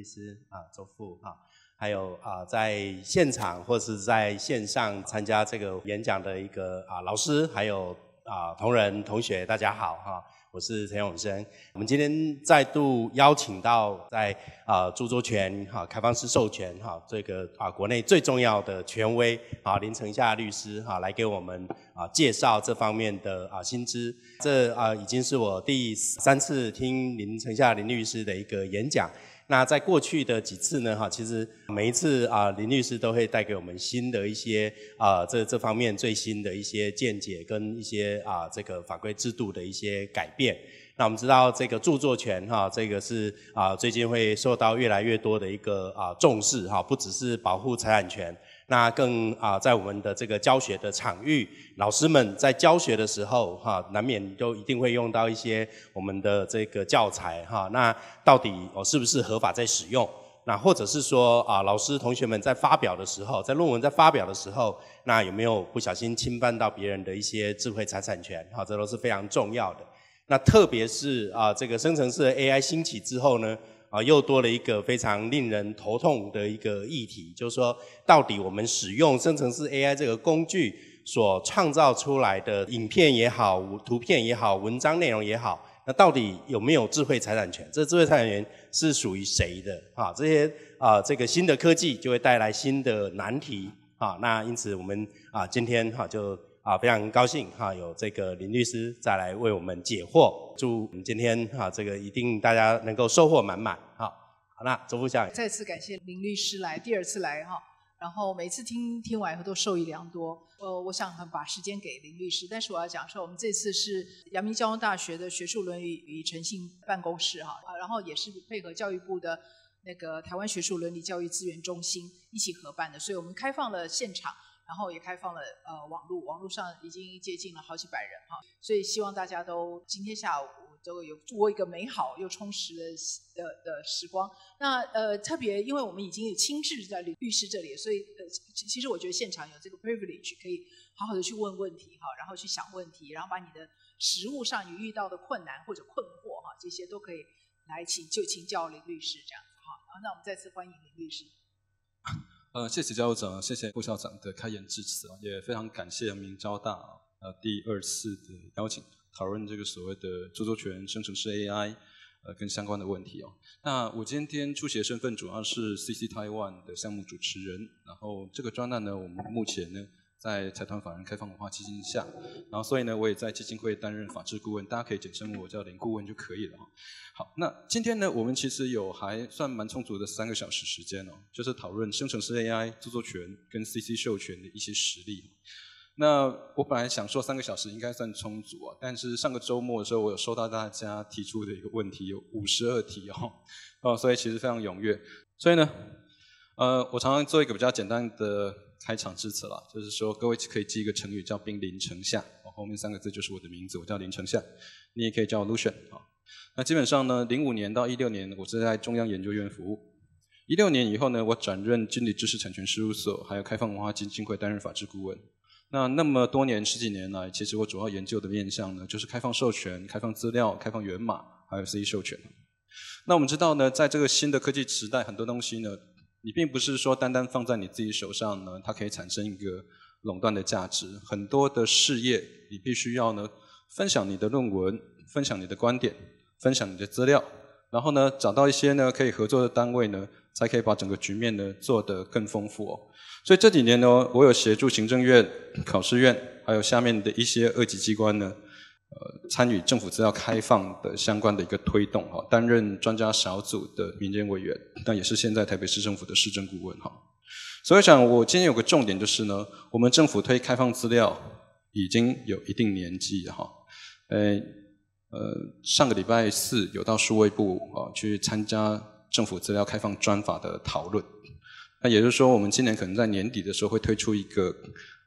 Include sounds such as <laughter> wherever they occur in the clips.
律师啊，周富啊，还有啊，在现场或是在线上参加这个演讲的一个啊老师，还有啊同仁同学，大家好哈，我是陈永生。我们今天再度邀请到在啊，著作权哈，开放式授权哈，这个啊，国内最重要的权威啊，林承夏律师哈，来给我们啊介绍这方面的啊薪资。这啊，已经是我第三次听林承夏林律师的一个演讲。那在过去的几次呢，哈，其实每一次啊，林律师都会带给我们新的一些啊，这这方面最新的一些见解跟一些啊，这个法规制度的一些改变。那我们知道这个著作权哈，这个是啊，最近会受到越来越多的一个啊重视哈，不只是保护财产权。那更啊，在我们的这个教学的场域，老师们在教学的时候，哈，难免都一定会用到一些我们的这个教材，哈。那到底哦是不是合法在使用？那或者是说啊，老师同学们在发表的时候，在论文在发表的时候，那有没有不小心侵犯到别人的一些智慧财产权？哈，这都是非常重要的。那特别是啊，这个生成式 AI 兴起之后呢？啊，又多了一个非常令人头痛的一个议题，就是说，到底我们使用生成式 AI 这个工具所创造出来的影片也好、图片也好、文章内容也好，那到底有没有智慧财产权？这智慧财产权是属于谁的？啊，这些啊，这个新的科技就会带来新的难题。啊，那因此我们啊，今天哈就。啊，非常高兴哈，有这个林律师再来为我们解惑。祝我们今天哈，这个一定大家能够收获满满哈。好，那周副校长，再次感谢林律师来第二次来哈。然后每次听听完以后都受益良多。呃，我想把时间给林律师，但是我要讲说，我们这次是阳明交通大学的学术伦理与诚信办公室哈，啊，然后也是配合教育部的那个台湾学术伦理教育资源中心一起合办的，所以我们开放了现场。然后也开放了呃网络，网络上已经接近了好几百人哈，所以希望大家都今天下午都有过一个美好又充实的的的时光。那呃特别因为我们已经有亲自在林律师这里，所以呃其实我觉得现场有这个 privilege 可以好好的去问问题哈，然后去想问题，然后把你的实务上你遇到的困难或者困惑哈这些都可以来请就请教林律师这样子哈。那我们再次欢迎林律师。呃，谢谢教务长，谢谢副校长的开言致辞啊，也非常感谢明民交大呃第二次的邀请，讨论这个所谓的著作权生成式 AI，呃跟相关的问题哦。那我今天出席的身份主要是 CC Taiwan 的项目主持人，然后这个专栏呢，我们目前呢。在财团法人开放文化基金下，然后所以呢，我也在基金会担任法制顾问，大家可以简称我叫林顾问就可以了。好，那今天呢，我们其实有还算蛮充足的三个小时时间哦，就是讨论生成式 AI 著作权跟 CC 授权的一些实例。那我本来想说三个小时应该算充足啊，但是上个周末的时候，我有收到大家提出的一个问题，有五十二题哦，哦，所以其实非常踊跃。所以呢，呃，我常常做一个比较简单的。开场致辞了，就是说各位可以记一个成语，叫“兵临城下”，我后面三个字就是我的名字，我叫林城下。你也可以叫我 Lucian 啊。那基本上呢，零五年到一六年，我是在中央研究院服务；一六年以后呢，我转任金理知识产权事务所，还有开放文化基金会担任法制顾问。那那么多年十几年来，其实我主要研究的面向呢，就是开放授权、开放资料、开放源码，还有 C 授权。那我们知道呢，在这个新的科技时代，很多东西呢。你并不是说单单放在你自己手上呢，它可以产生一个垄断的价值。很多的事业，你必须要呢分享你的论文，分享你的观点，分享你的资料，然后呢找到一些呢可以合作的单位呢，才可以把整个局面呢做得更丰富哦。所以这几年呢，我有协助行政院、考试院，还有下面的一些二级机关呢。呃，参与政府资料开放的相关的一个推动哈，担任专家小组的民间委员，那也是现在台北市政府的市政顾问哈。所以想，我今天有个重点就是呢，我们政府推开放资料已经有一定年纪哈。呃呃，上个礼拜四有到数位部啊去参加政府资料开放专法的讨论，那也就是说，我们今年可能在年底的时候会推出一个。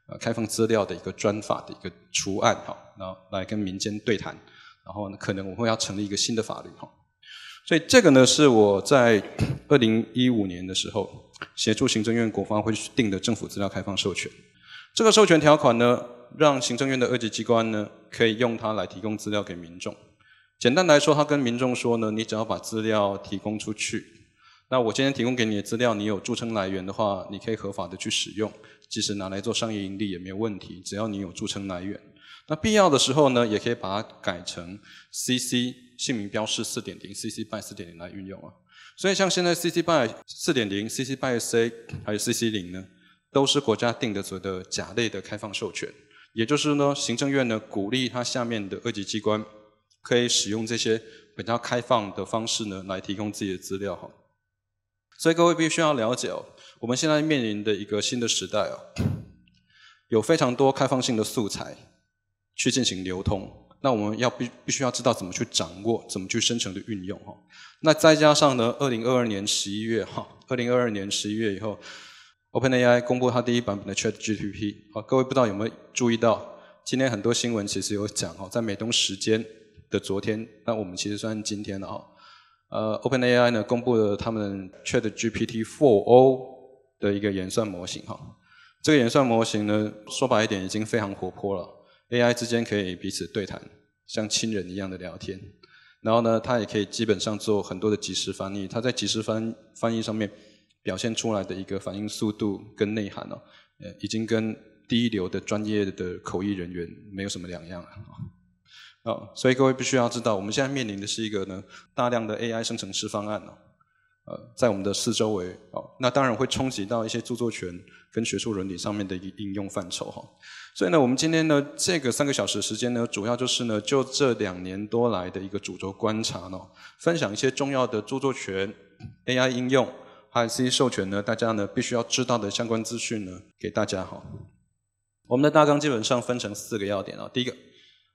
啊，开放资料的一个专法的一个出案哈，然后来跟民间对谈，然后呢，可能我会要成立一个新的法律哈。所以这个呢是我在 <coughs> 二零一五年的时候协助行政院国方会定的政府资料开放授权。这个授权条款呢，让行政院的二级机关呢可以用它来提供资料给民众。简单来说，他跟民众说呢，你只要把资料提供出去。那我今天提供给你的资料，你有著称来源的话，你可以合法的去使用，即使拿来做商业盈利也没有问题。只要你有著称来源，那必要的时候呢，也可以把它改成 CC 姓名标示四点零，CC BY 四点零来运用啊。所以像现在 CC BY 四点零、CC BY-SA 还有 CC 零呢，都是国家定的所谓的甲类的开放授权。也就是呢，行政院呢鼓励它下面的二级机关可以使用这些比较开放的方式呢，来提供自己的资料哈。所以各位必须要了解哦，我们现在面临的一个新的时代哦，有非常多开放性的素材去进行流通，那我们要必必须要知道怎么去掌握，怎么去生成的运用哈。那再加上呢，二零二二年十一月哈，二零二二年十一月以后，OpenAI 公布它第一版本的 ChatGPT，啊，各位不知道有没有注意到？今天很多新闻其实有讲哦，在美东时间的昨天，那我们其实算今天的哈。呃，OpenAI 呢公布了他们 ChatGPT 4o 的一个演算模型哈，这个演算模型呢，说白一点，已经非常活泼了，AI 之间可以彼此对谈，像亲人一样的聊天，然后呢，它也可以基本上做很多的即时翻译，它在即时翻翻译上面表现出来的一个反应速度跟内涵哦，呃，已经跟第一流的专业的口译人员没有什么两样了哦，所以各位必须要知道，我们现在面临的是一个呢大量的 AI 生成式方案呢，呃，在我们的四周围哦，那当然会冲击到一些著作权跟学术伦理上面的应应用范畴哈。所以呢，我们今天呢这个三个小时时间呢，主要就是呢就这两年多来的一个主轴观察呢，分享一些重要的著作权 AI 应用还有 C 授权呢，大家呢必须要知道的相关资讯呢，给大家哈。我们的大纲基本上分成四个要点哦，第一个。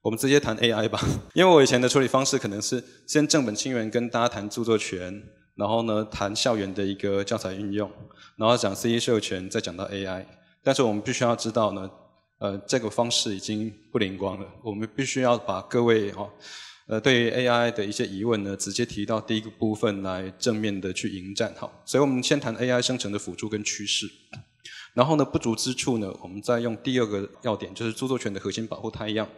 我们直接谈 AI 吧，<laughs> 因为我以前的处理方式可能是先正本清源，跟大家谈著作权，然后呢谈校园的一个教材运用，然后讲 C E 授权，再讲到 AI。但是我们必须要知道呢，呃，这个方式已经不灵光了。我们必须要把各位哈，呃，对于 AI 的一些疑问呢，直接提到第一个部分来正面的去迎战哈。所以我们先谈 AI 生成的辅助跟趋势，然后呢不足之处呢，我们再用第二个要点，就是著作权的核心保护太阳。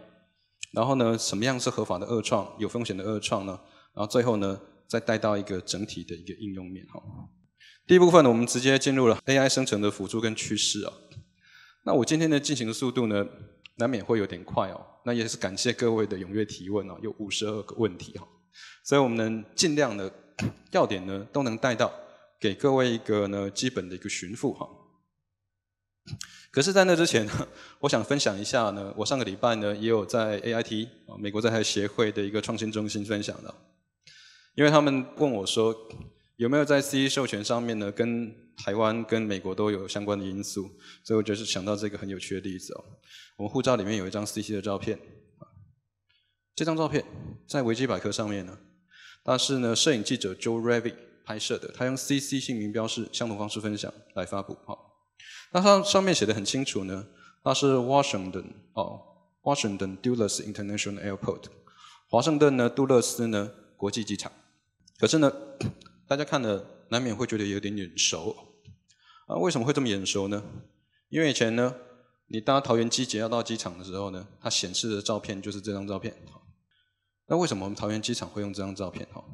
然后呢，什么样是合法的二创？有风险的二创呢？然后最后呢，再带到一个整体的一个应用面哈。第一部分呢，我们直接进入了 AI 生成的辅助跟趋势啊。那我今天的进行的速度呢，难免会有点快哦。那也是感谢各位的踊跃提问哦，有五十二个问题哈。所以我们能尽量的 <coughs> 要点呢，都能带到给各位一个呢基本的一个巡复哈。<coughs> 可是，在那之前呢，我想分享一下呢。我上个礼拜呢，也有在 AIT 啊，美国在台协会的一个创新中心分享的。因为他们问我说，有没有在 c 授权上面呢，跟台湾跟美国都有相关的因素？所以，我就是想到这个很有趣的例子哦。我们护照里面有一张 CC 的照片，这张照片在维基百科上面呢，它是呢，摄影记者 Joe r e v y 拍摄的，他用 CC 姓名标示相同方式分享来发布，好。那上上面写的很清楚呢，那是 Washington 哦，Washington Dulles International Airport，华盛顿呢，杜勒斯呢，国际机场。可是呢，<clears throat> 大家看了难免会觉得有点眼熟。啊，为什么会这么眼熟呢？因为以前呢，你搭桃园机捷要到机场的时候呢，它显示的照片就是这张照片。那为什么我们桃园机场会用这张照片？哈，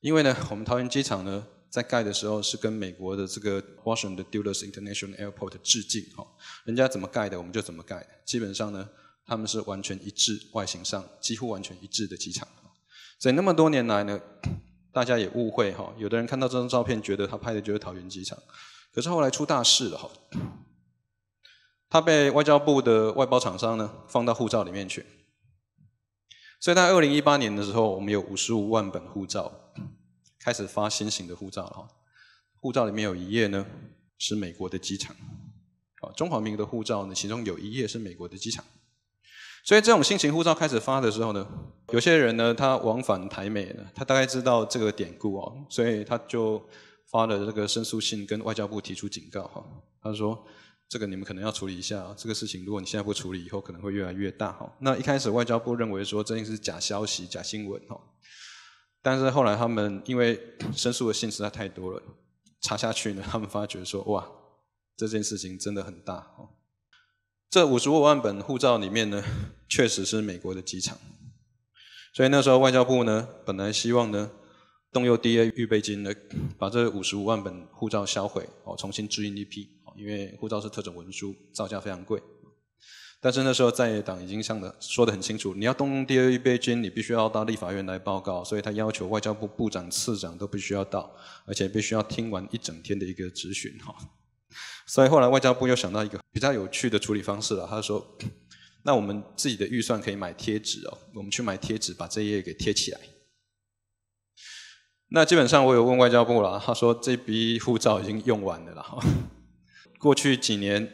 因为呢，我们桃园机场呢。在盖的时候是跟美国的这个 Washington Dulles International Airport 致敬，哈，人家怎么盖的我们就怎么盖，基本上呢，他们是完全一致，外形上几乎完全一致的机场。所以那么多年来呢，<coughs> 大家也误会，哈，有的人看到这张照片，觉得他拍的就是桃园机场，可是后来出大事了，哈，他被外交部的外包厂商呢放到护照里面去。所以在二零一八年的时候，我们有五十五万本护照。开始发新型的护照了哈，护照里面有一页呢是美国的机场，啊，中华民国的护照呢其中有一页是美国的机场，所以这种新型护照开始发的时候呢，有些人呢他往返台美呢，他大概知道这个典故哦，所以他就发了这个申诉信跟外交部提出警告哈，他说这个你们可能要处理一下，这个事情如果你现在不处理，以后可能会越来越大哈。那一开始外交部认为说这是假消息、假新闻哈。但是后来他们因为申诉的信实在太多了，<coughs> 查下去呢，他们发觉说哇，这件事情真的很大。这五十五万本护照里面呢，确实是美国的机场，所以那时候外交部呢，本来希望呢，动用 D.A. 预备金呢，把这五十五万本护照销毁哦，重新制印一批，因为护照是特种文书，造价非常贵。但是那时候在野党已经向的说的很清楚，你要动用第二预备军，你必须要到立法院来报告，所以他要求外交部部长、次长都必须要到，而且必须要听完一整天的一个质询哈。所以后来外交部又想到一个比较有趣的处理方式了，他说：“那我们自己的预算可以买贴纸哦，我们去买贴纸把这一页给贴起来。”那基本上我有问外交部了，他说：“这笔护照已经用完了了过去几年。”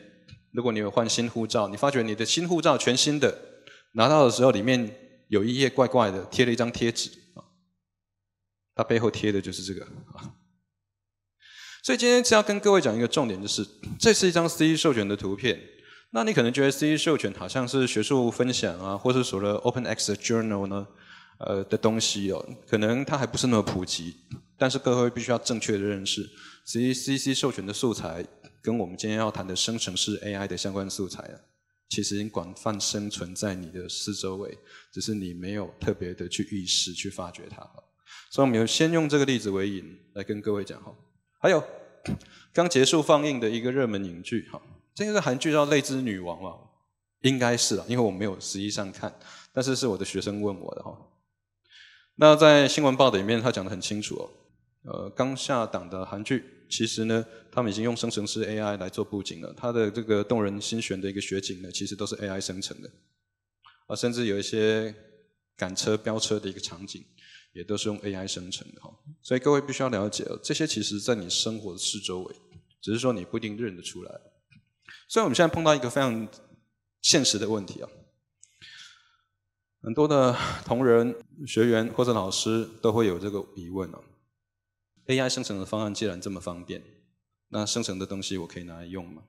如果你有换新护照，你发觉你的新护照全新的拿到的时候，里面有一页怪怪的，贴了一张贴纸，它背后贴的就是这个。所以今天是要跟各位讲一个重点，就是这是一张 c e 授权的图片。那你可能觉得 c e 授权好像是学术分享啊，或是所谓的 Open Access Journal 呢？呃，的东西哦，可能它还不是那么普及。但是各位必须要正确的认识，c e CC 授权的素材。跟我们今天要谈的生成式 AI 的相关素材啊，其实广泛生存在你的四周围，只是你没有特别的去意识去发掘它。所以，我们就先用这个例子为引，来跟各位讲哈。还有 <coughs> 刚结束放映的一个热门影剧哈，这个是韩剧叫《泪之女王》啊，应该是啊，因为我没有实际上看，但是是我的学生问我的哈。那在新闻报的里面，他讲的很清楚哦。呃，刚下档的韩剧。其实呢，他们已经用生成式 AI 来做布景了，它的这个动人心弦的一个雪景呢，其实都是 AI 生成的，啊，甚至有一些赶车、飙车的一个场景，也都是用 AI 生成的哈。所以各位必须要了解，这些其实在你生活的四周围，只是说你不一定认得出来。所以我们现在碰到一个非常现实的问题啊，很多的同仁、学员或者老师都会有这个疑问哦。AI 生成的方案既然这么方便，那生成的东西我可以拿来用吗？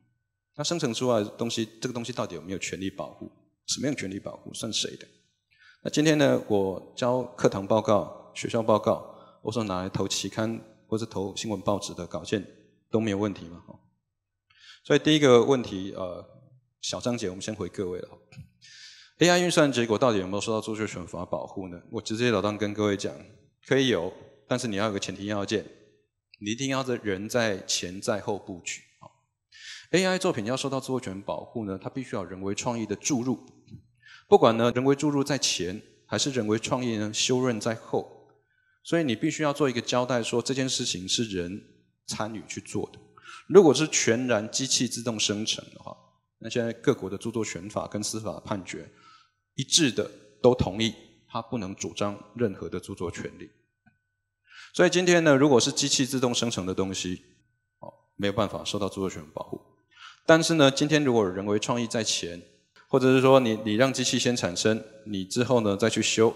那生成来的东西，这个东西到底有没有权利保护？什么样权利保护？算谁的？那今天呢？我交课堂报告、学校报告，我说拿来投期刊或者投新闻报纸的稿件都没有问题吗？所以第一个问题，呃，小章节我们先回各位了。AI 运算结果到底有没有受到著作权法保护呢？我直接了当跟各位讲，可以有。但是你要有个前提要件，你一定要在人在前，在后布局啊。AI 作品要受到著作权保护呢，它必须要人为创意的注入。不管呢，人为注入在前，还是人为创意呢，修润在后。所以你必须要做一个交代，说这件事情是人参与去做的。如果是全然机器自动生成的话，那现在各国的著作权法跟司法判决一致的，都同意他不能主张任何的著作权利。所以今天呢，如果是机器自动生成的东西，哦，没有办法受到著作权保护。但是呢，今天如果人为创意在前，或者是说你你让机器先产生，你之后呢再去修。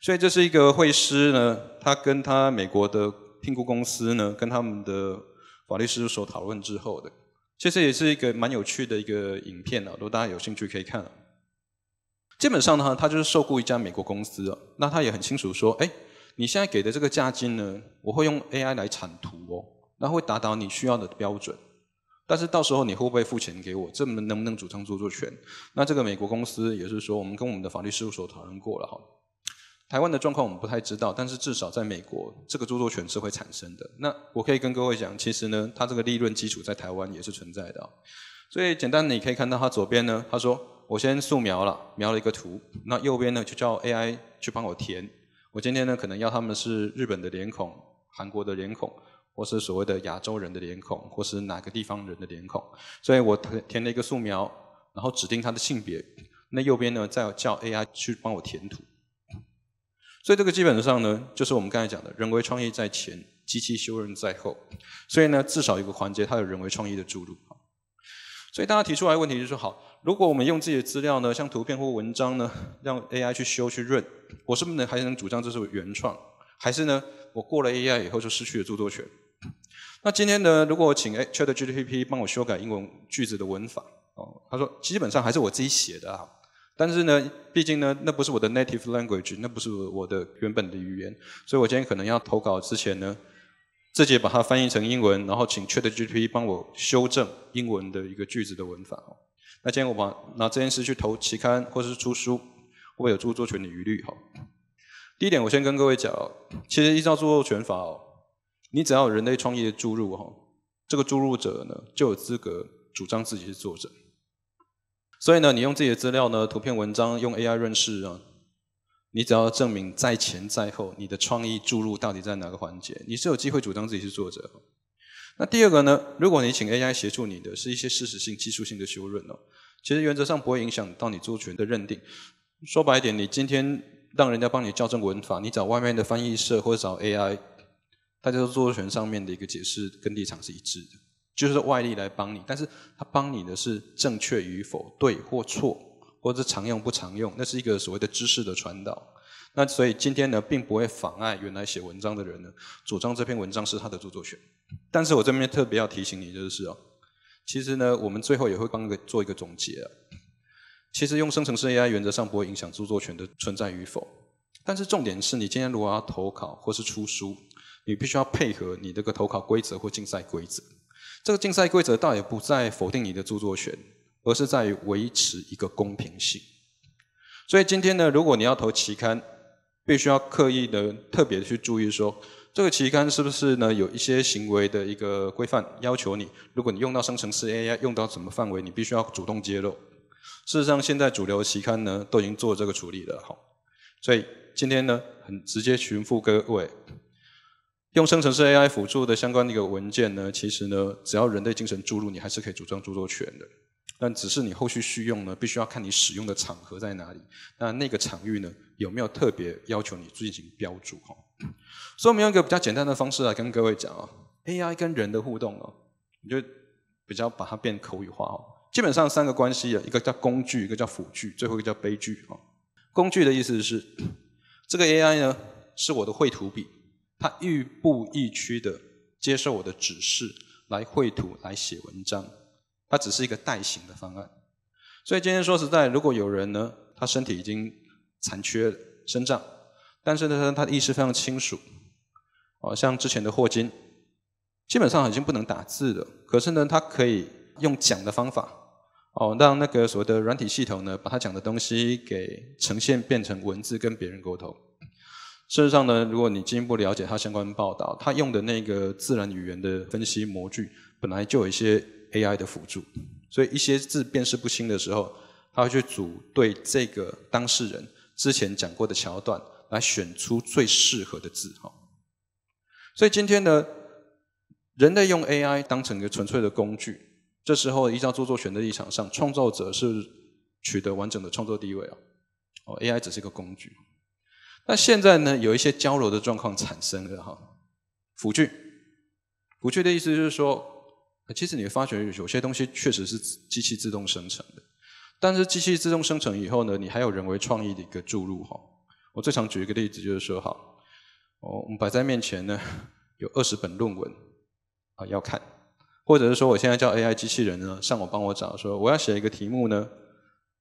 所以这是一个会师呢，他跟他美国的评估公司呢，跟他们的法律事务所讨论之后的，其实也是一个蛮有趣的一个影片啊，如果大家有兴趣可以看。基本上呢，他就是受雇一家美国公司，那他也很清楚说，哎。你现在给的这个价金呢，我会用 AI 来产图哦，那会达到你需要的标准，但是到时候你会不会付钱给我？这能能不能主张著作权？那这个美国公司也是说，我们跟我们的法律事务所讨论过了哈。台湾的状况我们不太知道，但是至少在美国，这个著作权是会产生的。那我可以跟各位讲，其实呢，它这个利润基础在台湾也是存在的。所以简单，你可以看到它左边呢，他说我先素描了，描了一个图，那右边呢就叫 AI 去帮我填。我今天呢，可能要他们是日本的脸孔、韩国的脸孔，或是所谓的亚洲人的脸孔，或是哪个地方人的脸孔。所以我填填了一个素描，然后指定他的性别。那右边呢，再叫 AI 去帮我填图。所以这个基本上呢，就是我们刚才讲的人为创意在前，机器修人在后。所以呢，至少一个环节它有人为创意的注入。所以大家提出来问题就是好。如果我们用自己的资料呢，像图片或文章呢，让 AI 去修去润，我是不是还能主张这是原创？还是呢，我过了 AI 以后就失去了著作权？那今天呢，如果我请 ChatGPT 帮我修改英文句子的文法哦，他说基本上还是我自己写的啊，但是呢，毕竟呢，那不是我的 native language，那不是我的原本的语言，所以我今天可能要投稿之前呢，自己把它翻译成英文，然后请 ChatGPT 帮我修正英文的一个句子的文法哦。那今天我把拿这件事去投期刊或者是出书，会不会有著作权的疑虑？哈，第一点我先跟各位讲，其实依照著作权法，你只要有人类创意注入哈，这个注入者呢就有资格主张自己是作者。所以呢，你用自己的资料呢、图片、文章用 AI 润饰啊，你只要证明在前在后你的创意注入到底在哪个环节，你是有机会主张自己是作者。那第二个呢？如果你请 AI 协助你的，是一些事实性、技术性的修润哦，其实原则上不会影响到你著作权的认定。说白一点，你今天让人家帮你校正文法，你找外面的翻译社或者找 AI，大家都著作权上面的一个解释跟立场是一致的，就是外力来帮你，但是他帮你的是正确与否、对或错，或者常用不常用，那是一个所谓的知识的传导。那所以今天呢，并不会妨碍原来写文章的人呢主张这篇文章是他的著作权。但是我这边特别要提醒你的是哦，其实呢，我们最后也会帮个做一个总结啊。其实用生成式 AI 原则上不会影响著作权的存在与否，但是重点是你今天如果要投稿或是出书，你必须要配合你这个投稿规则或竞赛规则。这个竞赛规则倒也不在否定你的著作权，而是在于维持一个公平性。所以今天呢，如果你要投期刊，必须要刻意的特别去注意说，这个期刊是不是呢有一些行为的一个规范要求你？如果你用到生成式 AI，用到什么范围，你必须要主动揭露。事实上，现在主流期刊呢都已经做这个处理了，好。所以今天呢，很直接寻复各位，用生成式 AI 辅助的相关的一个文件呢，其实呢，只要人类精神注入，你还是可以主张著作权的。但只是你后续续用呢，必须要看你使用的场合在哪里。那那个场域呢，有没有特别要求你进行标注？哈，所以我们用一个比较简单的方式来跟各位讲啊，AI 跟人的互动哦，你就比较把它变口语化哦。基本上三个关系啊，一个叫工具，一个叫辅具，最后一个叫悲剧。哈，工具的意思是，这个 AI 呢是我的绘图笔，它欲步亦趋的接受我的指示来绘图、来写文章。它只是一个代行的方案，所以今天说实在，如果有人呢，他身体已经残缺、生障，但是呢，他的意识非常清楚，哦，像之前的霍金，基本上已经不能打字了，可是呢，他可以用讲的方法，哦，让那个所谓的软体系统呢，把他讲的东西给呈现变成文字，跟别人沟通。事实上呢，如果你进一步了解他相关报道，他用的那个自然语言的分析模具，本来就有一些。AI 的辅助，所以一些字辨识不清的时候，他会去组对这个当事人之前讲过的桥段来选出最适合的字哈。所以今天呢，人类用 AI 当成一个纯粹的工具，这时候依照著作权的立场上，创造者是取得完整的创作地位哦。哦，AI 只是一个工具。那现在呢，有一些交流的状况产生了哈。辅助，辅助的意思就是说。其实你会发觉有些东西确实是机器自动生成的，但是机器自动生成以后呢，你还有人为创意的一个注入哈。我最常举一个例子就是说哈，哦，我们摆在面前呢有二十本论文啊要看，或者是说我现在叫 AI 机器人呢上我帮我找，说我要写一个题目呢，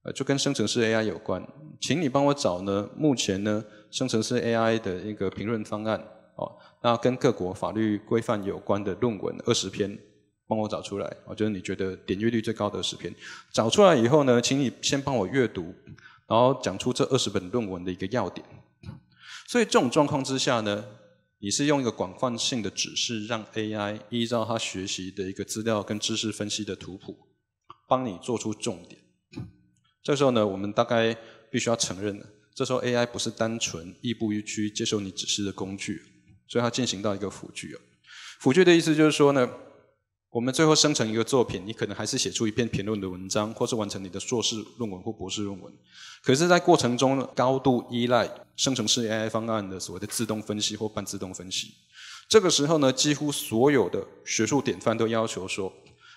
呃，就跟生成式 AI 有关，请你帮我找呢，目前呢生成式 AI 的一个评论方案哦，那跟各国法律规范有关的论文二十篇。帮我找出来，我觉得你觉得点击率最高的视频，找出来以后呢，请你先帮我阅读，然后讲出这二十本论文的一个要点。所以这种状况之下呢，你是用一个广泛性的指示，让 AI 依照他学习的一个资料跟知识分析的图谱，帮你做出重点。这时候呢，我们大概必须要承认了，这时候 AI 不是单纯亦步亦趋接受你指示的工具，所以它进行到一个辅助辅助的意思就是说呢。我们最后生成一个作品，你可能还是写出一篇评论的文章，或是完成你的硕士论文或博士论文。可是，在过程中高度依赖生成式 AI 方案的所谓的自动分析或半自动分析，这个时候呢，几乎所有的学术典范都要求说，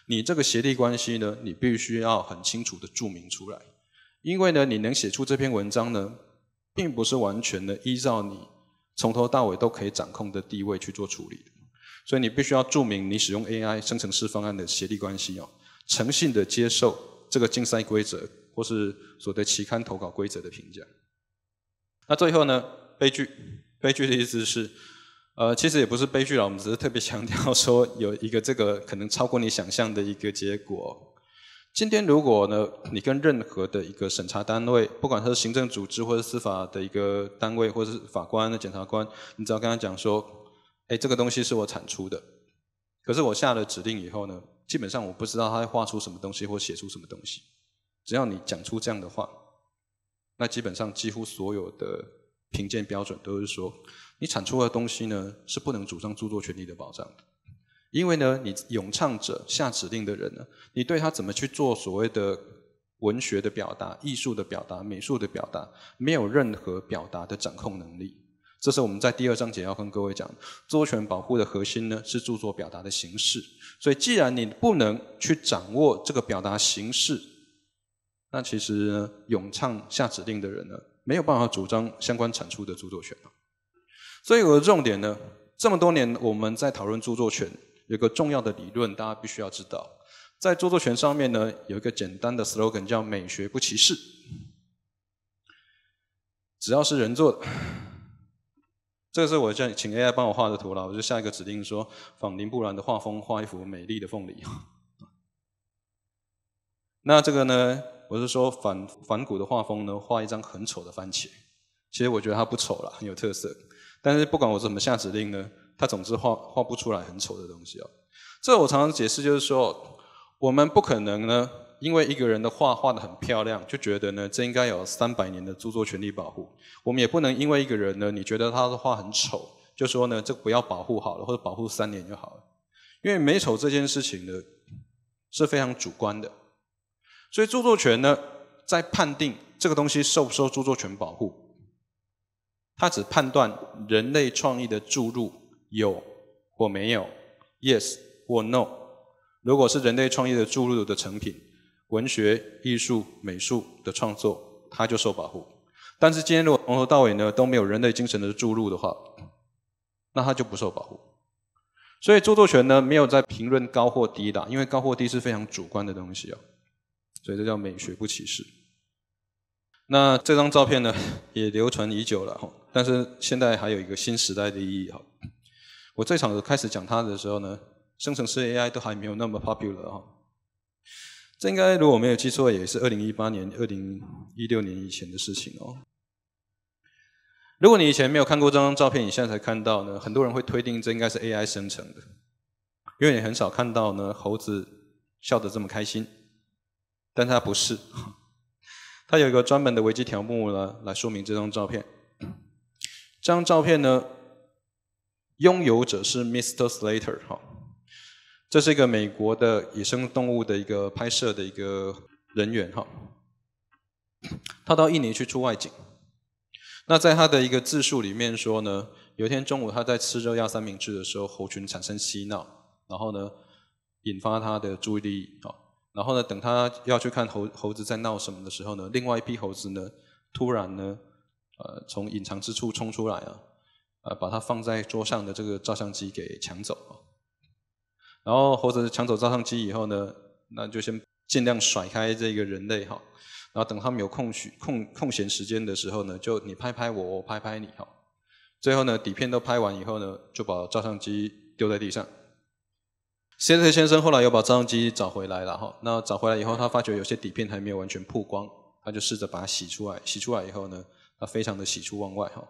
你这个协力关系呢，你必须要很清楚的注明出来。因为呢，你能写出这篇文章呢，并不是完全的依照你从头到尾都可以掌控的地位去做处理。的。所以你必须要注明你使用 AI 生成式方案的协力关系哦，诚信的接受这个竞赛规则或是所得期刊投稿规则的评价。那最后呢，悲剧，悲剧的意思是，呃，其实也不是悲剧了，我们只是特别强调说有一个这个可能超过你想象的一个结果。今天如果呢，你跟任何的一个审查单位，不管是行政组织或者司法的一个单位，或者是法官、检察官，你只要跟他讲说。哎，这个东西是我产出的，可是我下了指令以后呢，基本上我不知道会画出什么东西或写出什么东西。只要你讲出这样的话，那基本上几乎所有的评鉴标准都是说，你产出的东西呢是不能主张著作权利的保障的，因为呢，你咏唱者下指令的人呢，你对他怎么去做所谓的文学的表达、艺术的表达、美术的表达，没有任何表达的掌控能力。这是我们在第二章节要跟各位讲，著作权保护的核心呢是著作表达的形式。所以既然你不能去掌握这个表达形式，那其实呢，咏唱下指令的人呢没有办法主张相关产出的著作权。所以有个重点呢，这么多年我们在讨论著作权，有个重要的理论大家必须要知道，在著作权上面呢有一个简单的 slogan 叫美学不歧视，只要是人做的。这个是我叫请 AI 帮我画的图了，我就下一个指令说仿林布兰的画风画一幅美丽的凤梨。<laughs> 那这个呢，我是说反反古的画风呢画一张很丑的番茄。其实我觉得它不丑了，很有特色。但是不管我怎么下指令呢，它总是画画不出来很丑的东西哦。这我常常解释就是说，我们不可能呢。因为一个人的画画得很漂亮，就觉得呢，这应该有三百年的著作权利保护。我们也不能因为一个人呢，你觉得他的画很丑，就说呢，这不要保护好了，或者保护三年就好了。因为美丑这件事情呢，是非常主观的。所以著作权呢，在判定这个东西受不受著作权保护，它只判断人类创意的注入有或没有，yes 或 no。如果是人类创意的注入的成品。文学、艺术、美术的创作，它就受保护；但是今天如果从头到尾呢都没有人类精神的注入的话，那它就不受保护。所以著作权呢没有在评论高或低的，因为高或低是非常主观的东西啊，所以这叫美学不歧视。那这张照片呢也流传已久了，但是现在还有一个新时代的意义哈。我在场开始讲它的时候呢，生成式 AI 都还没有那么 popular 哈。这应该如果没有记错，也是二零一八年、二零一六年以前的事情哦。如果你以前没有看过这张照片，你现在才看到呢。很多人会推定这应该是 AI 生成的，因为很少看到呢猴子笑得这么开心。但它不是，<laughs> 它有一个专门的维基条目呢，来说明这张照片。这张照片呢，拥有者是 Mr. Slater 哈。这是一个美国的野生动物的一个拍摄的一个人员哈，他到印尼去出外景，那在他的一个自述里面说呢，有一天中午他在吃热压三明治的时候，猴群产生嬉闹，然后呢引发他的注意力啊，然后呢等他要去看猴猴子在闹什么的时候呢，另外一批猴子呢突然呢呃从隐藏之处冲出来啊，呃把他放在桌上的这个照相机给抢走了。然后或者抢走照相机以后呢，那就先尽量甩开这个人类哈，然后等他们有空虚、空空闲时间的时候呢，就你拍拍我，我拍拍你哈。最后呢，底片都拍完以后呢，就把照相机丢在地上。谢特先生后来又把照相机找回来了哈，那找回来以后，他发觉有些底片还没有完全曝光，他就试着把它洗出来。洗出来以后呢，他非常的喜出望外哈，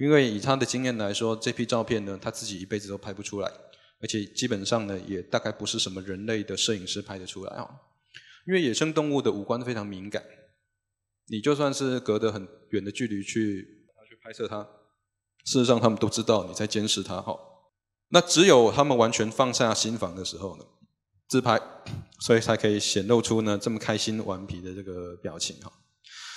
因为以他的经验来说，这批照片呢，他自己一辈子都拍不出来。而且基本上呢，也大概不是什么人类的摄影师拍得出来哦。因为野生动物的五官非常敏感，你就算是隔得很远的距离去去拍摄它，事实上他们都知道你在监视它哈。那只有他们完全放下心防的时候呢，自拍，所以才可以显露出呢这么开心顽皮的这个表情哈。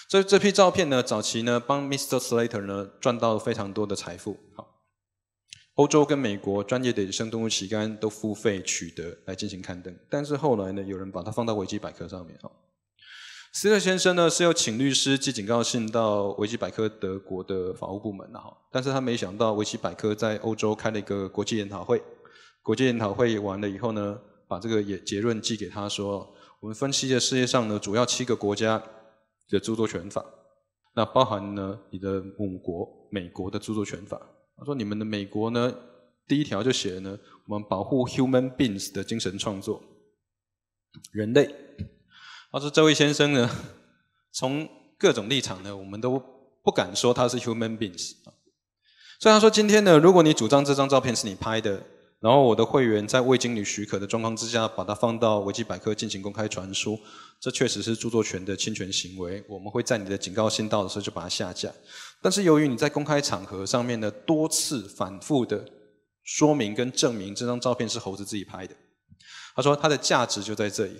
所以这批照片呢，早期呢帮 Mr. Slater 呢赚到了非常多的财富好。欧洲跟美国专业的野生动物期刊都付费取得来进行刊登，但是后来呢，有人把它放到维基百科上面哈。斯特先生呢是要请律师寄警告信到维基百科德国的法务部门哈，但是他没想到维基百科在欧洲开了一个国际研讨会，国际研讨会完了以后呢，把这个也结论寄给他说，我们分析了世界上呢主要七个国家的著作权法，那包含呢你的母国美国的著作权法。他说：“你们的美国呢，第一条就写了呢，我们保护 human beings 的精神创作，人类。”他说：“这位先生呢，从各种立场呢，我们都不敢说他是 human beings。”所以他说：“今天呢，如果你主张这张照片是你拍的，然后我的会员在未经你许可的状况之下，把它放到维基百科进行公开传输，这确实是著作权的侵权行为。我们会在你的警告信到的时候就把它下架。”但是由于你在公开场合上面呢多次反复的说明跟证明这张照片是猴子自己拍的，他说它的价值就在这里，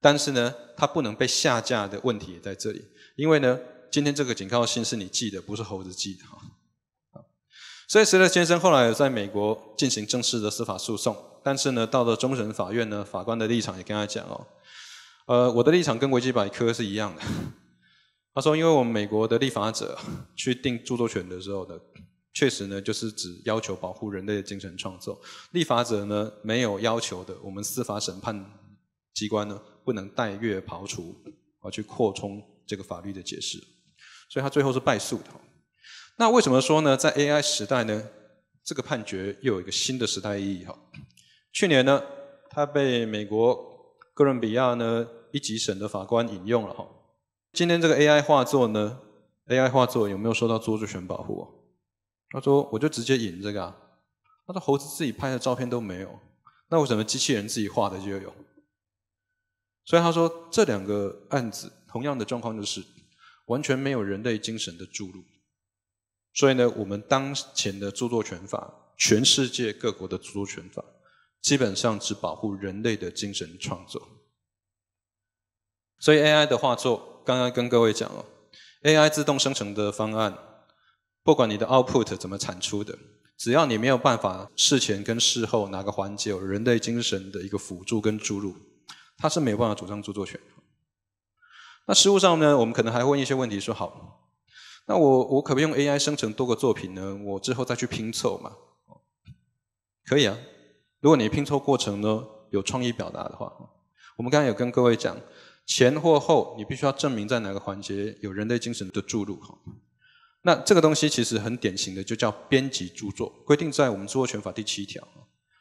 但是呢它不能被下架的问题也在这里，因为呢今天这个警告信是你寄的，不是猴子寄的哈，所以石勒先生后来有在美国进行正式的司法诉讼，但是呢到了终审法院呢法官的立场也跟他讲哦，呃我的立场跟国际百科是一样的。说，因为我们美国的立法者 <laughs> 去定著作权的时候呢，确实呢就是只要求保护人类的精神创作，立法者呢没有要求的，我们司法审判机关呢不能带月刨除啊，去扩充这个法律的解释，所以他最后是败诉的。那为什么说呢，在 AI 时代呢，这个判决又有一个新的时代意义哈？去年呢，他被美国哥伦比亚呢一级审的法官引用了哈。今天这个 AI 画作呢？AI 画作有没有受到著作权保护？他说：“我就直接引这个。”啊。”他说：“猴子自己拍的照片都没有，那为什么机器人自己画的就有？”所以他说：“这两个案子同样的状况就是完全没有人类精神的注入。”所以呢，我们当前的著作权法，全世界各国的著作权法，基本上只保护人类的精神创作。所以 AI 的画作。刚刚跟各位讲了，AI 自动生成的方案，不管你的 output 怎么产出的，只要你没有办法事前跟事后哪个环节有人类精神的一个辅助跟注入，它是没有办法主张著作权。那实务上呢，我们可能还会一些问题说，好，那我我可不可以用 AI 生成多个作品呢？我之后再去拼凑嘛？可以啊，如果你拼凑过程呢有创意表达的话，我们刚刚有跟各位讲。前或后，你必须要证明在哪个环节有人类精神的注入哈。那这个东西其实很典型的，就叫编辑著作，规定在我们著作权法第七条，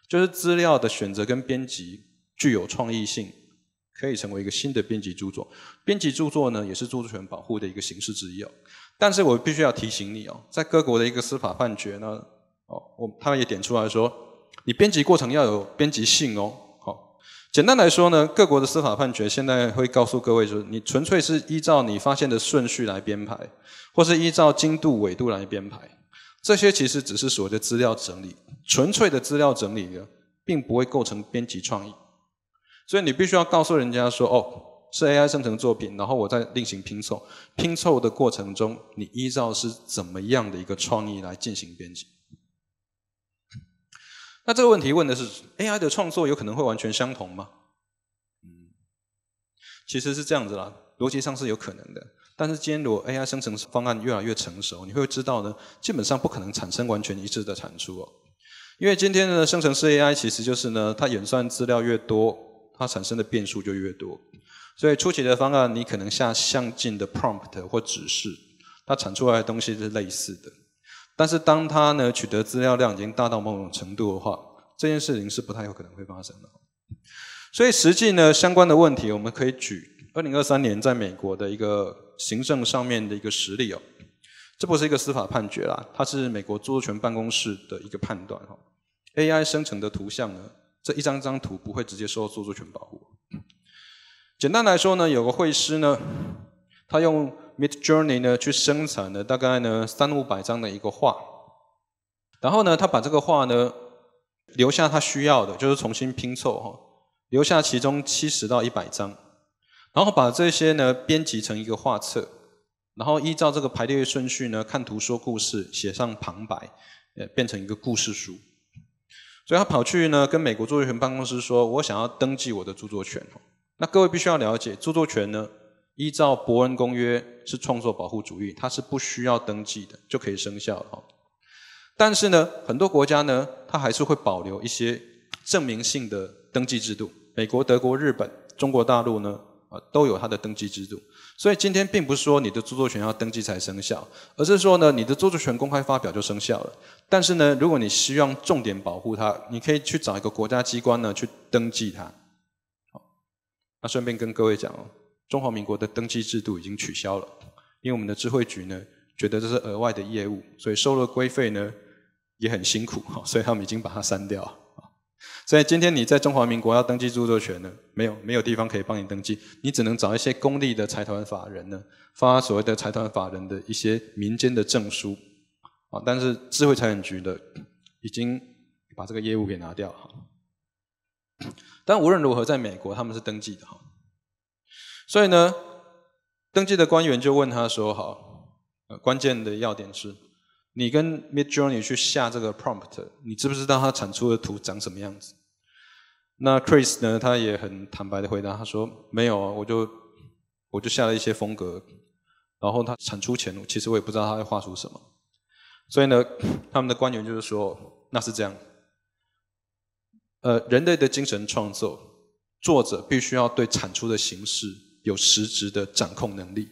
就是资料的选择跟编辑具有创意性，可以成为一个新的编辑著作。编辑著作呢，也是著作权保护的一个形式之一哦。但是我必须要提醒你哦，在各国的一个司法判决呢，哦，我他们也点出来说，你编辑过程要有编辑性哦。简单来说呢，各国的司法判决现在会告诉各位说，你纯粹是依照你发现的顺序来编排，或是依照经度纬度来编排，这些其实只是所谓的资料整理。纯粹的资料整理呢，并不会构成编辑创意。所以你必须要告诉人家说，哦，是 AI 生成作品，然后我再另行拼凑。拼凑的过程中，你依照是怎么样的一个创意来进行编辑。那这个问题问的是，AI 的创作有可能会完全相同吗？嗯，其实是这样子啦，逻辑上是有可能的。但是今天如果 AI 生成方案越来越成熟，你会知道呢，基本上不可能产生完全一致的产出哦。因为今天的生成式 AI 其实就是呢，它演算资料越多，它产生的变数就越多。所以初期的方案，你可能下相近的 prompt 或指示，它产出来的东西是类似的。但是，当他呢取得资料量已经大到某种程度的话，这件事情是不太有可能会发生的。所以，实际呢相关的问题，我们可以举二零二三年在美国的一个行政上面的一个实例哦，这不是一个司法判决啦，它是美国著作权办公室的一个判断哈。AI 生成的图像呢，这一张张图不会直接受著作权保护。简单来说呢，有个会师呢，他用 Mid Journey 呢，去生产了大概呢三五百张的一个画，然后呢，他把这个画呢留下他需要的，就是重新拼凑哈，留下其中七十到一百张，然后把这些呢编辑成一个画册，然后依照这个排列顺序呢看图说故事，写上旁白，呃，变成一个故事书。所以他跑去呢跟美国著作权办公室说，我想要登记我的著作权。那各位必须要了解，著作权呢？依照伯恩公约是创作保护主义，它是不需要登记的就可以生效哦。但是呢，很多国家呢，它还是会保留一些证明性的登记制度。美国、德国、日本、中国大陆呢，啊，都有它的登记制度。所以今天并不是说你的著作权要登记才生效，而是说呢，你的著作权公开发表就生效了。但是呢，如果你希望重点保护它，你可以去找一个国家机关呢去登记它。好，那顺便跟各位讲哦。中华民国的登记制度已经取消了，因为我们的智慧局呢，觉得这是额外的业务，所以收了规费呢也很辛苦，<laughs> 所以他们已经把它删掉。所以今天你在中华民国要登记著作权呢，没有没有地方可以帮你登记，你只能找一些公立的财团法人呢发所谓的财团法人的一些民间的证书啊，但是智慧财产局的已经把这个业务给拿掉。但无论如何，在美国他们是登记的哈。所以呢，登记的官员就问他说：“好，关键的要点是，你跟 Midjourney 去下这个 prompt，你知不知道它产出的图长什么样子？”那 Chris 呢，他也很坦白的回答他说：“没有，啊，我就我就下了一些风格，然后他产出前，其实我也不知道他会画出什么。”所以呢，<laughs> 他们的官员就是说：“那是这样，呃，人类的精神创作，作者必须要对产出的形式。”有实质的掌控能力，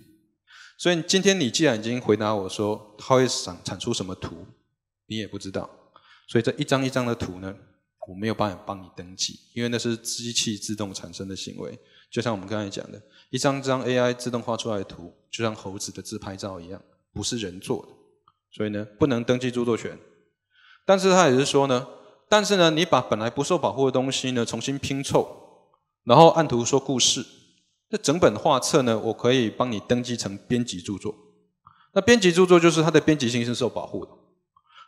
所以今天你既然已经回答我说它会产产出什么图，你也不知道，所以这一张一张的图呢，我没有办法帮你登记，因为那是机器自动产生的行为，就像我们刚才讲的一张张 AI 自动画出来的图，就像猴子的自拍照一样，不是人做的，所以呢，不能登记著作权。但是他也是说呢，但是呢，你把本来不受保护的东西呢，重新拼凑，然后按图说故事。这整本画册呢，我可以帮你登记成编辑著作。那编辑著作就是它的编辑性是受保护的。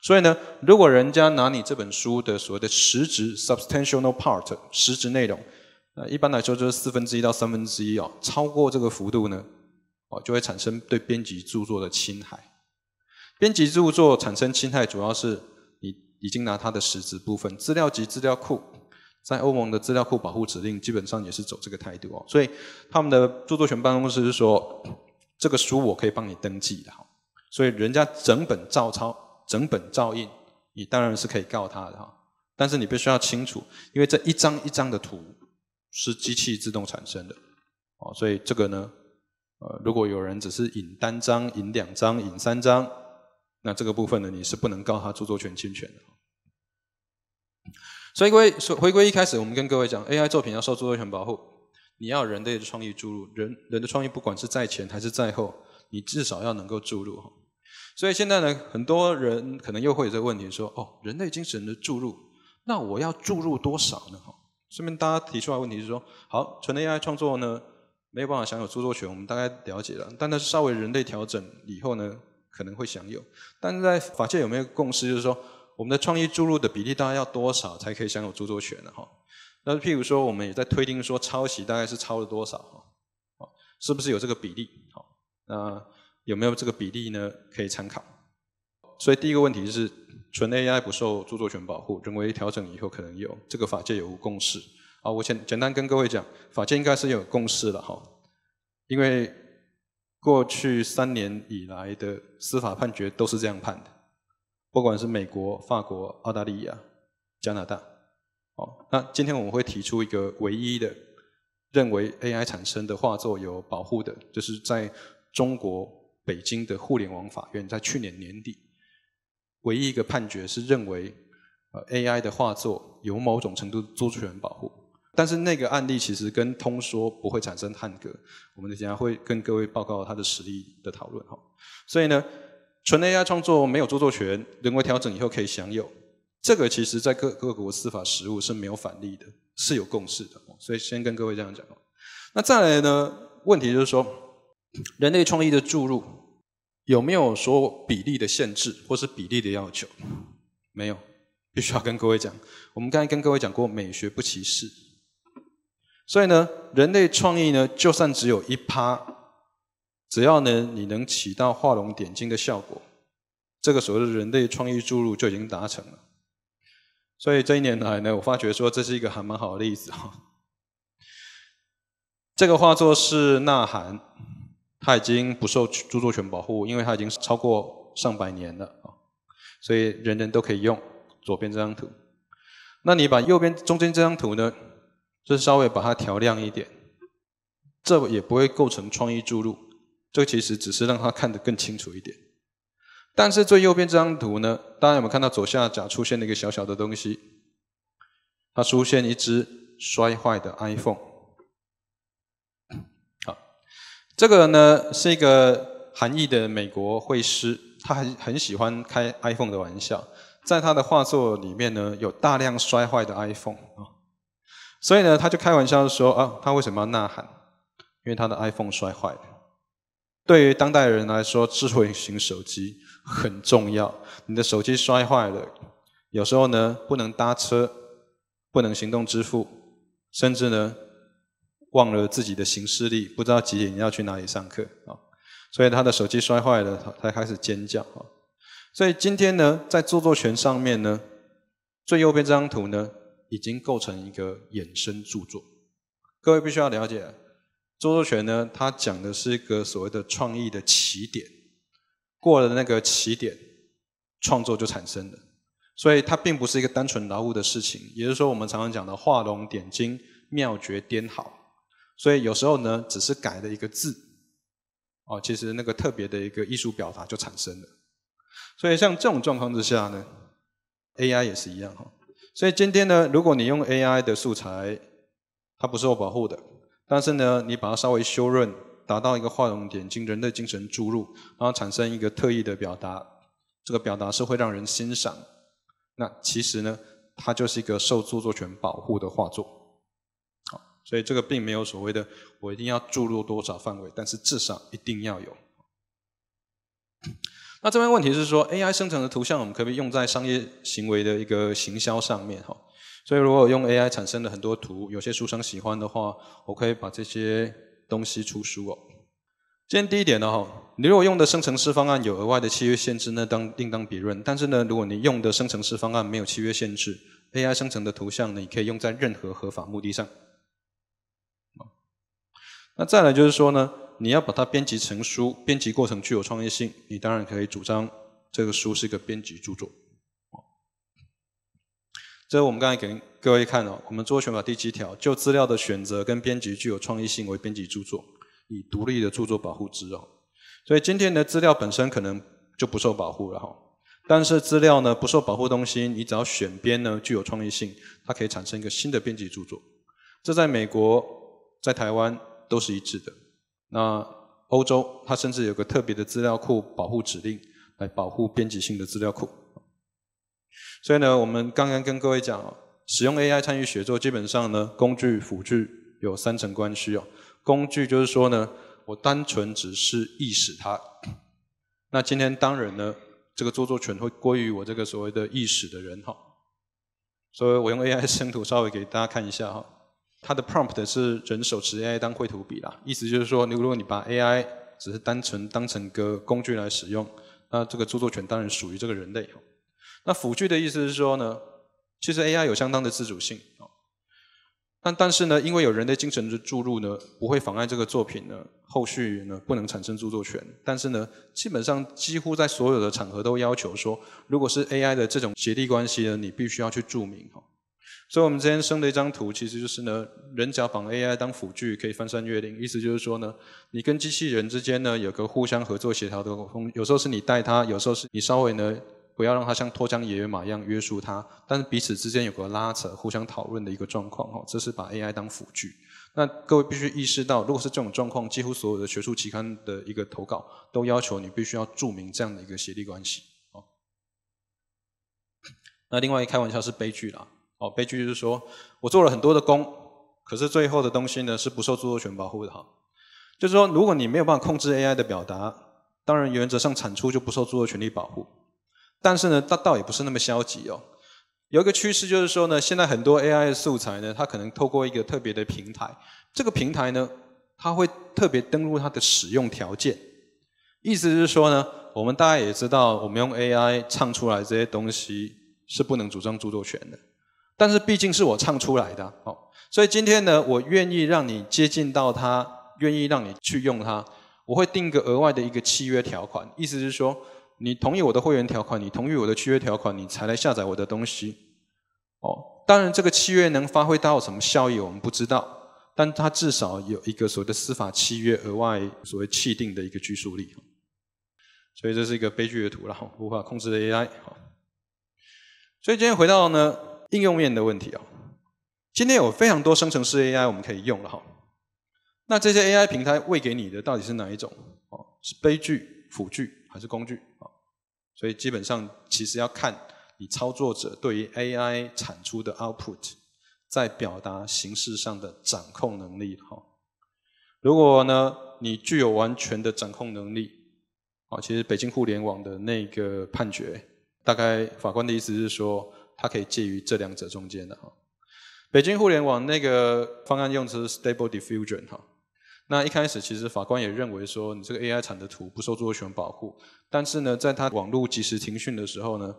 所以呢，如果人家拿你这本书的所谓的实质 （substantial part） 实质内容，那一般来说就是四分之一到三分之一哦。超过这个幅度呢，哦就会产生对编辑著作的侵害。编辑著作产生侵害，主要是你已经拿它的实质部分，资料及资料库。在欧盟的资料库保护指令基本上也是走这个态度哦，所以他们的著作权办公室是说，这个书我可以帮你登记的哈，所以人家整本照抄、整本照印，你当然是可以告他的哈，但是你必须要清楚，因为这一张一张的图是机器自动产生的，哦，所以这个呢，呃，如果有人只是引单张、引两张、引三张，那这个部分呢，你是不能告他著作权侵权的。所以归说回归一开始，我们跟各位讲，AI 作品要受著作权保护，你要人类的创意注入，人人的创意不管是在前还是在后，你至少要能够注入。所以现在呢，很多人可能又会有这个问题，说哦，人类精神的注入，那我要注入多少呢？哈，顺便大家提出来问题是说，好纯 AI 创作呢，没有办法享有著作权，我们大概了解了，但那是稍微人类调整以后呢，可能会享有。但是在法界有没有共识，就是说？我们的创意注入的比例大概要多少才可以享有著作权呢？哈，那譬如说，我们也在推定说抄袭大概是抄了多少，哈，是不是有这个比例？好，那有没有这个比例呢？可以参考。所以第一个问题是，纯 AI 不受著作权保护，人为调整以后可能有，这个法界有无共识？啊，我简简单跟各位讲，法界应该是有共识了哈，因为过去三年以来的司法判决都是这样判的。不管是美国、法国、澳大利亚、加拿大，哦，那今天我们会提出一个唯一的认为 AI 产生的画作有保护的，就是在中国北京的互联网法院，在去年年底，唯一一个判决是认为呃 AI 的画作有某种程度著作权保护，但是那个案例其实跟通说不会产生扞格，我们等下会跟各位报告它的实例的讨论哈，所以呢。纯 AI 创作没有著作权，人为调整以后可以享有。这个其实在各各国司法实务是没有反例的，是有共识的。所以先跟各位这样讲。那再来呢？问题就是说，人类创意的注入有没有说比例的限制或是比例的要求？没有，必须要跟各位讲。我们刚才跟各位讲过美学不歧视，所以呢，人类创意呢，就算只有一趴。只要呢，你能起到画龙点睛的效果，这个时候的人类创意注入就已经达成了。所以这一年来呢，我发觉说这是一个还蛮好的例子哈。这个画作是《呐喊》，它已经不受著作权保护，因为它已经超过上百年了啊，所以人人都可以用左边这张图。那你把右边中间这张图呢，就稍微把它调亮一点，这也不会构成创意注入。这其实只是让他看得更清楚一点，但是最右边这张图呢，大家有没有看到左下角出现了一个小小的东西？它出现一只摔坏的 iPhone。好，这个呢是一个韩裔的美国会师，他很很喜欢开 iPhone 的玩笑，在他的画作里面呢有大量摔坏的 iPhone 啊，所以呢他就开玩笑说啊，他为什么要呐喊？因为他的 iPhone 摔坏了。对于当代人来说，智慧型手机很重要。你的手机摔坏了，有时候呢不能搭车，不能行动支付，甚至呢忘了自己的行事历，不知道几点要去哪里上课啊。所以他的手机摔坏了，他开始尖叫啊。所以今天呢，在著作权上面呢，最右边这张图呢，已经构成一个衍生著作。各位必须要了解。著作权呢，它讲的是一个所谓的创意的起点，过了那个起点，创作就产生了。所以它并不是一个单纯劳务的事情，也就是说我们常常讲的画龙点睛、妙绝颠好。所以有时候呢，只是改了一个字，哦，其实那个特别的一个艺术表达就产生了。所以像这种状况之下呢，AI 也是一样。所以今天呢，如果你用 AI 的素材，它不受保护的。但是呢，你把它稍微修润，达到一个画龙点睛、人类精神注入，然后产生一个特异的表达，这个表达是会让人欣赏。那其实呢，它就是一个受著作权保护的画作。好，所以这个并没有所谓的我一定要注入多少范围，但是至少一定要有。那这边问题是说，AI 生成的图像，我们可不可以用在商业行为的一个行销上面？哈。所以，如果用 AI 产生的很多图，有些书生喜欢的话，我可以把这些东西出书哦。今天第一点呢，哈，你如果用的生成式方案有额外的契约限制，那当另当别论。但是呢，如果你用的生成式方案没有契约限制，AI 生成的图像呢，你可以用在任何合法目的上。那再来就是说呢，你要把它编辑成书，编辑过程具有创业性，你当然可以主张这个书是一个编辑著作。这是我们刚才给各位看的，我们著作权法第七条，就资料的选择跟编辑具有创意性为编辑著作，以独立的著作保护之哦。所以今天的资料本身可能就不受保护了哈，但是资料呢不受保护东西，你只要选编呢具有创意性，它可以产生一个新的编辑著作。这在美国、在台湾都是一致的。那欧洲它甚至有个特别的资料库保护指令，来保护编辑性的资料库。所以呢，我们刚刚跟各位讲，使用 AI 参与写作，基本上呢，工具辅助有三层关系哦。工具就是说呢，我单纯只是意识它。那今天当然呢，这个著作权会归于我这个所谓的意识的人哈。所以我用 AI 生图稍微给大家看一下哈，它的 prompt 是人手持 AI 当绘图笔啦，意思就是说，你如果你把 AI 只是单纯当成个工具来使用，那这个著作权当然属于这个人类那辅具的意思是说呢，其实 AI 有相当的自主性啊，但但是呢，因为有人类精神的注入呢，不会妨碍这个作品呢后续呢不能产生著作权。但是呢，基本上几乎在所有的场合都要求说，如果是 AI 的这种协力关系呢，你必须要去注明哈。所以我们今天生的一张图，其实就是呢人脚绑 AI 当辅具，可以翻山越岭，意思就是说呢，你跟机器人之间呢有个互相合作协调的风，有时候是你带它，有时候是你稍微呢。不要让它像脱缰野马一样约束它，但是彼此之间有个拉扯、互相讨论的一个状况哈，这是把 AI 当辅具。那各位必须意识到，如果是这种状况，几乎所有的学术期刊的一个投稿都要求你必须要注明这样的一个协力关系。哦，那另外一开玩笑是悲剧了。哦，悲剧就是说我做了很多的功，可是最后的东西呢是不受著作权保护的哈。就是说，如果你没有办法控制 AI 的表达，当然原则上产出就不受著作权利保护。但是呢，它倒也不是那么消极哦。有一个趋势就是说呢，现在很多 AI 的素材呢，它可能透过一个特别的平台，这个平台呢，它会特别登录它的使用条件。意思是说呢，我们大家也知道，我们用 AI 唱出来这些东西是不能主张著作权的。但是毕竟是我唱出来的哦，所以今天呢，我愿意让你接近到它，愿意让你去用它，我会定个额外的一个契约条款，意思是说。你同意我的会员条款，你同意我的契约条款，你才来下载我的东西。哦，当然这个契约能发挥到什么效益，我们不知道。但它至少有一个所谓的司法契约，额外所谓契定的一个拘束力。所以这是一个悲剧的了，壤，无法控制的 AI。所以今天回到呢应用面的问题啊，今天有非常多生成式 AI 我们可以用了哈。那这些 AI 平台喂给你的到底是哪一种？哦，是悲剧、辅具还是工具？啊？所以基本上，其实要看你操作者对于 AI 产出的 output 在表达形式上的掌控能力哈。如果呢，你具有完全的掌控能力，啊，其实北京互联网的那个判决，大概法官的意思是说，它可以介于这两者中间的哈。北京互联网那个方案用词 stable diffusion 哈。那一开始其实法官也认为说你这个 AI 产的图不受著作权保护，但是呢，在他网络即时停讯的时候呢，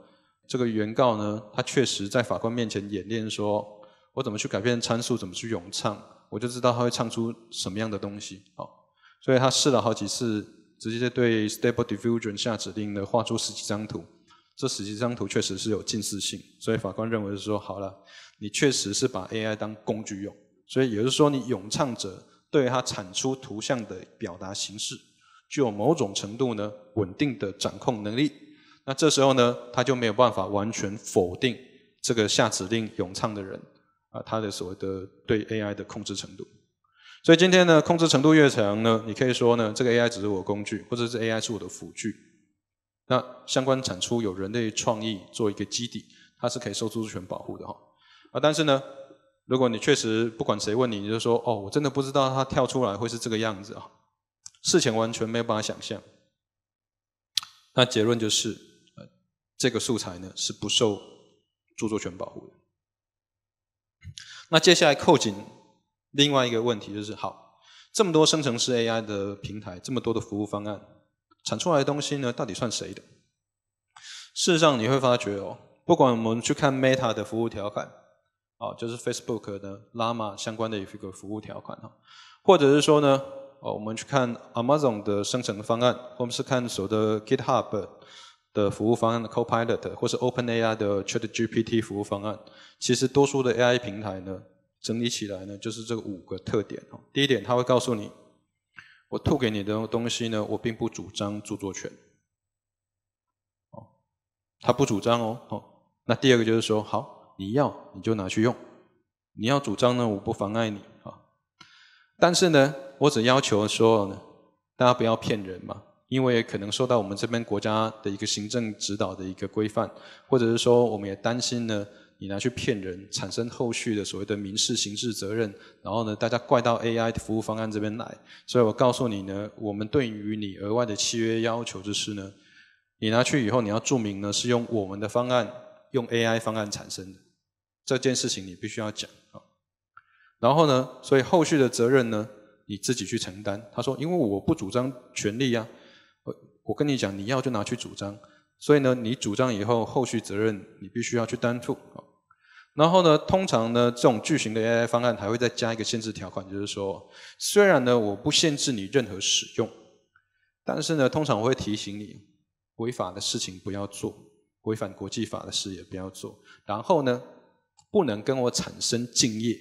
这个原告呢，他确实在法官面前演练说，我怎么去改变参数，怎么去咏唱，我就知道他会唱出什么样的东西好，所以他试了好几次，直接对 Stable Diffusion 下指令呢，画出十几张图，这十几张图确实是有近似性，所以法官认为是说好了，你确实是把 AI 当工具用，所以也就是说你咏唱者。对它产出图像的表达形式，具有某种程度呢稳定的掌控能力，那这时候呢，他就没有办法完全否定这个下指令咏唱的人啊，他的所谓的对 AI 的控制程度。所以今天呢，控制程度越强呢，你可以说呢，这个 AI 只是我工具，或者是 AI 是我的辅具。那相关产出有人类创意做一个基底，它是可以受著作权保护的哈。啊，但是呢。如果你确实不管谁问你，你就说哦，我真的不知道它跳出来会是这个样子啊，事情完全没有办法想象。那结论就是，呃，这个素材呢是不受著作权保护的。那接下来扣紧另外一个问题就是，好，这么多生成式 AI 的平台，这么多的服务方案，产出来的东西呢，到底算谁的？事实上，你会发觉哦，不管我们去看 Meta 的服务条款。哦，就是 Facebook 的拉 a 相关的一个服务条款哈，或者是说呢，哦，我们去看 Amazon 的生成方案，或者是看所谓的 GitHub 的服务方案的 Copilot，或是 OpenAI 的 ChatGPT 服务方案。其实，多数的 AI 平台呢，整理起来呢，就是这五个特点哦。第一点，它会告诉你，我吐给你的东西呢，我并不主张著作权。哦，他不主张哦，哦。那第二个就是说，好。你要你就拿去用，你要主张呢，我不妨碍你啊。但是呢，我只要求说呢，大家不要骗人嘛，因为可能受到我们这边国家的一个行政指导的一个规范，或者是说我们也担心呢，你拿去骗人，产生后续的所谓的民事刑事责任，然后呢，大家怪到 AI 的服务方案这边来。所以我告诉你呢，我们对于你额外的契约要求就是呢，你拿去以后你要注明呢，是用我们的方案，用 AI 方案产生的。这件事情你必须要讲啊，然后呢，所以后续的责任呢你自己去承担。他说：“因为我不主张权利呀，我我跟你讲，你要就拿去主张。所以呢，你主张以后后续责任你必须要去担负啊。然后呢，通常呢这种巨型的 AI 方案还会再加一个限制条款，就是说，虽然呢我不限制你任何使用，但是呢通常我会提醒你，违法的事情不要做，违反国际法的事也不要做。然后呢。”不能跟我产生竞业，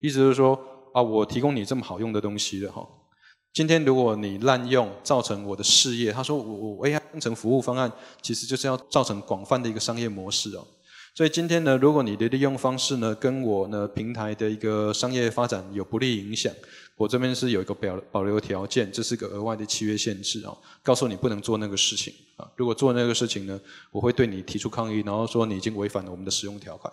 意思是说啊，我提供你这么好用的东西的哈。今天如果你滥用，造成我的事业，他说我我 AI 工程服务方案其实就是要造成广泛的一个商业模式哦。所以今天呢，如果你的利用方式呢，跟我呢平台的一个商业发展有不利影响，我这边是有一个表保留条件，这是个额外的契约限制哦，告诉你不能做那个事情啊。如果做那个事情呢，我会对你提出抗议，然后说你已经违反了我们的使用条款。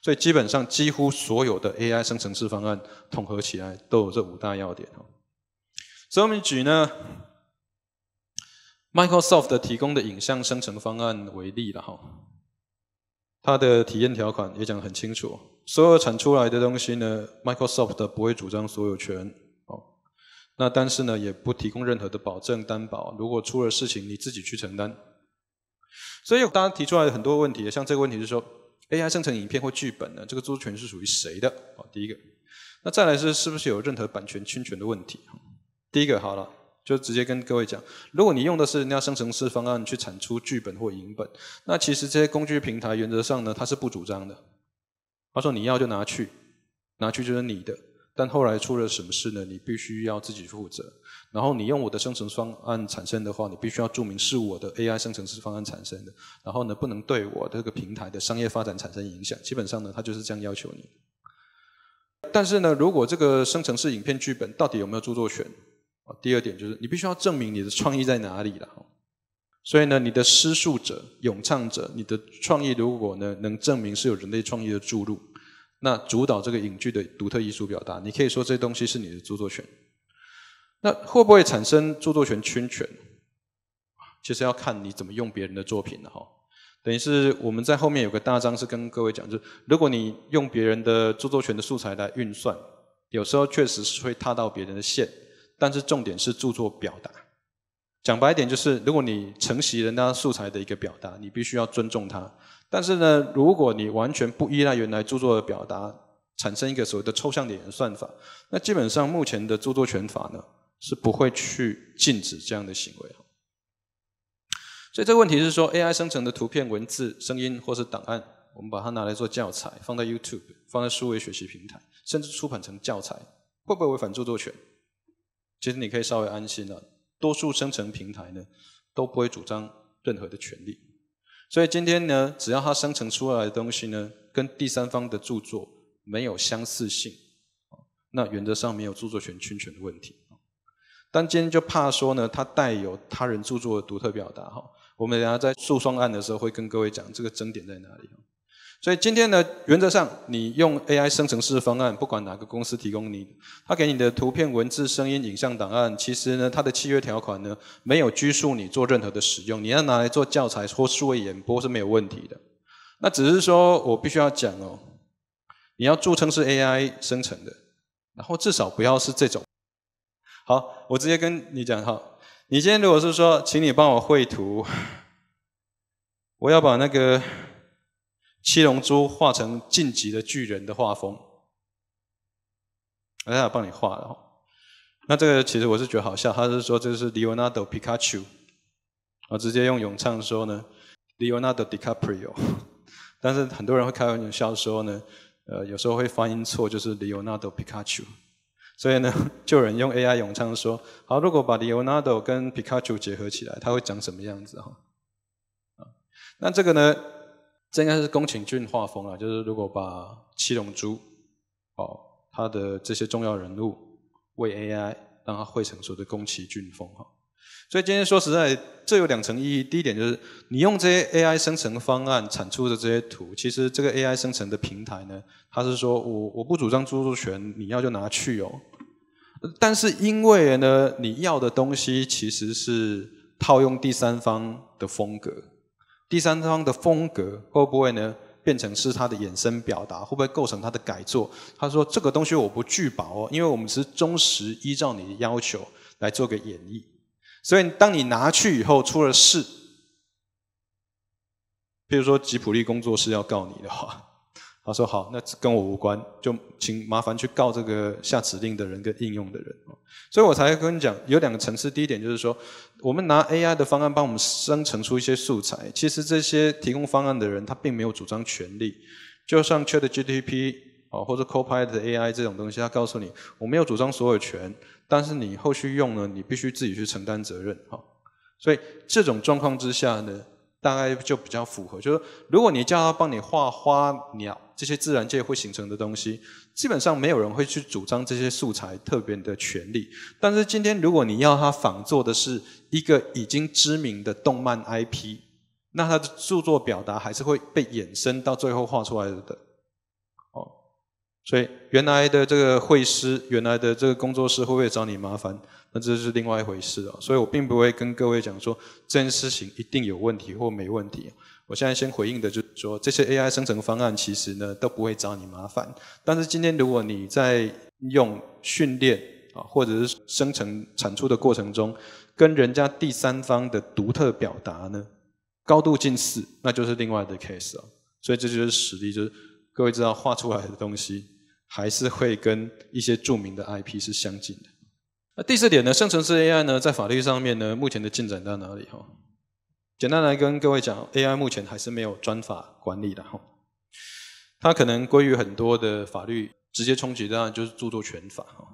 所以基本上，几乎所有的 AI 生成式方案统合起来都有这五大要点哦。所以我们举呢 Microsoft 提供的影像生成方案为例了哈，它的体验条款也讲得很清楚，所有产出来的东西呢，Microsoft 不会主张所有权哦。那但是呢，也不提供任何的保证担保，如果出了事情，你自己去承担。所以大家提出来很多问题，像这个问题是说。AI 生成影片或剧本呢？这个著作权是属于谁的？哦，第一个。那再来是是不是有任何版权侵权的问题？第一个好了，就直接跟各位讲：如果你用的是人家生成式方案去产出剧本或影本，那其实这些工具平台原则上呢，它是不主张的。他说你要就拿去，拿去就是你的。但后来出了什么事呢？你必须要自己负责。然后你用我的生成方案产生的话，你必须要注明是我的 AI 生成式方案产生的。然后呢，不能对我这个平台的商业发展产生影响。基本上呢，他就是这样要求你。但是呢，如果这个生成式影片剧本到底有没有著作权？啊，第二点就是你必须要证明你的创意在哪里了。所以呢，你的施术者、咏唱者，你的创意如果呢能证明是有人类创意的注入，那主导这个影剧的独特艺术表达，你可以说这东西是你的著作权。那会不会产生著作权侵权？其实要看你怎么用别人的作品了哈。等于是我们在后面有个大章是跟各位讲，就是如果你用别人的著作权的素材来运算，有时候确实是会踏到别人的线。但是重点是著作表达，讲白一点就是，如果你承袭人家素材的一个表达，你必须要尊重它。但是呢，如果你完全不依赖原来著作的表达，产生一个所谓的抽象点的算法，那基本上目前的著作权法呢？是不会去禁止这样的行为哈。所以这个问题是说，AI 生成的图片、文字、声音或是档案，我们把它拿来做教材，放在 YouTube，放在数位学习平台，甚至出版成教材，会不会违反著作权？其实你可以稍微安心了，多数生成平台呢都不会主张任何的权利。所以今天呢，只要它生成出来的东西呢，跟第三方的著作没有相似性，那原则上没有著作权侵权的问题。但今天就怕说呢，它带有他人著作的独特表达哈。我们等下在诉讼案的时候会跟各位讲这个争点在哪里。所以今天呢，原则上你用 AI 生成式方案，不管哪个公司提供你，他给你的图片、文字、声音、影像档案，其实呢，它的契约条款呢，没有拘束你做任何的使用。你要拿来做教材或数位演播是没有问题的。那只是说我必须要讲哦，你要著称是 AI 生成的，然后至少不要是这种。好，我直接跟你讲。哈，你今天如果是说，请你帮我绘图，我要把那个七龙珠画成晋级的巨人的画风，我再来帮你画。了。那这个其实我是觉得好笑，他是说这是 Leonardo Pikachu，我直接用咏唱说呢 Leonardo DiCaprio，<laughs> 但是很多人会开玩笑说呢，呃，有时候会发音错，就是 Leonardo Pikachu。所以呢，<laughs> 就有人用 AI 咏唱说：“好，如果把 Leonardo 跟皮卡丘结合起来，它会长什么样子？”哈，那这个呢，这应该是宫崎骏画风啊，就是如果把七龙珠哦，他的这些重要人物为 AI，让它绘成所谓的宫崎骏风哈。所以今天说实在，这有两层意义。第一点就是，你用这些 AI 生成方案产出的这些图，其实这个 AI 生成的平台呢，它是说我我不主张著作权，你要就拿去哦。但是因为呢，你要的东西其实是套用第三方的风格，第三方的风格会不会呢变成是它的衍生表达？会不会构成它的改作？他说这个东西我不拒保哦，因为我们是忠实依照你的要求来做个演绎。所以，当你拿去以后出了事，譬如说吉普力工作室要告你的话，<laughs> 他说好，那跟我无关，就请麻烦去告这个下指令的人跟应用的人。所以我才跟你讲，有两个层次。第一点就是说，我们拿 AI 的方案帮我们生成出一些素材，其实这些提供方案的人他并没有主张权利，就像 ChatGTP。哦，或者 Copilot AI 这种东西，它告诉你，我没有主张所有权，但是你后续用呢，你必须自己去承担责任。哈，所以这种状况之下呢，大概就比较符合，就是如果你叫他帮你画花鸟这些自然界会形成的东西，基本上没有人会去主张这些素材特别的权利。但是今天，如果你要他仿做的是一个已经知名的动漫 IP，那他的著作表达还是会被衍生到最后画出来的。所以原来的这个会师，原来的这个工作室会不会找你麻烦？那这是另外一回事啊。所以我并不会跟各位讲说这件事情一定有问题或没问题。我现在先回应的就是说，这些 AI 生成方案其实呢都不会找你麻烦。但是今天如果你在用训练啊，或者是生成产出的过程中，跟人家第三方的独特表达呢高度近似，那就是另外的 case 啊。所以这就是实例，就是各位知道画出来的东西。还是会跟一些著名的 IP 是相近的。那第四点呢，生成式 AI 呢，在法律上面呢，目前的进展到哪里哈？简单来跟各位讲，AI 目前还是没有专法管理的哈。它可能归于很多的法律直接冲击的，就是著作权法。哈。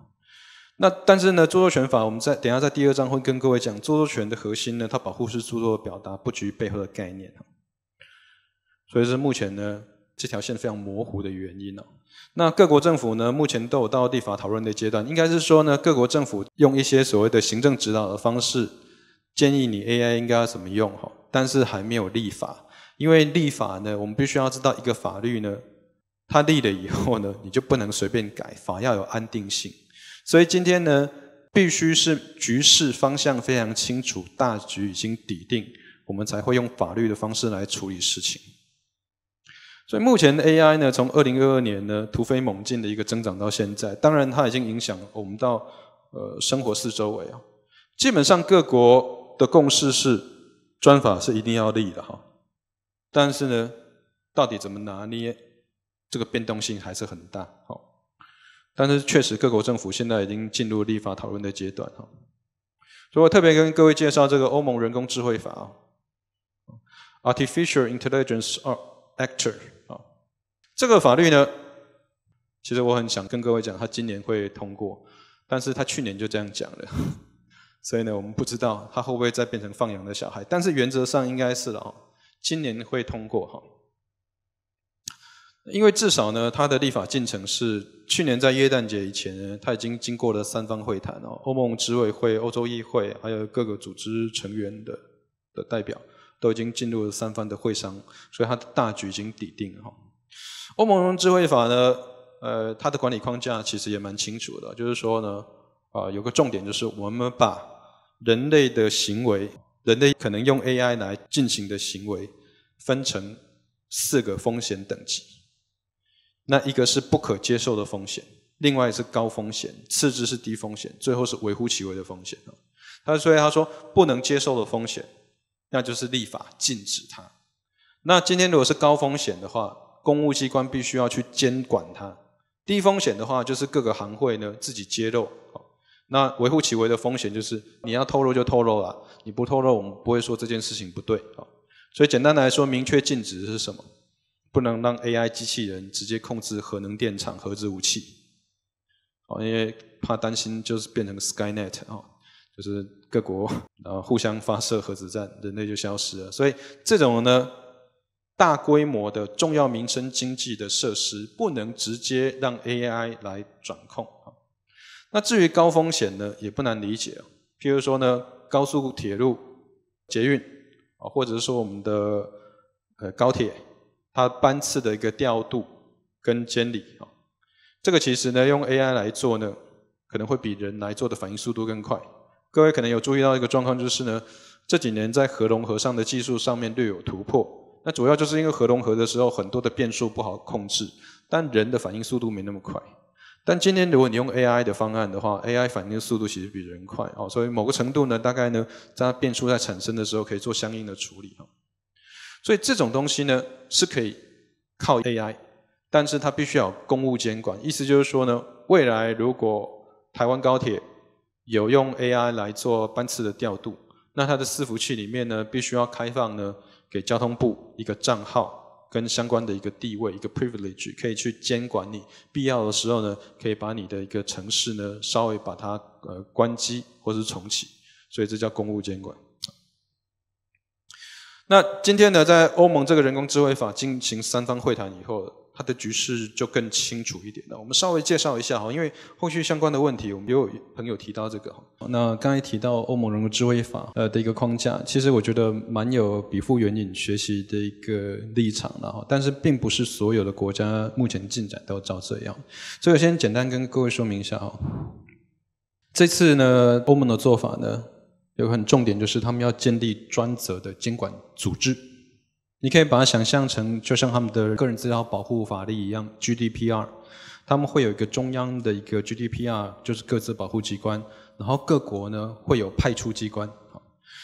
那但是呢，著作权法我们在等下在第二章会跟各位讲，著作权的核心呢，它保护是著作表达，不局背后的概念。所以是目前呢，这条线非常模糊的原因哦。那各国政府呢，目前都有到立法讨论的阶段。应该是说呢，各国政府用一些所谓的行政指导的方式，建议你 AI 应该要怎么用哈，但是还没有立法。因为立法呢，我们必须要知道一个法律呢，它立了以后呢，你就不能随便改法，要有安定性。所以今天呢，必须是局势方向非常清楚，大局已经底定，我们才会用法律的方式来处理事情。所以目前的 AI 呢，从二零二二年呢，突飞猛进的一个增长到现在，当然它已经影响我们到呃生活四周围啊。基本上各国的共识是，专法是一定要立的哈。但是呢，到底怎么拿捏，这个变动性还是很大。好，但是确实各国政府现在已经进入立法讨论的阶段哈。所以我特别跟各位介绍这个欧盟人工智慧法啊，Artificial Intelligence Act。Actor。这个法律呢，其实我很想跟各位讲，他今年会通过，但是他去年就这样讲了，<laughs> 所以呢，我们不知道他会不会再变成放羊的小孩，但是原则上应该是了哈，今年会通过哈，因为至少呢，它的立法进程是去年在耶诞节以前，他已经经过了三方会谈哦，欧盟执委会、欧洲议会还有各个组织成员的的代表，都已经进入了三方的会商，所以它的大局已经底定哈。欧盟智慧法呢？呃，它的管理框架其实也蛮清楚的，就是说呢，啊，有个重点就是我们把人类的行为，人类可能用 AI 来进行的行为，分成四个风险等级。那一个是不可接受的风险，另外是高风险，次之是低风险，最后是微乎其微的风险。他所以他说，不能接受的风险，那就是立法禁止它。那今天如果是高风险的话，公务机关必须要去监管它。低风险的话，就是各个行会呢自己揭露。那微乎其微的风险就是你要透露就透露了，你不透露我们不会说这件事情不对。所以简单来说，明确禁止是什么？不能让 AI 机器人直接控制核能电厂、核子武器。哦，因为怕担心就是变成 Skynet 哦，就是各国然互相发射核子战，人类就消失了。所以这种呢？大规模的重要民生经济的设施，不能直接让 AI 来掌控。那至于高风险呢，也不难理解。譬如说呢，高速铁路、捷运啊，或者是说我们的呃高铁，它班次的一个调度跟监理啊，这个其实呢，用 AI 来做呢，可能会比人来做的反应速度更快。各位可能有注意到一个状况，就是呢，这几年在核融合上的技术上面略有突破。那主要就是因为核融合的时候，很多的变数不好控制，但人的反应速度没那么快。但今天如果你用 AI 的方案的话，AI 反应速度其实比人快哦，所以某个程度呢，大概呢，它变数在产生的时候可以做相应的处理啊。所以这种东西呢是可以靠 AI，但是它必须要公务监管，意思就是说呢，未来如果台湾高铁有用 AI 来做班次的调度，那它的伺服器里面呢必须要开放呢。给交通部一个账号，跟相关的一个地位，一个 privilege，可以去监管你。必要的时候呢，可以把你的一个城市呢稍微把它呃关机或是重启。所以这叫公务监管。那今天呢，在欧盟这个人工智慧法进行三方会谈以后。它的局势就更清楚一点了。我们稍微介绍一下哈，因为后续相关的问题，我们也有朋友提到这个那刚才提到欧盟人工智慧法呃的一个框架，其实我觉得蛮有比附援引学习的一个立场的哈。但是并不是所有的国家目前进展都照这样。所以我先简单跟各位说明一下哈。这次呢，欧盟的做法呢，有很重点就是他们要建立专责的监管组织。你可以把它想象成，就像他们的个人资料保护法律一样，GDPR，他们会有一个中央的一个 GDPR，就是各自保护机关，然后各国呢会有派出机关。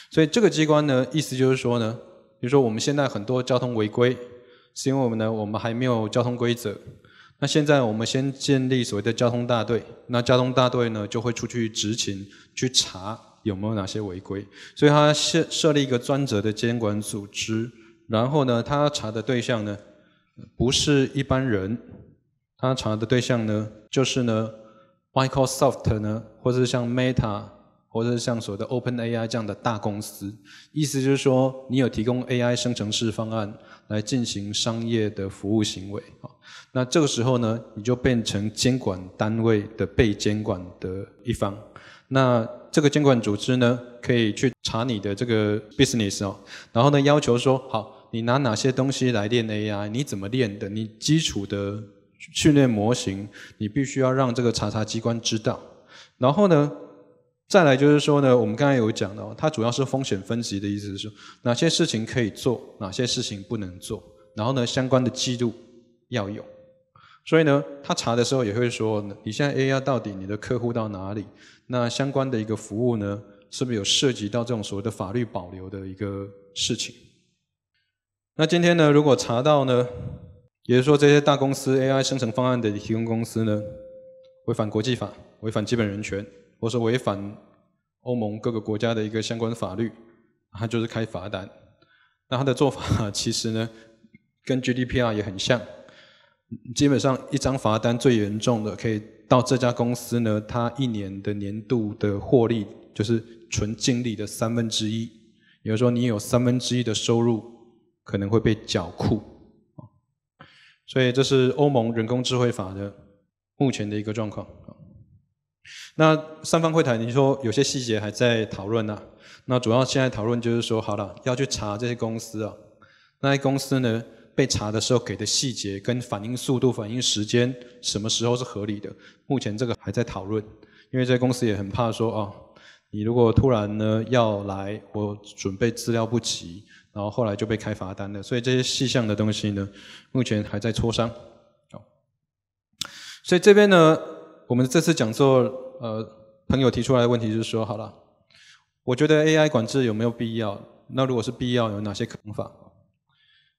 所以这个机关呢，意思就是说呢，比如说我们现在很多交通违规，是因为我们呢我们还没有交通规则。那现在我们先建立所谓的交通大队，那交通大队呢就会出去执勤，去查有没有哪些违规。所以它设设立一个专责的监管组织。然后呢，他查的对象呢不是一般人，他查的对象呢就是呢，Microsoft 呢，或者像 Meta，或者像所谓的 OpenAI 这样的大公司。意思就是说，你有提供 AI 生成式方案来进行商业的服务行为，那这个时候呢，你就变成监管单位的被监管的一方。那这个监管组织呢，可以去查你的这个 business 哦，然后呢，要求说好。你拿哪些东西来练 AI？你怎么练的？你基础的训练模型，你必须要让这个查查机关知道。然后呢，再来就是说呢，我们刚才有讲到，它主要是风险分级的意思是，哪些事情可以做，哪些事情不能做。然后呢，相关的记录要有。所以呢，他查的时候也会说，你现在 AI 到底你的客户到哪里？那相关的一个服务呢，是不是有涉及到这种所谓的法律保留的一个事情？那今天呢？如果查到呢，也就是说这些大公司 AI 生成方案的提供公司呢，违反国际法、违反基本人权，或是违反欧盟各个国家的一个相关法律，它就是开罚单。那它的做法 <laughs> 其实呢，跟 GDPR 也很像。基本上一张罚单最严重的，可以到这家公司呢，它一年的年度的获利，就是纯净利的三分之一。也就是说，你有三分之一的收入。可能会被缴库。所以这是欧盟人工智慧法的目前的一个状况。那三方会谈，你说有些细节还在讨论呢。那主要现在讨论就是说，好了，要去查这些公司啊。那些公司呢，被查的时候给的细节跟反应速度、反应时间，什么时候是合理的？目前这个还在讨论，因为这些公司也很怕说啊，你如果突然呢要来，我准备资料不齐。然后后来就被开罚单了，所以这些细项的东西呢，目前还在磋商。好，所以这边呢，我们这次讲座，呃，朋友提出来的问题就是说，好了，我觉得 AI 管制有没有必要？那如果是必要，有哪些方法？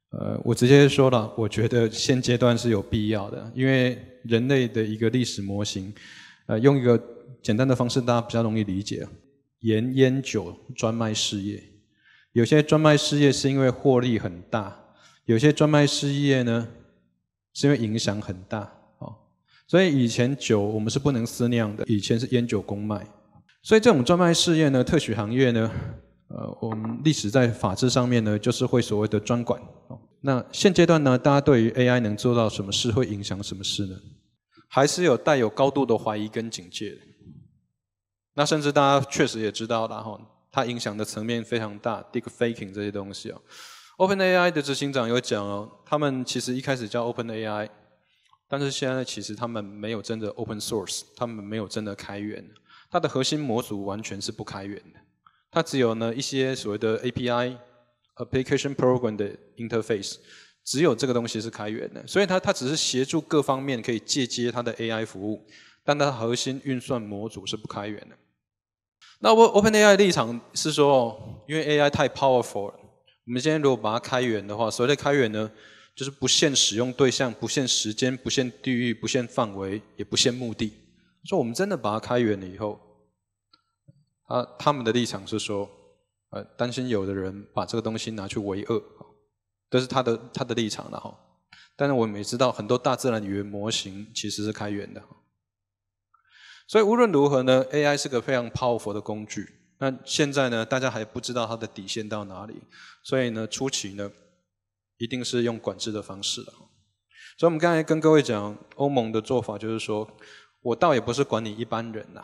呃，我直接说了，我觉得现阶段是有必要的，因为人类的一个历史模型，呃，用一个简单的方式，大家比较容易理解，盐、烟、酒专卖事业。有些专卖事业是因为获利很大，有些专卖事业呢，是因为影响很大哦。所以以前酒我们是不能私酿的，以前是烟酒公卖。所以这种专卖事业呢，特许行业呢，呃，我们历史在法制上面呢，就是会所谓的专管。那现阶段呢，大家对于 AI 能做到什么事，会影响什么事呢？还是有带有高度的怀疑跟警戒。那甚至大家确实也知道，然后。它影响的层面非常大，Deepfaking 这些东西哦。OpenAI 的执行长有讲哦，他们其实一开始叫 OpenAI，但是现在其实他们没有真的 Open Source，他们没有真的开源，它的核心模组完全是不开源的。它只有呢一些所谓的 API，Application Program 的 Interface，只有这个东西是开源的。所以它它只是协助各方面可以借接它的 AI 服务，但它核心运算模组是不开源的。那我 OpenAI 立场是说，因为 AI 太 powerful，了，我们现在如果把它开源的话，所谓的开源呢，就是不限使用对象、不限时间、不限地域、不限范围，也不限目的。说我们真的把它开源了以后，啊，他们的立场是说，呃，担心有的人把这个东西拿去为恶，这是他的他的立场了哈。但是我们也知道，很多大自然语言模型其实是开源的。所以无论如何呢，AI 是个非常泡 l 的工具。那现在呢，大家还不知道它的底线到哪里，所以呢，初期呢，一定是用管制的方式。所以，我们刚才跟各位讲，欧盟的做法就是说，我倒也不是管你一般人呐，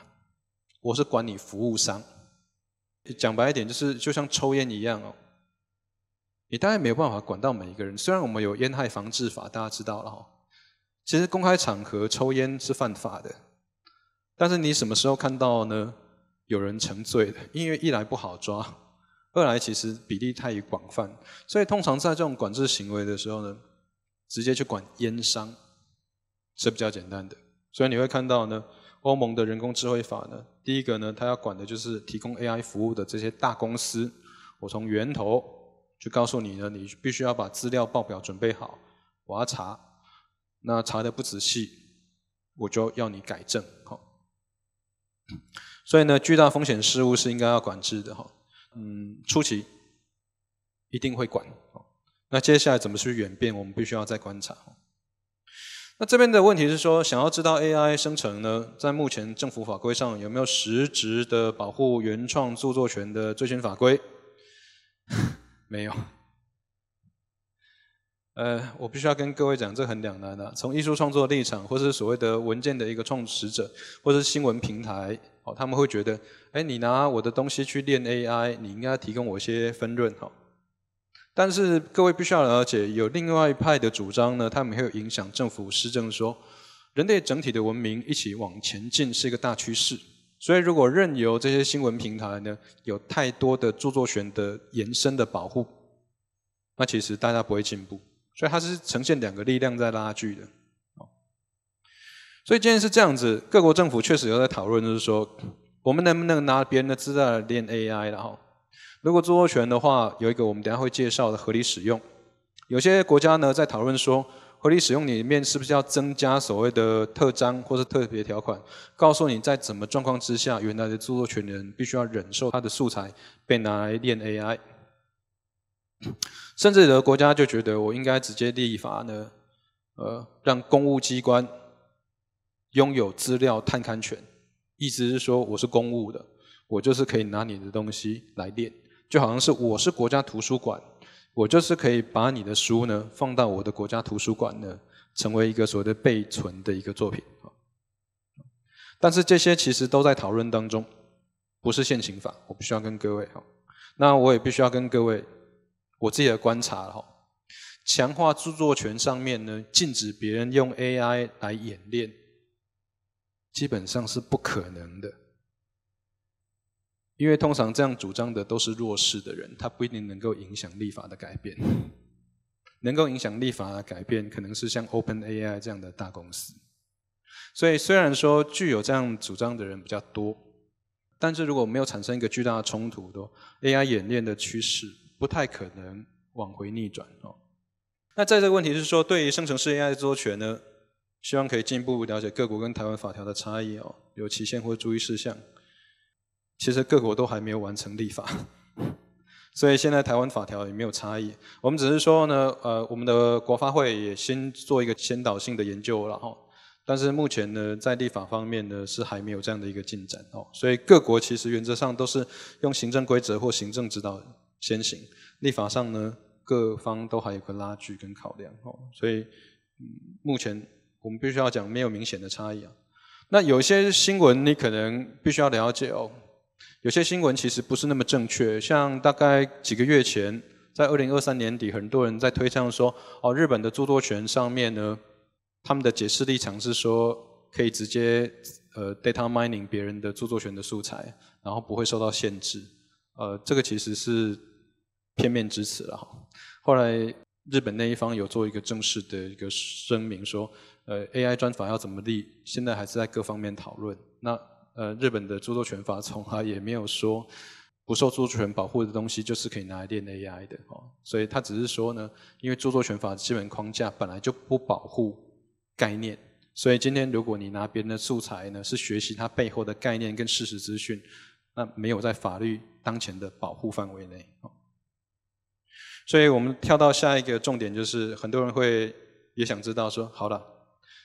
我是管你服务商。讲白一点，就是就像抽烟一样哦，你当然没有办法管到每一个人。虽然我们有烟害防治法，大家知道了哈，其实公开场合抽烟是犯法的。但是你什么时候看到呢？有人沉醉的，因为一来不好抓，二来其实比例太广泛，所以通常在这种管制行为的时候呢，直接去管烟商是比较简单的。所以你会看到呢，欧盟的人工智慧法呢，第一个呢，它要管的就是提供 AI 服务的这些大公司，我从源头就告诉你呢，你必须要把资料报表准备好，我要查，那查的不仔细，我就要你改正，好。所以呢，巨大风险事物是应该要管制的哈。嗯，初期一定会管。那接下来怎么去演变，我们必须要再观察。那这边的问题是说，想要知道 AI 生成呢，在目前政府法规上有没有实质的保护原创著作权的最新法规？<laughs> 没有。呃，我必须要跟各位讲，这很两难的。从艺术创作立场，或是所谓的文件的一个创始者，或者是新闻平台，哦，他们会觉得，哎，你拿我的东西去练 AI，你应该提供我一些分润哈。但是各位必须要了解，有另外一派的主张呢，他们会有影响政府施政，说人类整体的文明一起往前进是一个大趋势。所以如果任由这些新闻平台呢，有太多的著作权的延伸的保护，那其实大家不会进步。所以它是呈现两个力量在拉锯的，所以今天是这样子，各国政府确实有在讨论，就是说，我们能不能拿别人的资料练 AI 然后如果著作权的话，有一个我们等下会介绍的合理使用，有些国家呢在讨论说，合理使用里面是不是要增加所谓的特章或是特别条款，告诉你在什么状况之下，原来的著作权人必须要忍受他的素材被拿来练 AI。甚至有的国家就觉得我应该直接立法呢，呃，让公务机关拥有资料探勘权，意思是说我是公务的，我就是可以拿你的东西来练，就好像是我是国家图书馆，我就是可以把你的书呢放到我的国家图书馆呢，成为一个所谓的备存的一个作品但是这些其实都在讨论当中，不是现行法，我不需要跟各位哈，那我也必须要跟各位。我自己的观察，强化著作权上面呢，禁止别人用 AI 来演练，基本上是不可能的。因为通常这样主张的都是弱势的人，他不一定能够影响立法的改变。<laughs> 能够影响立法的改变，可能是像 OpenAI 这样的大公司。所以，虽然说具有这样主张的人比较多，但是如果没有产生一个巨大的冲突，的 AI 演练的趋势。不太可能往回逆转哦。那在这个问题是说，对于生成式 AI 作权呢，希望可以进一步了解各国跟台湾法条的差异哦，有期限或注意事项。其实各国都还没有完成立法，<laughs> 所以现在台湾法条也没有差异。我们只是说呢，呃，我们的国发会也先做一个先导性的研究，然后，但是目前呢，在立法方面呢，是还没有这样的一个进展哦。所以各国其实原则上都是用行政规则或行政指导。先行，立法上呢，各方都还有个拉锯跟考量哦，所以目前我们必须要讲没有明显的差异啊。那有些新闻你可能必须要了解哦，有些新闻其实不是那么正确，像大概几个月前，在二零二三年底，很多人在推上说，哦，日本的著作权上面呢，他们的解释立场是说可以直接呃 data mining 别人的著作权的素材，然后不会受到限制。呃，这个其实是。片面之词了哈。后来日本那一方有做一个正式的一个声明，说呃 AI 专法要怎么立，现在还是在各方面讨论。那呃日本的著作权法从来也没有说不受著作权保护的东西就是可以拿来练 AI 的哦。所以他只是说呢，因为著作权法基本框架本来就不保护概念，所以今天如果你拿别人的素材呢，是学习它背后的概念跟事实资讯，那没有在法律当前的保护范围内。所以我们跳到下一个重点，就是很多人会也想知道说，好了，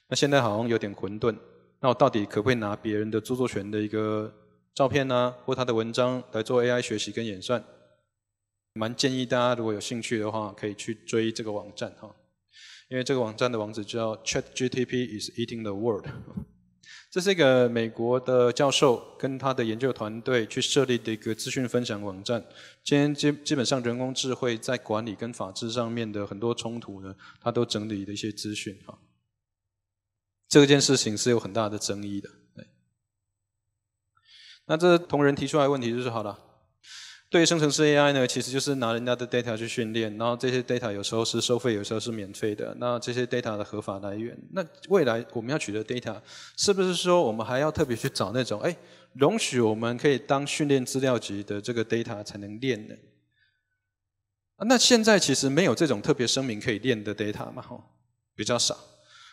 那现在好像有点混沌，那我到底可不可以拿别人的著作权的一个照片呢，或他的文章来做 AI 学习跟演算？蛮建议大家如果有兴趣的话，可以去追这个网站哈，因为这个网站的网址叫 ChatGTP is eating the world。这是一个美国的教授跟他的研究团队去设立的一个资讯分享网站。今天基基本上，人工智慧在管理跟法制上面的很多冲突呢，他都整理了一些资讯啊。这件事情是有很大的争议的。那这同仁提出来问题就是好了。对于生成式 AI 呢，其实就是拿人家的 data 去训练，然后这些 data 有时候是收费，有时候是免费的。那这些 data 的合法来源，那未来我们要取得 data，是不是说我们还要特别去找那种哎，容许我们可以当训练资料集的这个 data 才能练呢？那现在其实没有这种特别声明可以练的 data 嘛，吼，比较少。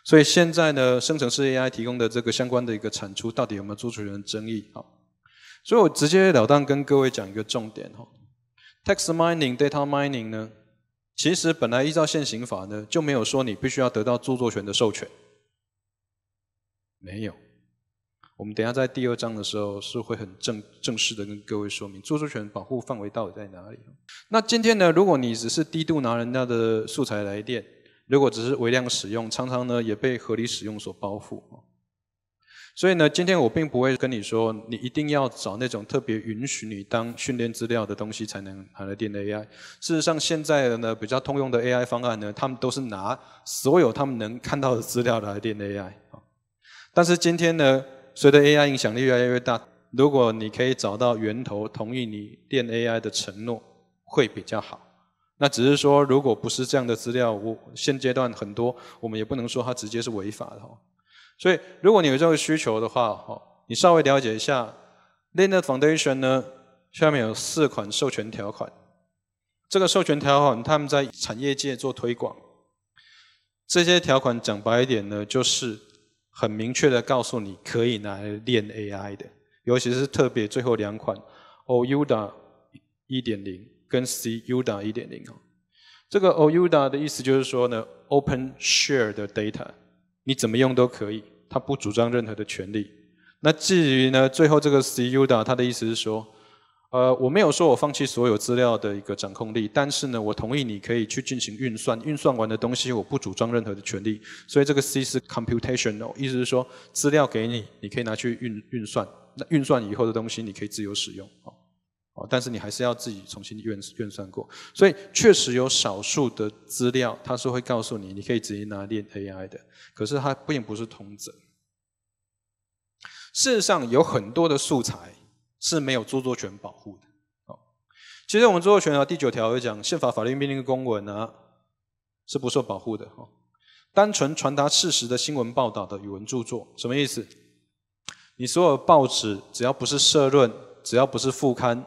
所以现在呢，生成式 AI 提供的这个相关的一个产出，到底有没有做出人争议啊？所以我直截了当跟各位讲一个重点哈，text mining、data mining 呢，其实本来依照现行法呢，就没有说你必须要得到著作权的授权，没有。我们等下在第二章的时候是会很正正式的跟各位说明著作权保护范围到底在哪里。那今天呢，如果你只是低度拿人家的素材来练，如果只是微量使用，常常呢也被合理使用所包覆。所以呢，今天我并不会跟你说，你一定要找那种特别允许你当训练资料的东西才能拿来练 AI。事实上，现在的呢比较通用的 AI 方案呢，他们都是拿所有他们能看到的资料来练 AI。但是今天呢，随着 AI 影响力越来越大，如果你可以找到源头同意你练 AI 的承诺，会比较好。那只是说，如果不是这样的资料，我现阶段很多，我们也不能说它直接是违法的。所以，如果你有这个需求的话，哦，你稍微了解一下 l i n e x Foundation 呢，下面有四款授权条款。这个授权条款，他们在产业界做推广。这些条款讲白一点呢，就是很明确的告诉你可以拿来练 AI 的，尤其是特别最后两款，OUDA 1.0跟 CUDA 1.0哦。这个 OUDA 的意思就是说呢，Open Share 的 data。你怎么用都可以，他不主张任何的权利。那至于呢，最后这个 CUDA，他的意思是说，呃，我没有说我放弃所有资料的一个掌控力，但是呢，我同意你可以去进行运算，运算完的东西我不主张任何的权利。所以这个 C 是 computation，a l 意思是说资料给你，你可以拿去运运算，那运算以后的东西你可以自由使用。但是你还是要自己重新运运算过，所以确实有少数的资料，它是会告诉你，你可以直接拿练 AI 的。可是它并不是通则，事实上有很多的素材是没有著作权保护的。哦，其实我们著作权啊，第九条有讲，宪法、法律命令的公文啊，是不受保护的。哦，单纯传达事实的新闻报道的语文著作，什么意思？你所有报纸只要不是社论，只要不是副刊。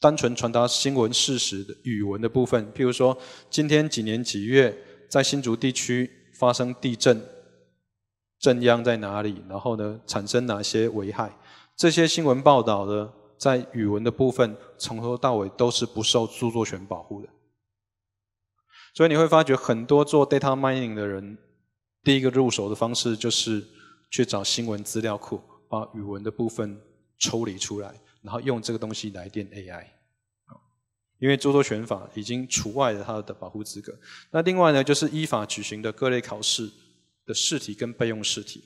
单纯传达新闻事实的语文的部分，譬如说今天几年几月在新竹地区发生地震，震央在哪里？然后呢，产生哪些危害？这些新闻报道的在语文的部分，从头到尾都是不受著作权保护的。所以你会发觉很多做 data mining 的人，第一个入手的方式就是去找新闻资料库，把语文的部分抽离出来。然后用这个东西来电 AI，因为著作权法已经除外了它的保护资格。那另外呢，就是依法举行的各类考试的试题跟备用试题。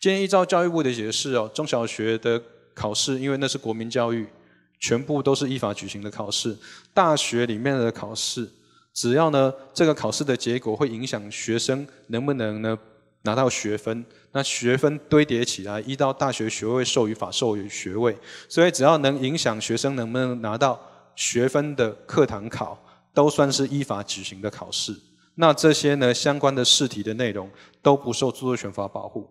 今天依照教育部的解释哦，中小学的考试，因为那是国民教育，全部都是依法举行的考试。大学里面的考试，只要呢这个考试的结果会影响学生能不能呢？拿到学分，那学分堆叠起来，依到大学学位授予法授予学位，所以只要能影响学生能不能拿到学分的课堂考，都算是依法举行的考试。那这些呢，相关的试题的内容都不受著作权法保护。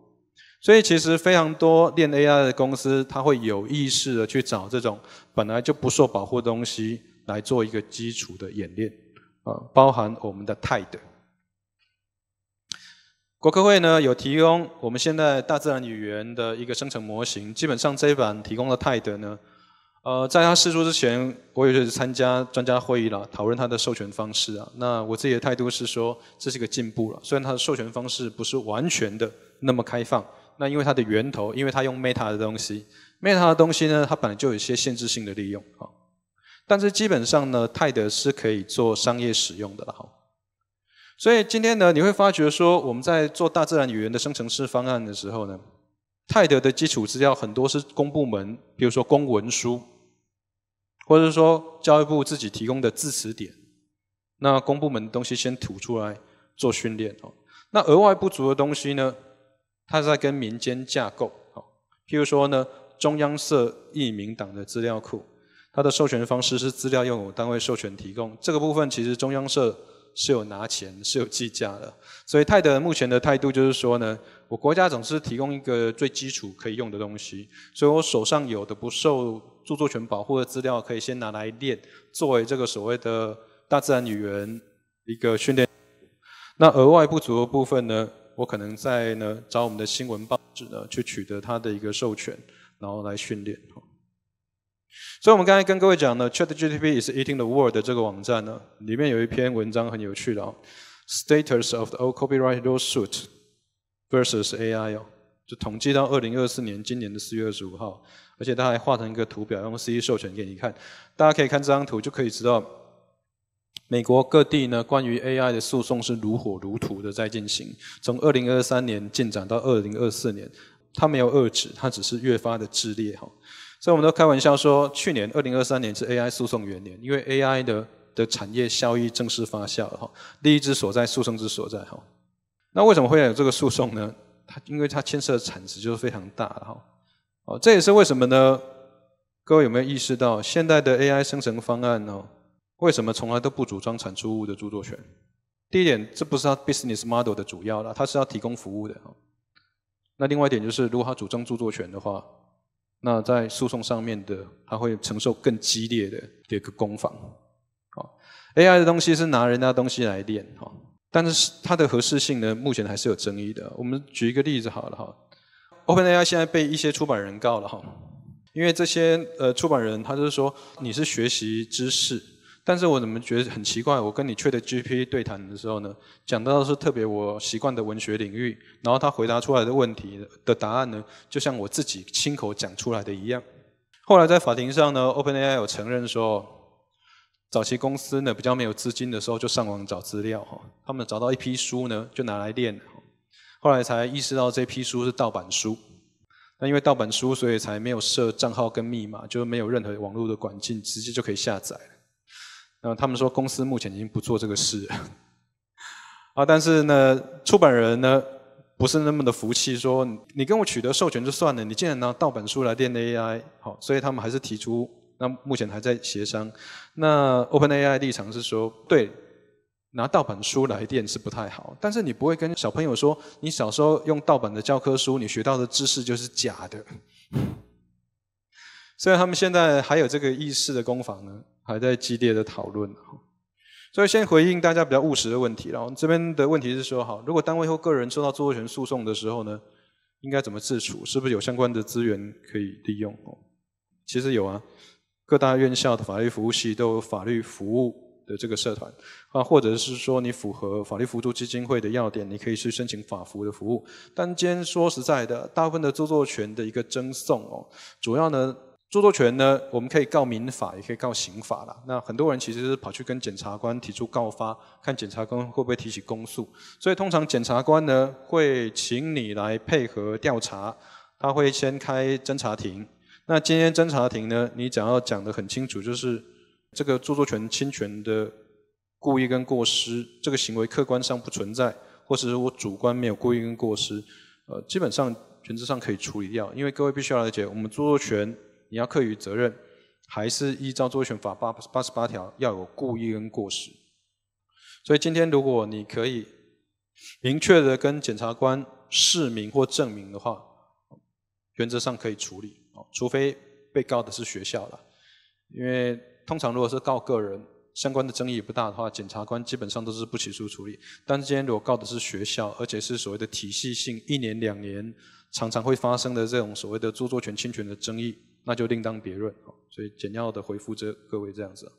所以其实非常多练 AI 的公司，它会有意识的去找这种本来就不受保护的东西，来做一个基础的演练，啊，包含我们的泰 d 国科会呢有提供我们现在大自然语言的一个生成模型，基本上这一版提供的泰德呢，呃，在他试出之前，我也是参加专家会议啦，讨论他的授权方式啊。那我自己的态度是说，这是一个进步了，虽然它的授权方式不是完全的那么开放，那因为它的源头，因为它用 Meta 的东西，Meta 的东西呢，它本来就有一些限制性的利用啊。但是基本上呢，泰德是可以做商业使用的啦。所以今天呢，你会发觉说，我们在做大自然语言的生成式方案的时候呢，泰德的基础资料很多是公部门，比如说公文书，或者是说教育部自己提供的字词典。那公部门的东西先吐出来做训练哦。那额外不足的东西呢，它在跟民间架构哦，譬如说呢，中央社、立民党的资料库，它的授权方式是资料用有单位授权提供。这个部分其实中央社。是有拿钱、是有计价的，所以泰德目前的态度就是说呢，我国家总是提供一个最基础可以用的东西，所以我手上有的不受著作权保护的资料，可以先拿来练，作为这个所谓的大自然语言一个训练。那额外不足的部分呢，我可能在呢找我们的新闻报纸呢去取得它的一个授权，然后来训练。所以，我们刚才跟各位讲了 c h a t g p t is eating the world 这个网站呢，里面有一篇文章很有趣的哦，Status of the Old Copyright Lawsuit Versus AI 哦，就统计到二零二四年今年的四月二十五号，而且他还画成一个图表，用 CC 授权给你看。大家可以看这张图，就可以知道美国各地呢关于 AI 的诉讼是如火如荼的在进行，从二零二三年进展到二零二四年，它没有遏制，它只是越发的炽烈哈。所以我们都开玩笑说，去年二零二三年是 AI 诉讼元年，因为 AI 的的产业效益正式发酵哈，利益之所在，诉讼之所在哈。那为什么会有这个诉讼呢？它因为它牵涉的产值就是非常大的哈。哦，这也是为什么呢？各位有没有意识到，现代的 AI 生成方案呢？为什么从来都不主张产出物的著作权？第一点，这不是它 business model 的主要了，它是要提供服务的。那另外一点就是，如果它主张著作权的话。那在诉讼上面的，他会承受更激烈的这一个攻防。好，AI 的东西是拿人家东西来练，哈，但是它的合适性呢，目前还是有争议的。我们举一个例子好了，哈，OpenAI 现在被一些出版人告了，哈，因为这些呃出版人，他就是说你是学习知识。但是我怎么觉得很奇怪？我跟你 ChatGPT 对谈的时候呢，讲到是特别我习惯的文学领域，然后他回答出来的问题的答案呢，就像我自己亲口讲出来的一样。后来在法庭上呢，OpenAI 有承认说，早期公司呢比较没有资金的时候，就上网找资料哈，他们找到一批书呢，就拿来练，后来才意识到这批书是盗版书。那因为盗版书，所以才没有设账号跟密码，就是没有任何网络的管径，直接就可以下载。那他们说，公司目前已经不做这个事啊。但是呢，出版人呢不是那么的服气，说你跟我取得授权就算了，你竟然拿盗版书来练 AI，好，所以他们还是提出，那目前还在协商。那 OpenAI 立场是说，对，拿盗版书来练是不太好，但是你不会跟小朋友说，你小时候用盗版的教科书，你学到的知识就是假的。<laughs> 虽然他们现在还有这个意识的工坊呢。还在激烈的讨论，所以先回应大家比较务实的问题。然后这边的问题是说，好，如果单位或个人受到著作权诉讼的时候呢，应该怎么自处？是不是有相关的资源可以利用？哦，其实有啊，各大院校的法律服务系都有法律服务的这个社团，啊，或者是说你符合法律辅助基金会的要点，你可以去申请法服的服务。但今天说实在的，大部分的著作权的一个争讼哦，主要呢。著作权呢，我们可以告民法，也可以告刑法啦。那很多人其实是跑去跟检察官提出告发，看检察官会不会提起公诉。所以通常检察官呢会请你来配合调查，他会先开侦查庭。那今天侦查庭呢，你只要讲得很清楚，就是这个著作权侵权的故意跟过失，这个行为客观上不存在，或者我主观没有故意跟过失，呃，基本上原则上可以处理掉。因为各位必须要了解，我们著作权。你要课于责任，还是依照著作权法八八十八条要有故意跟过失。所以今天如果你可以明确的跟检察官释明或证明的话，原则上可以处理。哦，除非被告的是学校了，因为通常如果是告个人相关的争议不大的话，检察官基本上都是不起诉处理。但是今天如果告的是学校，而且是所谓的体系性一年两年常常会发生的这种所谓的著作权侵权的争议。那就另当别论，所以简要的回复这各位这样子。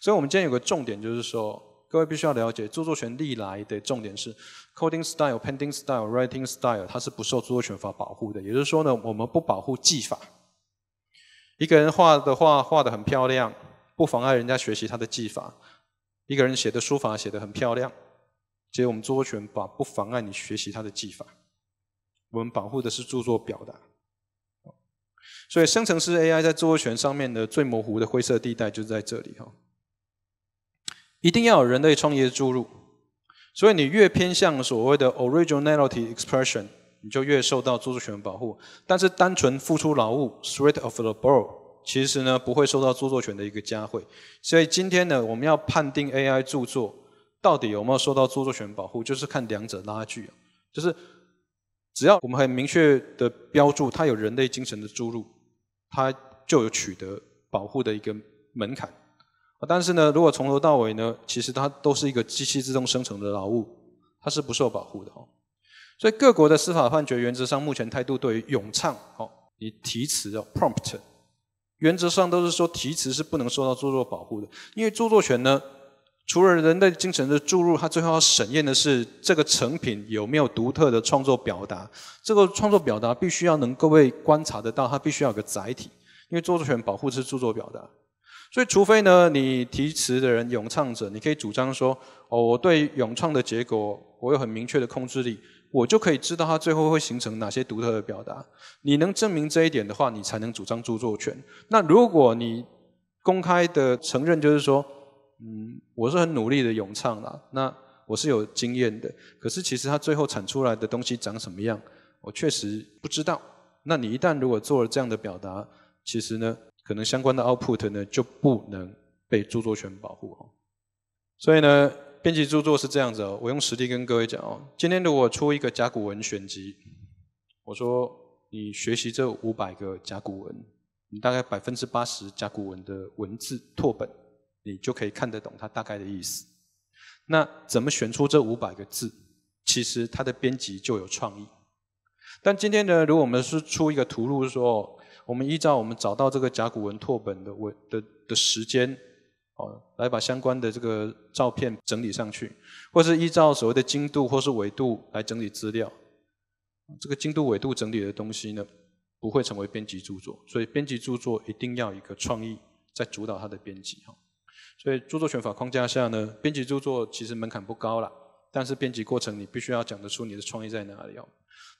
所以我们今天有个重点，就是说各位必须要了解，著作权历来的重点是 coding style、painting style、writing style，它是不受著作权法保护的。也就是说呢，我们不保护技法。一个人画的画画的很漂亮，不妨碍人家学习他的技法。一个人写的书法写的很漂亮，其实我们著作权法不妨碍你学习他的技法。我们保护的是著作表达。所以，生成式 AI 在著作权上面的最模糊的灰色地带就在这里哈。一定要有人类创意的注入，所以你越偏向所谓的 originality expression，你就越受到著作权保护。但是，单纯付出劳务 t h r e a t of the ball） 其实呢不会受到著作权的一个加惠。所以，今天呢我们要判定 AI 著作到底有没有受到著作权保护，就是看两者拉锯，就是。只要我们很明确的标注它有人类精神的注入，它就有取得保护的一个门槛。啊，但是呢，如果从头到尾呢，其实它都是一个机器自动生成的劳务，它是不受保护的哦。所以各国的司法判决原则上目前态度对于咏唱哦，你题词哦 prompt，原则上都是说题词是不能受到著作保护的，因为著作权呢。除了人类精神的注入，他最后要审验的是这个成品有没有独特的创作表达。这个创作表达必须要能够被观察得到，它必须要有个载体，因为著作权保护是著作表达。所以，除非呢，你题词的人、咏唱者，你可以主张说：“哦，我对咏唱的结果，我有很明确的控制力，我就可以知道它最后会形成哪些独特的表达。”你能证明这一点的话，你才能主张著作权。那如果你公开的承认，就是说。嗯，我是很努力的咏唱啦。那我是有经验的，可是其实它最后产出来的东西长什么样，我确实不知道。那你一旦如果做了这样的表达，其实呢，可能相关的 output 呢就不能被著作权保护。所以呢，编辑著作是这样子哦。我用实例跟各位讲哦。今天如果出一个甲骨文选集，我说你学习这五百个甲骨文，你大概百分之八十甲骨文的文字拓本。你就可以看得懂它大概的意思。那怎么选出这五百个字？其实它的编辑就有创意。但今天呢，如果我们是出一个图录，说我们依照我们找到这个甲骨文拓本的文的的时间，哦，来把相关的这个照片整理上去，或是依照所谓的经度或是纬度来整理资料。这个经度纬度整理的东西呢，不会成为编辑著作，所以编辑著作一定要一个创意在主导它的编辑哈。所以著作权法框架下呢，编辑著作其实门槛不高了，但是编辑过程你必须要讲得出你的创意在哪里哦。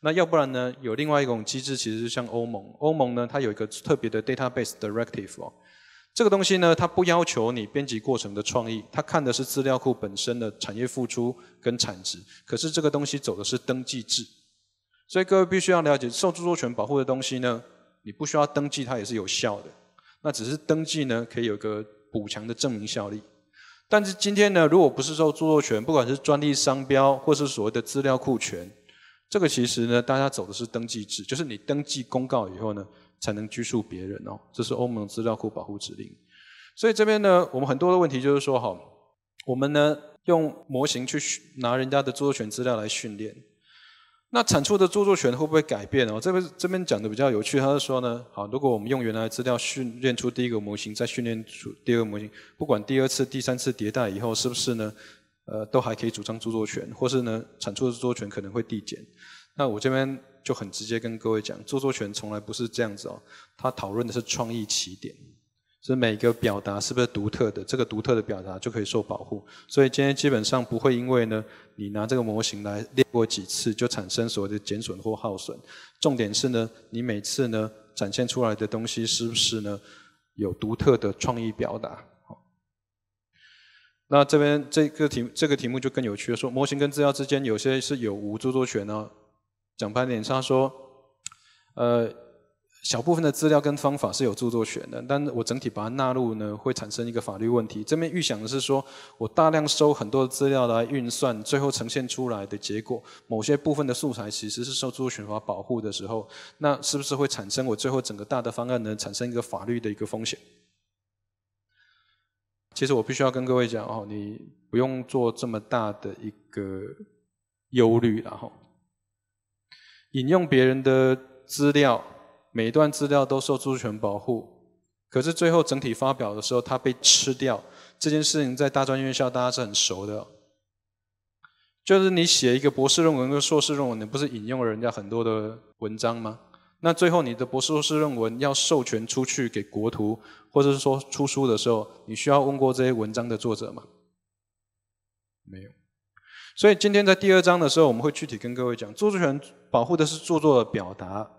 那要不然呢，有另外一种机制，其实是像欧盟。欧盟呢，它有一个特别的 database directive 哦，这个东西呢，它不要求你编辑过程的创意，它看的是资料库本身的产业付出跟产值。可是这个东西走的是登记制，所以各位必须要了解，受著作权保护的东西呢，你不需要登记它也是有效的。那只是登记呢，可以有个。补强的证明效力，但是今天呢，如果不是说著作权，不管是专利、商标，或是所谓的资料库权，这个其实呢，大家走的是登记制，就是你登记公告以后呢，才能拘束别人哦。这是欧盟资料库保护指令，所以这边呢，我们很多的问题就是说，哈，我们呢用模型去拿人家的著作权资料来训练。那产出的著作权会不会改变哦？这边这边讲的比较有趣，他是说呢，好，如果我们用原来资料训练出第一个模型，再训练出第二个模型，不管第二次、第三次迭代以后是不是呢，呃，都还可以主张著作权，或是呢，产出的著作权可能会递减。那我这边就很直接跟各位讲，著作权从来不是这样子哦，他讨论的是创意起点。是每个表达是不是独特的？这个独特的表达就可以受保护。所以今天基本上不会因为呢，你拿这个模型来练过几次，就产生所谓的减损或耗损。重点是呢，你每次呢展现出来的东西是不是呢有独特的创意表达？那这边这个题这个题目就更有趣了，说模型跟资料之间有些是有无著作权呢？讲白点上说，呃。小部分的资料跟方法是有著作权的，但是我整体把它纳入呢，会产生一个法律问题。这边预想的是说，我大量收很多资料来运算，最后呈现出来的结果，某些部分的素材其实是受著作权法保护的时候，那是不是会产生我最后整个大的方案呢，产生一个法律的一个风险？其实我必须要跟各位讲哦，你不用做这么大的一个忧虑，然后引用别人的资料。每一段资料都受著作权保护，可是最后整体发表的时候，它被吃掉这件事情，在大专院校大家是很熟的。就是你写一个博士论文跟硕士论文，你不是引用了人家很多的文章吗？那最后你的博士、硕士论文要授权出去给国图，或者是说出书的时候，你需要问过这些文章的作者吗？没有。所以今天在第二章的时候，我们会具体跟各位讲，著作权保护的是著作的表达。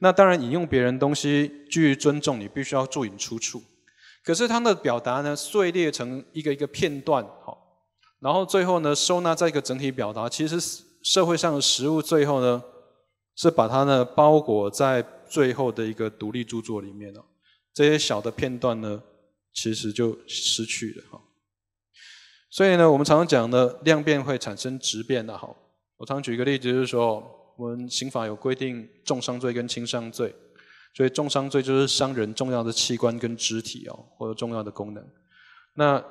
那当然，引用别人东西，于尊重，你必须要注意出处。可是它的表达呢，碎裂成一个一个片段，好，然后最后呢，收纳在一个整体表达。其实社会上的实物最后呢，是把它呢包裹在最后的一个独立著作里面了。这些小的片段呢，其实就失去了哈。所以呢，我们常常讲呢，量变会产生质变的哈。我常举一个例子，就是说。我们刑法有规定重伤罪跟轻伤罪，所以重伤罪就是伤人重要的器官跟肢体哦，或者重要的功能。那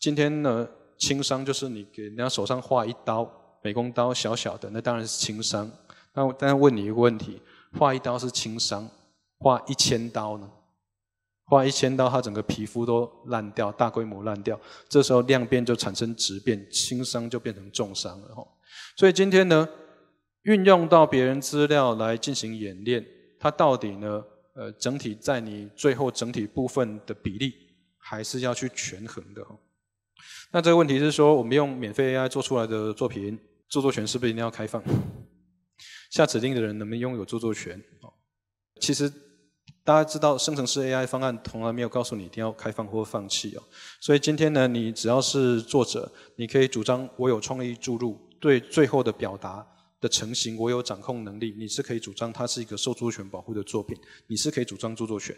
今天呢，轻伤就是你给人家手上划一刀，美工刀小小的，那当然是轻伤。那但问你一个问题，划一刀是轻伤，划一千刀呢？划一千刀，它整个皮肤都烂掉，大规模烂掉，这时候量变就产生质变，轻伤就变成重伤了哈。所以今天呢？运用到别人资料来进行演练，它到底呢？呃，整体在你最后整体部分的比例，还是要去权衡的。那这个问题是说，我们用免费 AI 做出来的作品，著作权是不是一定要开放？下指令的人能不能拥有著作权？哦，其实大家知道，生成式 AI 方案从来没有告诉你一定要开放或放弃哦。所以今天呢，你只要是作者，你可以主张我有创意注入对最后的表达。成型，我有掌控能力，你是可以主张它是一个受著作权保护的作品，你是可以主张著作权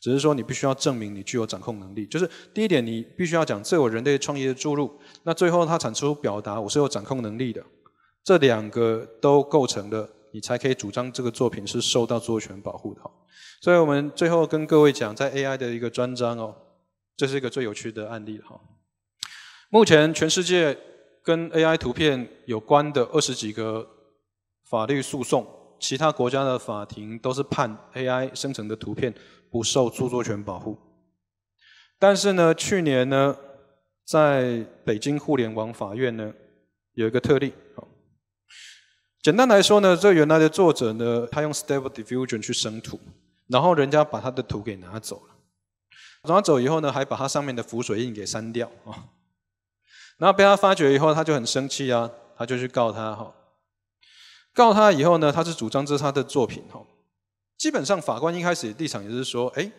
只是说你必须要证明你具有掌控能力，就是第一点，你必须要讲这我人类创业的注入，那最后它产出表达，我是有掌控能力的，这两个都构成的，你才可以主张这个作品是受到著作权保护的。所以我们最后跟各位讲，在 AI 的一个专章哦，这是一个最有趣的案例哈。目前全世界。跟 AI 图片有关的二十几个法律诉讼，其他国家的法庭都是判 AI 生成的图片不受著作权保护。但是呢，去年呢，在北京互联网法院呢，有一个特例。简单来说呢，这原来的作者呢，他用 Stable Diffusion 去生图，然后人家把他的图给拿走了，拿走以后呢，还把他上面的浮水印给删掉啊。然后被他发觉以后，他就很生气啊，他就去告他哈。告他以后呢，他是主张这是他的作品哈。基本上法官一开始立场也是说，哎，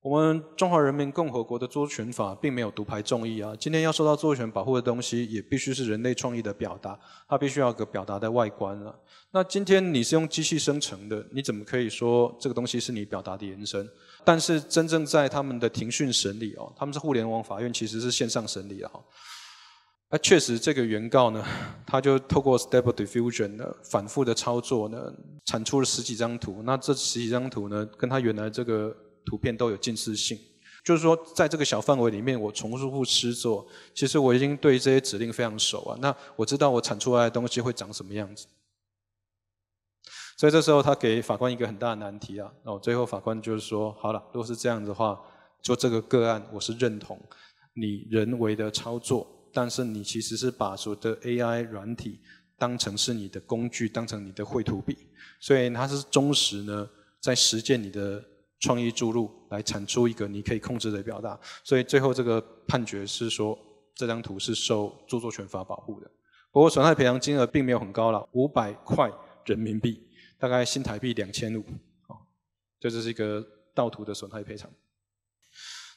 我们中华人民共和国的著作权法并没有独排众议啊。今天要受到著作权保护的东西，也必须是人类创意的表达，它必须要有个表达的外观啊。那今天你是用机器生成的，你怎么可以说这个东西是你表达的延伸？但是真正在他们的庭讯审理哦，他们是互联网法院，其实是线上审理的哈。那确实，这个原告呢，他就透过 Stable Diffusion 的反复的操作呢，产出了十几张图。那这十几张图呢，跟他原来这个图片都有近似性，就是说，在这个小范围里面，我重复复制做，其实我已经对这些指令非常熟啊。那我知道我产出来的东西会长什么样子。所以这时候他给法官一个很大的难题啊！哦，最后法官就是说：好了，如果是这样的话，就这个个案我是认同你人为的操作，但是你其实是把所有的 AI 软体当成是你的工具，当成你的绘图笔。所以它是忠实呢，在实践你的创意注入，来产出一个你可以控制的表达。所以最后这个判决是说，这张图是受著作权法保护的。不过损害赔偿金额并没有很高了，五百块人民币。大概新台币两千五，哦，这就是一个盗图的损害赔偿。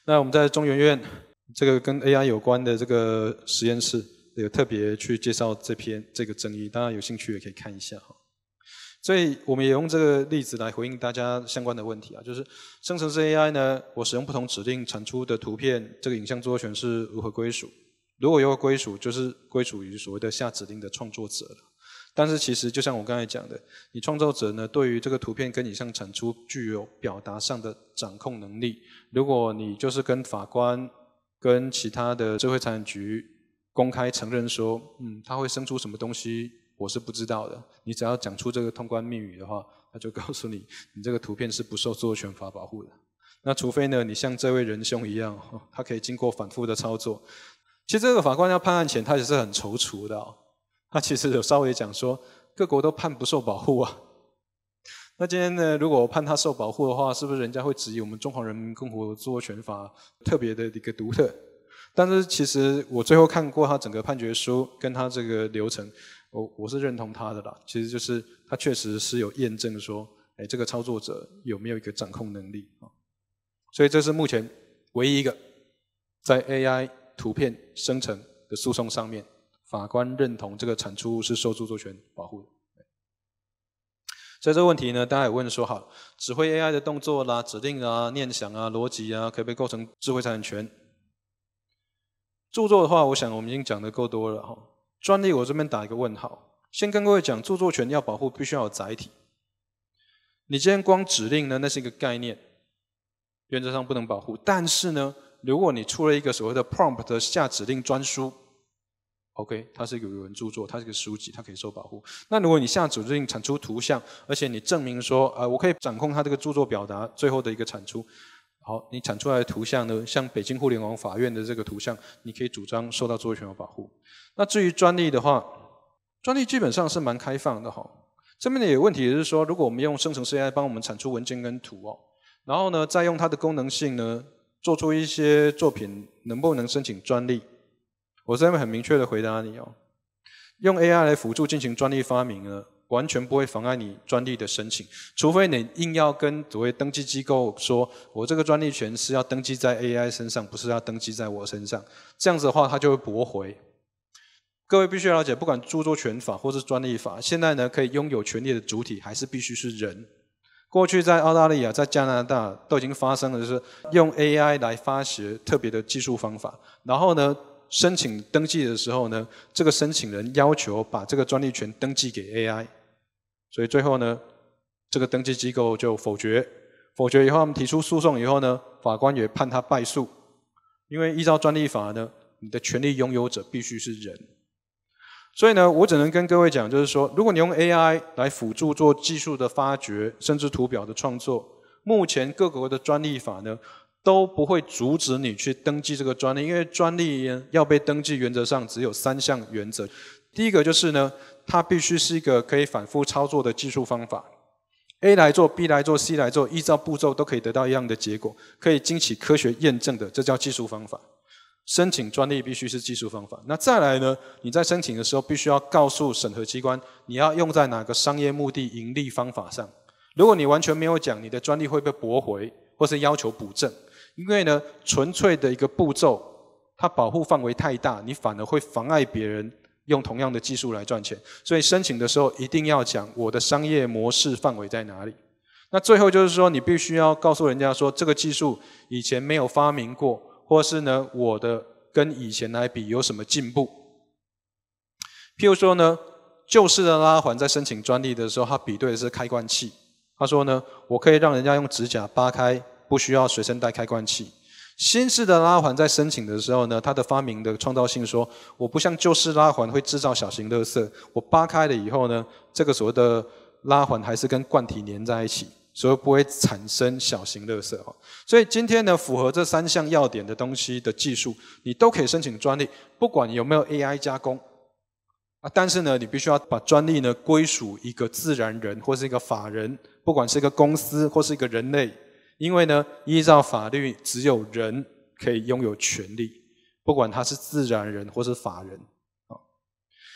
那我们在中原院这个跟 AI 有关的这个实验室，有特别去介绍这篇这个争议，大家有兴趣也可以看一下哈。所以我们也用这个例子来回应大家相关的问题啊，就是生成式 AI 呢，我使用不同指令产出的图片，这个影像著作权是如何归属？如果有归属，就是归属于所谓的下指令的创作者了。但是其实，就像我刚才讲的，你创作者呢，对于这个图片跟以像产出具有表达上的掌控能力。如果你就是跟法官、跟其他的智慧产局公开承认说，嗯，他会生出什么东西，我是不知道的。你只要讲出这个通关密语的话，他就告诉你，你这个图片是不受著作权法保护的。<laughs> 那除非呢，你像这位仁兄一样，他可以经过反复的操作。其实这个法官要判案前，他也是很踌躇的啊。那其实有稍微讲说，各国都判不受保护啊。那今天呢，如果判他受保护的话，是不是人家会质疑我们中华人民共和国著作权法特别的一个独特？但是其实我最后看过他整个判决书跟他这个流程，我我是认同他的啦。其实就是他确实是有验证说，哎，这个操作者有没有一个掌控能力啊？所以这是目前唯一一个在 AI 图片生成的诉讼上面。法官认同这个产出物是受著作权保护的。所以这个问题呢，大家也问说：好，指挥 AI 的动作啦、指令啊、念想啊、逻辑啊，可不可以构成智慧财产权？著作的话，我想我们已经讲的够多了哈。专利我这边打一个问号。先跟各位讲，著作权要保护，必须要有载体。你今天光指令呢，那是一个概念，原则上不能保护。但是呢，如果你出了一个所谓的 prompt 下指令专书。OK，它是一个语文著作，它是个书籍，它可以受保护。那如果你下组织性产出图像，而且你证明说，呃，我可以掌控它这个著作表达最后的一个产出，好，你产出来的图像呢，像北京互联网法院的这个图像，你可以主张受到著作权保护。那至于专利的话，专利基本上是蛮开放的哈。这边呢有问题，就是说，如果我们用生成 AI 帮我们产出文件跟图哦，然后呢，再用它的功能性呢，做出一些作品，能不能申请专利？我边很明确的回答你哦，用 AI 来辅助进行专利发明呢，完全不会妨碍你专利的申请，除非你硬要跟所谓登记机构说，我这个专利权是要登记在 AI 身上，不是要登记在我身上，这样子的话，它就会驳回。各位必须了解，不管著作权法或是专利法，现在呢，可以拥有权利的主体还是必须是人。过去在澳大利亚、在加拿大都已经发生了，就是用 AI 来发掘特别的技术方法，然后呢？申请登记的时候呢，这个申请人要求把这个专利权登记给 AI，所以最后呢，这个登记机构就否决，否决以后他们提出诉讼以后呢，法官也判他败诉，因为依照专利法呢，你的权利拥有者必须是人，所以呢，我只能跟各位讲，就是说，如果你用 AI 来辅助做技术的发掘，甚至图表的创作，目前各国的专利法呢。都不会阻止你去登记这个专利，因为专利要被登记，原则上只有三项原则。第一个就是呢，它必须是一个可以反复操作的技术方法，A 来做，B 来做，C 来做，依照步骤都可以得到一样的结果，可以经起科学验证的，这叫技术方法。申请专利必须是技术方法。那再来呢，你在申请的时候，必须要告诉审核机关，你要用在哪个商业目的、盈利方法上。如果你完全没有讲，你的专利会被驳回，或是要求补正。因为呢，纯粹的一个步骤，它保护范围太大，你反而会妨碍别人用同样的技术来赚钱。所以申请的时候一定要讲我的商业模式范围在哪里。那最后就是说，你必须要告诉人家说，这个技术以前没有发明过，或是呢，我的跟以前来比有什么进步？譬如说呢，旧式的拉环在申请专利的时候，它比对的是开关器，他说呢，我可以让人家用指甲扒开。不需要随身带开关器。新式的拉环在申请的时候呢，它的发明的创造性说，我不像旧式拉环会制造小型垃圾，我扒开了以后呢，这个所谓的拉环还是跟罐体粘在一起，所以不会产生小型垃圾哦。所以今天呢，符合这三项要点的东西的技术，你都可以申请专利，不管有没有 AI 加工啊。但是呢，你必须要把专利呢归属一个自然人或是一个法人，不管是一个公司或是一个人类。因为呢，依照法律，只有人可以拥有权利，不管他是自然人或是法人啊。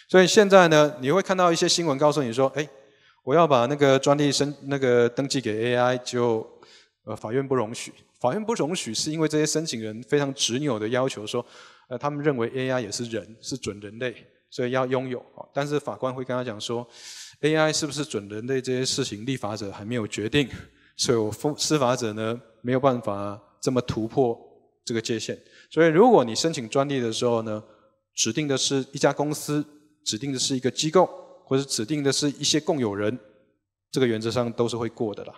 所以现在呢，你会看到一些新闻告诉你说，哎，我要把那个专利申那个登记给 AI，就呃法院不容许。法院不容许，是因为这些申请人非常执拗的要求说，呃，他们认为 AI 也是人，是准人类，所以要拥有。但是法官会跟他讲说，AI 是不是准人类这些事情，立法者还没有决定。所以我法司法者呢没有办法这么突破这个界限。所以如果你申请专利的时候呢，指定的是一家公司，指定的是一个机构，或者指定的是一些共有人，这个原则上都是会过的啦。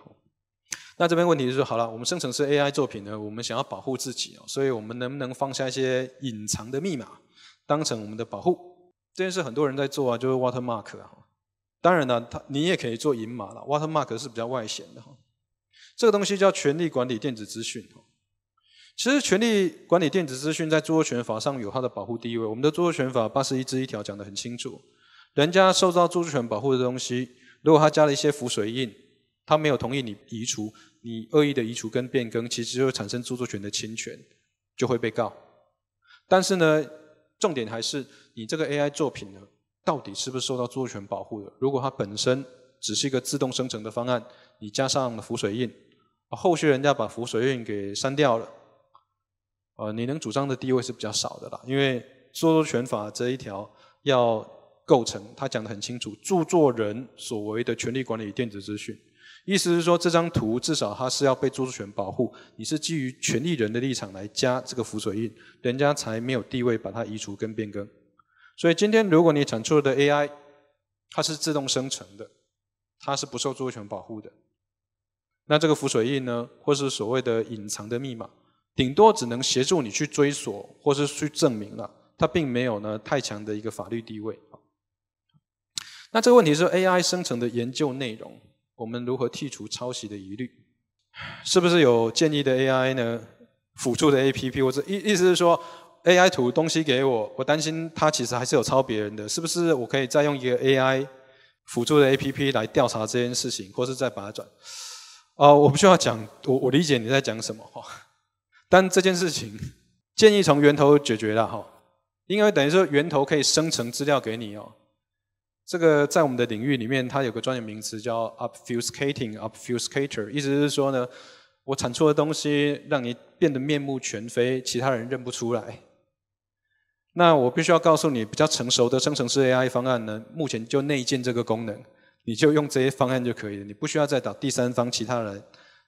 那这边问题是好了，我们生成是 AI 作品呢，我们想要保护自己哦，所以我们能不能放下一些隐藏的密码，当成我们的保护？这件事很多人在做啊，就是 watermark 啊。当然呢，他你也可以做隐码了，watermark 是比较外显的哈。这个东西叫权利管理电子资讯。其实，权利管理电子资讯在著作权法上有它的保护地位。我们的著作权法八十一之一条讲得很清楚：，人家受到著作权保护的东西，如果他加了一些浮水印，他没有同意你移除，你恶意的移除跟变更，其实就产生著作权的侵权，就会被告。但是呢，重点还是你这个 AI 作品呢，到底是不是受到著作权保护的？如果它本身只是一个自动生成的方案，你加上浮水印。后续人家把浮水印给删掉了，呃，你能主张的地位是比较少的啦。因为著作权法这一条要构成，他讲的很清楚，著作人所为的权利管理电子资讯，意思是说这张图至少它是要被著作权保护。你是基于权利人的立场来加这个浮水印，人家才没有地位把它移除跟变更。所以今天如果你产出的 AI，它是自动生成的，它是不受著作权保护的。那这个浮水印呢，或是所谓的隐藏的密码，顶多只能协助你去追索或是去证明了，它并没有呢太强的一个法律地位。那这个问题是 AI 生成的研究内容，我们如何剔除抄袭的疑虑？是不是有建议的 AI 呢？辅助的 APP 或者意意思是说，AI 图东西给我，我担心它其实还是有抄别人的，是不是？我可以再用一个 AI 辅助的 APP 来调查这件事情，或是再把它转？哦，我不需要讲，我我理解你在讲什么哈，但这件事情建议从源头解决了哈，应该等于说源头可以生成资料给你哦。这个在我们的领域里面，它有个专业名词叫 obfuscating obfuscator，意思是说呢，我产出的东西让你变得面目全非，其他人认不出来。那我必须要告诉你，比较成熟的生成式 AI 方案呢，目前就内建这个功能。你就用这些方案就可以了，你不需要再找第三方其他人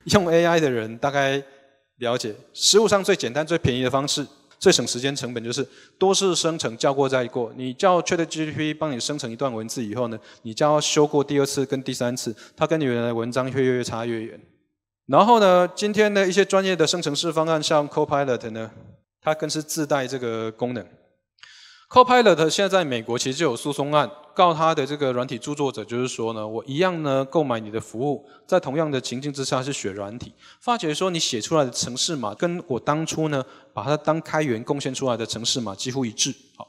用 AI 的人大概了解，实物上最简单、最便宜的方式、最省时间成本就是多次生成，叫过再过。你叫 ChatGPT 帮你生成一段文字以后呢，你叫修过第二次跟第三次，它跟你原来文章会越差越远。然后呢，今天的一些专业的生成式方案像 Copilot 呢，它更是自带这个功能。Copilot 现在在美国其实就有诉讼案，告他的这个软体著作者，就是说呢，我一样呢购买你的服务，在同样的情境之下去写软体，发觉说你写出来的程式码跟我当初呢把它当开源贡献出来的程式码几乎一致，好，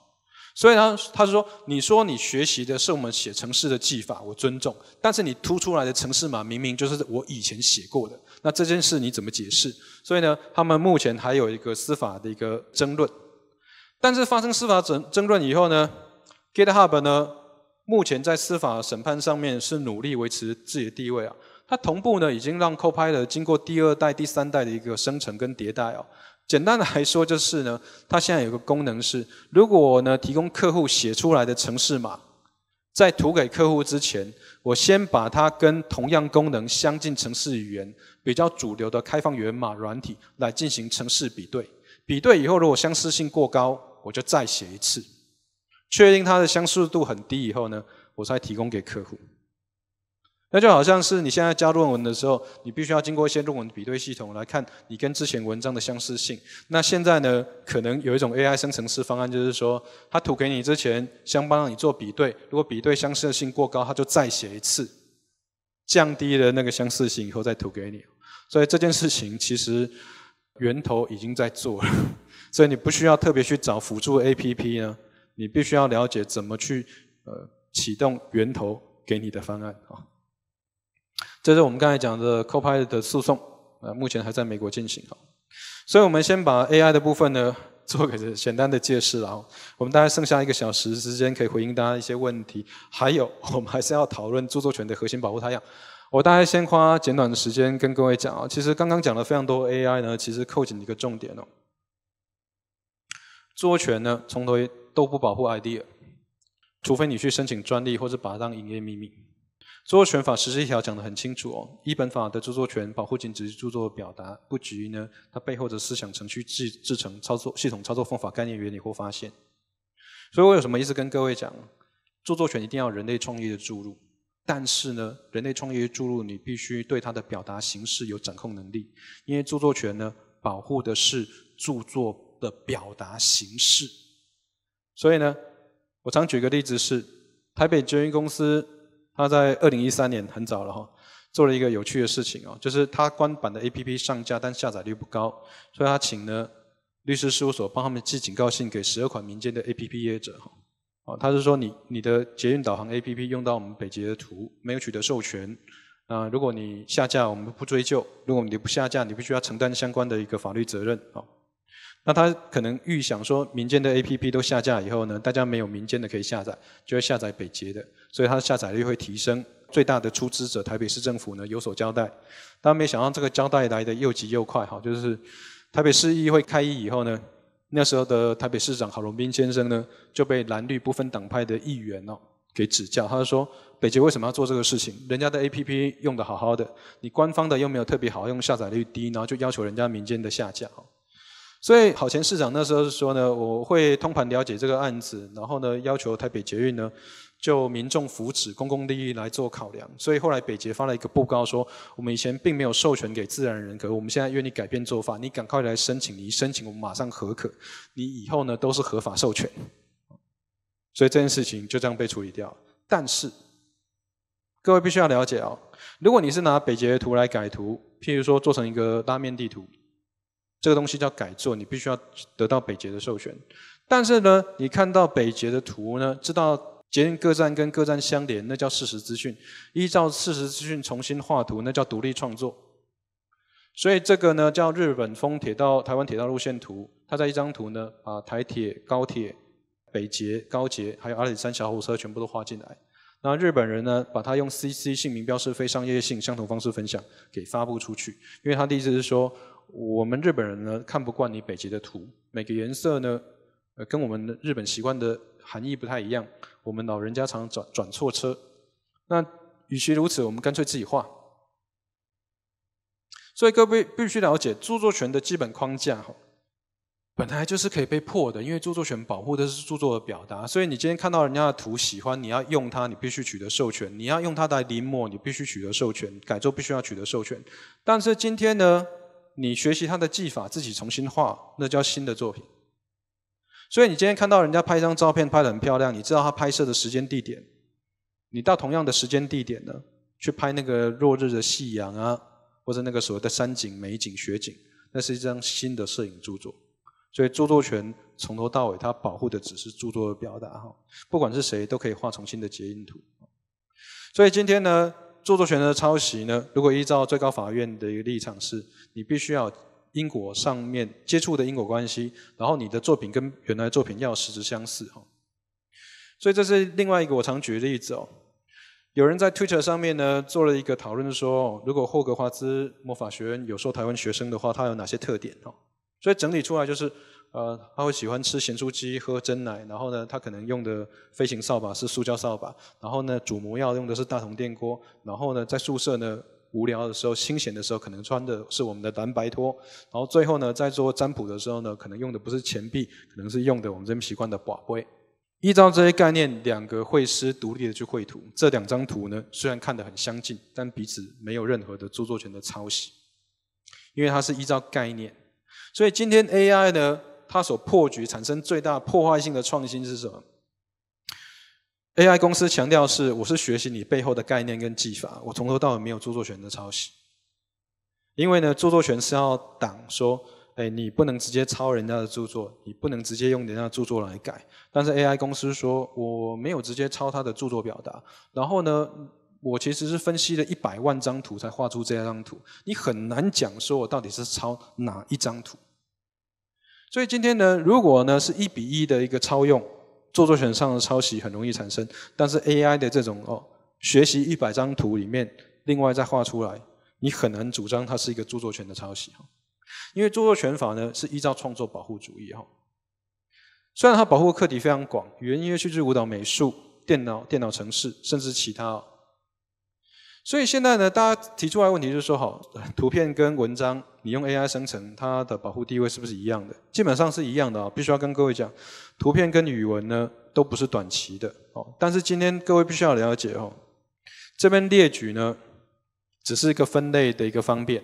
所以呢，他是说，你说你学习的是我们写程式的技法，我尊重，但是你突出来的程式码明明就是我以前写过的，那这件事你怎么解释？所以呢，他们目前还有一个司法的一个争论。但是发生司法争争论以后呢，GitHub 呢目前在司法审判上面是努力维持自己的地位啊。它同步呢已经让 Copilot 经过第二代、第三代的一个生成跟迭代哦。简单的来说就是呢，它现在有个功能是，如果我呢提供客户写出来的程式码，在图给客户之前，我先把它跟同样功能相近程式语言比较主流的开放源码软体来进行程式比对，比对以后如果相似性过高。我就再写一次，确定它的相似度很低以后呢，我才提供给客户。那就好像是你现在加论文的时候，你必须要经过一些论文比对系统来看你跟之前文章的相似性。那现在呢，可能有一种 AI 生成式方案，就是说他图给你之前，先帮你做比对，如果比对相似性过高，他就再写一次，降低了那个相似性以后再图给你。所以这件事情其实源头已经在做了。所以你不需要特别去找辅助 A P P 呢，你必须要了解怎么去呃启动源头给你的方案啊。这是我们刚才讲的 Copilot 的诉讼，呃，目前还在美国进行啊。所以我们先把 A I 的部分呢 <laughs> 做个简单的介绍，然后我们大概剩下一个小时时间可以回应大家一些问题，还有 <laughs> 我们还是要讨论著作权的核心保护对象。我大概先花简短的时间跟各位讲啊，其实刚刚讲了非常多 A I 呢，其实扣紧一个重点哦。著作权呢，从头都不保护 idea，除非你去申请专利或者把它当营业秘密。著作权法十施条讲得很清楚哦，一本法的著作权保护仅是著作表达，不基于呢它背后的思想、程序、制制成、操作系统、操作方法、概念、原理或发现。所以我有什么意思跟各位讲？著作权一定要人类创意的注入，但是呢，人类创意注入你必须对它的表达形式有掌控能力，因为著作权呢保护的是著作。的表达形式，所以呢，我常举个例子是，台北捷运公司，他在二零一三年很早了哈，做了一个有趣的事情哦，就是他官版的 A P P 上架，但下载率不高，所以他请了律师事务所帮他们寄警告信给十二款民间的 A P P 业者哈，哦，他是说你你的捷运导航 A P P 用到我们北捷的图没有取得授权，啊，如果你下架我们不追究，如果你不下架，你必须要承担相关的一个法律责任啊。那他可能预想说，民间的 APP 都下架以后呢，大家没有民间的可以下载，就会下载北捷的，所以它的下载率会提升。最大的出资者台北市政府呢有所交代，但没想到这个交代来的又急又快，哈，就是台北市议会开议以后呢，那时候的台北市长郝龙斌先生呢就被蓝绿不分党派的议员哦给指教，他就说北捷为什么要做这个事情？人家的 APP 用的好好的，你官方的又没有特别好用，下载率低，然后就要求人家民间的下架。所以郝前市长那时候是说呢，我会通盘了解这个案子，然后呢，要求台北捷运呢，就民众福祉、公共利益来做考量。所以后来北捷发了一个布告，说我们以前并没有授权给自然人，可我们现在愿意改变做法，你赶快来申请，你一申请我们马上合可，你以后呢都是合法授权。所以这件事情就这样被处理掉。但是，各位必须要了解哦，如果你是拿北捷图来改图，譬如说做成一个拉面地图。这个东西叫改做，你必须要得到北捷的授权。但是呢，你看到北捷的图呢，知道捷运各站跟各站相连，那叫事实资讯。依照事实资讯重新画图，那叫独立创作。所以这个呢，叫日本风铁道台湾铁道路线图。它在一张图呢，把台铁、高铁、北捷、高捷还有阿里山小火车全部都画进来。那日本人呢，把它用 CC 姓名标示非商业性相同方式分享给发布出去，因为他意思是说。我们日本人呢看不惯你北极的图，每个颜色呢，呃，跟我们日本习惯的含义不太一样。我们老人家常转转错车。那与其如此，我们干脆自己画。所以各位必须了解，著作权的基本框架，本来就是可以被破的。因为著作权保护的是著作的表达，所以你今天看到人家的图喜欢，你要用它，你必须取得授权；你要用它来临摹，你必须取得授权；改作必须要取得授权。但是今天呢？你学习他的技法，自己重新画，那叫新的作品。所以你今天看到人家拍一张照片，拍的很漂亮，你知道他拍摄的时间地点，你到同样的时间地点呢，去拍那个落日的夕阳啊，或者那个所谓的山景、美景、雪景，那是一张新的摄影著作。所以著作权从头到尾，它保护的只是著作的表达哈，不管是谁都可以画重新的结印图。所以今天呢？著作权的抄袭呢？如果依照最高法院的一个立场是，你必须要因果上面接触的因果关系，然后你的作品跟原来作品要实质相似哈。所以这是另外一个我常举的例子哦。有人在 Twitter 上面呢做了一个讨论，说如果霍格华兹魔法学院有收台湾学生的话，它有哪些特点哈？所以整理出来就是。呃，他会喜欢吃咸酥鸡，喝真奶，然后呢，他可能用的飞行扫把是塑胶扫把，然后呢，煮模要用的是大铜电锅，然后呢，在宿舍呢无聊的时候、清闲的时候，可能穿的是我们的蓝白拖，然后最后呢，在做占卜的时候呢，可能用的不是钱币，可能是用的我们这边习惯的宝龟。依照这些概念，两个绘师独立的去绘图，这两张图呢，虽然看得很相近，但彼此没有任何的著作权的抄袭，因为它是依照概念。所以今天 AI 呢？它所破局产生最大破坏性的创新是什么？AI 公司强调是：我是学习你背后的概念跟技法，我从头到尾没有著作权的抄袭。因为呢，著作权是要挡说，哎，你不能直接抄人家的著作，你不能直接用人家著作来改。但是 AI 公司说，我没有直接抄他的著作表达，然后呢，我其实是分析了一百万张图才画出这张图。你很难讲说我到底是抄哪一张图。所以今天呢，如果呢是一比一的一个超用，著作权上的抄袭很容易产生。但是 AI 的这种哦，学习一百张图里面，另外再画出来，你很难主张它是一个著作权的抄袭哈。因为著作权法呢是依照创作保护主义哈，虽然它保护课客体非常广，语言、音乐、戏剧、舞蹈、美术、电脑、电脑程式，甚至其他。所以现在呢，大家提出来问题就是说，好，图片跟文章，你用 AI 生成，它的保护地位是不是一样的？基本上是一样的啊，必须要跟各位讲，图片跟语文呢都不是短期的哦。但是今天各位必须要了解哦，这边列举呢只是一个分类的一个方便。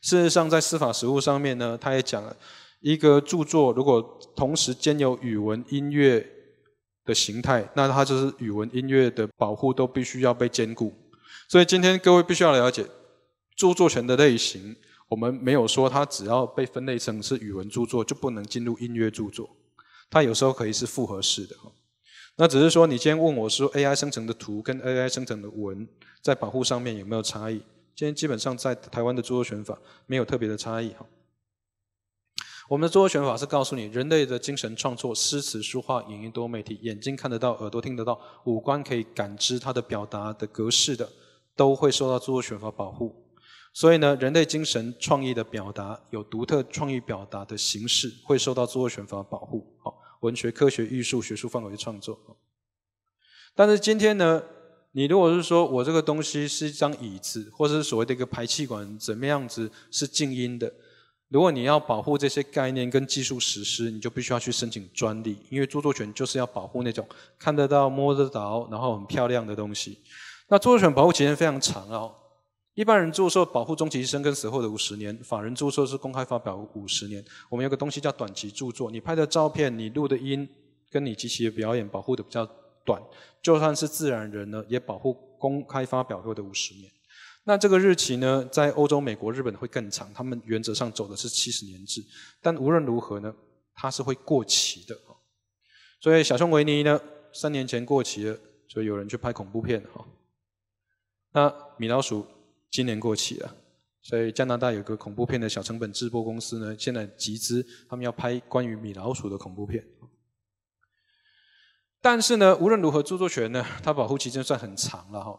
事实上，在司法实务上面呢，他也讲了一个著作如果同时兼有语文、音乐的形态，那它就是语文、音乐的保护都必须要被兼顾。所以今天各位必须要了解著作权的类型。我们没有说它只要被分类成是语文著作就不能进入音乐著作，它有时候可以是复合式的。那只是说你今天问我说 AI 生成的图跟 AI 生成的文在保护上面有没有差异？今天基本上在台湾的著作权法没有特别的差异。我们的著作权法是告诉你，人类的精神创作，诗词、书画、影音、多媒体，眼睛看得到，耳朵听得到，五官可以感知它的表达的格式的。都会受到著作权法保护，所以呢，人类精神创意的表达有独特创意表达的形式，会受到著作权法保护。好，文学、科学、艺术、学术范围的创作。但是今天呢，你如果是说我这个东西是一张椅子，或者是所谓的一个排气管，怎么样子是静音的？如果你要保护这些概念跟技术实施，你就必须要去申请专利，因为著作权就是要保护那种看得到、摸得到，然后很漂亮的东西。那著作权保护期间非常长哦，一般人著作保护其一生跟死后的五十年，法人著作是公开发表五十年。我们有个东西叫短期著作，你拍的照片、你录的音，跟你及其的表演保护的比较短。就算是自然人呢，也保护公开发表后的五十年。那这个日期呢，在欧洲、美国、日本会更长，他们原则上走的是七十年制。但无论如何呢，它是会过期的。所以小熊维尼呢，三年前过期了，所以有人去拍恐怖片哈。那米老鼠今年过期了，所以加拿大有个恐怖片的小成本制播公司呢，现在集资，他们要拍关于米老鼠的恐怖片。但是呢，无论如何，著作权呢，它保护期间算很长了哈。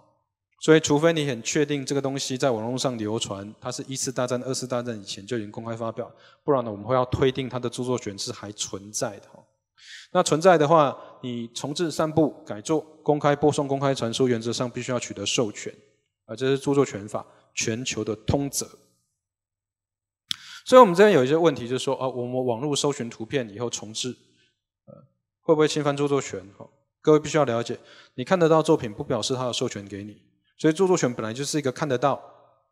所以，除非你很确定这个东西在网络上流传，它是一次大战、二次大战以前就已经公开发表，不然呢，我们会要推定它的著作权是还存在的。那存在的话，你重置、散布、改作、公开播送、公开传输，原则上必须要取得授权啊，这是著作权法全球的通则。所以，我们这边有一些问题，就是说，哦，我们网络搜寻图片以后重呃，会不会侵犯著作权？哈，各位必须要了解，你看得到作品，不表示他有授权给你。所以，著作权本来就是一个看得到，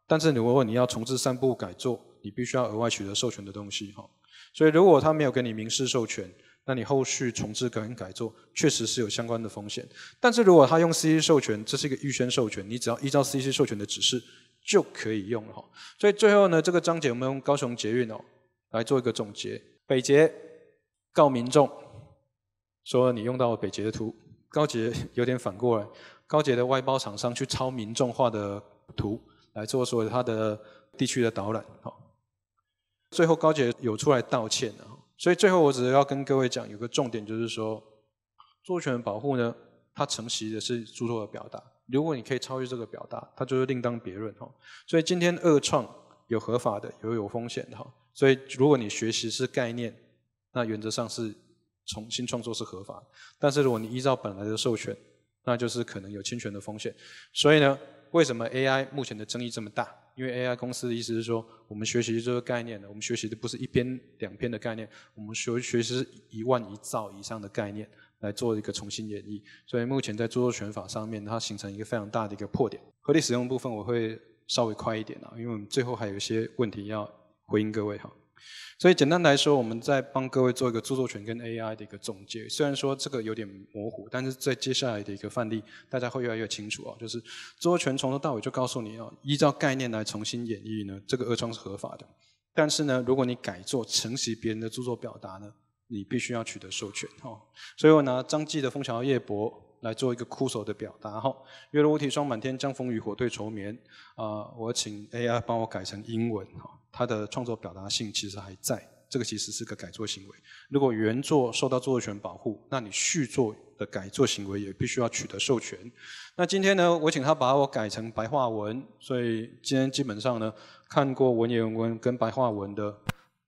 但是你如果你要重置、散布、改作，你必须要额外取得授权的东西。哈，所以如果他没有给你明示授权，那你后续重置跟改做，确实是有相关的风险。但是如果他用 CC 授权，这是一个预先授权，你只要依照 CC 授权的指示就可以用了哈。所以最后呢，这个章节我们用高雄捷运哦来做一个总结。北捷告民众说你用到北捷的图，高捷有点反过来，高捷的外包厂商去抄民众画的图来做所有它的地区的导览哦。最后高捷有出来道歉啊。所以最后，我只是要跟各位讲，有个重点就是说，著作权的保护呢，它承袭的是著作的表达。如果你可以超越这个表达，它就是另当别论哈。所以今天二创有合法的，也有有风险的哈。所以如果你学习是概念，那原则上是重新创作是合法。但是如果你依照本来的授权，那就是可能有侵权的风险。所以呢，为什么 AI 目前的争议这么大？因为 AI 公司的意思是说，我们学习这个概念的，我们学习的不是一篇两篇的概念，我们学学习是一万一兆以上的概念来做一个重新演绎。所以目前在著作权法上面，它形成一个非常大的一个破点。合理使用部分我会稍微快一点啊，因为我们最后还有一些问题要回应各位哈。所以简单来说，我们在帮各位做一个著作权跟 AI 的一个总结。虽然说这个有点模糊，但是在接下来的一个范例，大家会越来越清楚哦。就是著作权从头到尾就告诉你哦，依照概念来重新演绎呢，这个二创是合法的。但是呢，如果你改做承袭别人的著作表达呢，你必须要取得授权哦。所以我拿张继的《枫桥夜泊》。来做一个枯手的表达哈，月落乌啼霜满天，江枫渔火对愁眠。啊，我请 AI 帮我改成英文哈，它的创作表达性其实还在。这个其实是个改作行为。如果原作受到著作权保护，那你续作的改作行为也必须要取得授权。那今天呢，我请他把我改成白话文，所以今天基本上呢，看过文言文跟白话文的。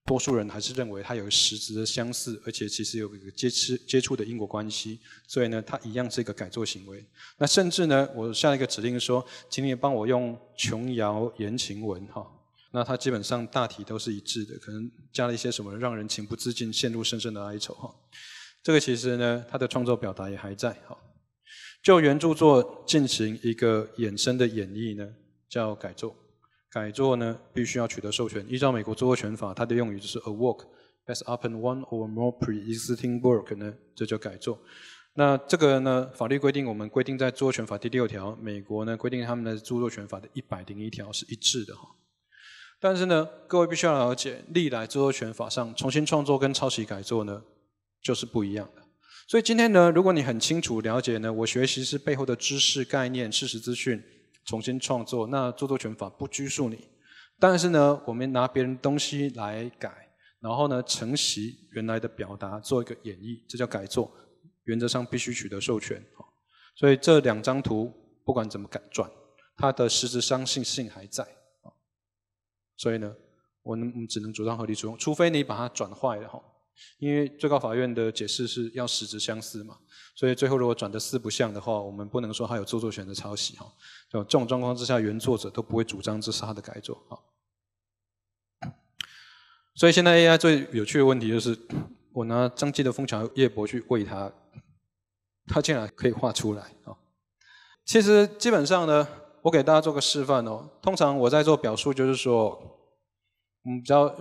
多数人还是认为它有实质的相似，而且其实有一个接触、接触的因果关系，所以呢，它一样是一个改作行为。那甚至呢，我下一个指令说，请你帮我用琼瑶言情文哈，那它基本上大体都是一致的，可能加了一些什么让人情不自禁陷入深深的哀愁哈。这个其实呢，它的创作表达也还在哈，就原著作进行一个衍生的演绎呢，叫改作。改作呢，必须要取得授权。依照美国著作权法，它的用语就是 a work based upon one or more pre-existing work 呢，这叫改作。那这个呢，法律规定我们规定在著作权法第六条，美国呢规定他们的著作权法的一百零一条是一致的哈。但是呢，各位必须要了解，历来著作权法上重新创作跟抄袭改作呢，就是不一样的。所以今天呢，如果你很清楚了解呢，我学习是背后的知识概念、事实资讯。重新创作，那著作权法不拘束你，但是呢，我们拿别人东西来改，然后呢，承袭原来的表达做一个演绎，这叫改作，原则上必须取得授权。所以这两张图不管怎么改转，它的实质相信性还在啊。所以呢，我们只能主张合理使用，除非你把它转坏了哈，因为最高法院的解释是要实质相似嘛。所以最后如果转的四不像的话，我们不能说他有著作权的抄袭哈。这种状况之下，原作者都不会主张这是他的改作啊。所以现在 AI 最有趣的问题就是，我拿张继的《枫桥夜泊》去喂它，它竟然可以画出来啊！其实基本上呢，我给大家做个示范哦。通常我在做表述就是说，嗯，比较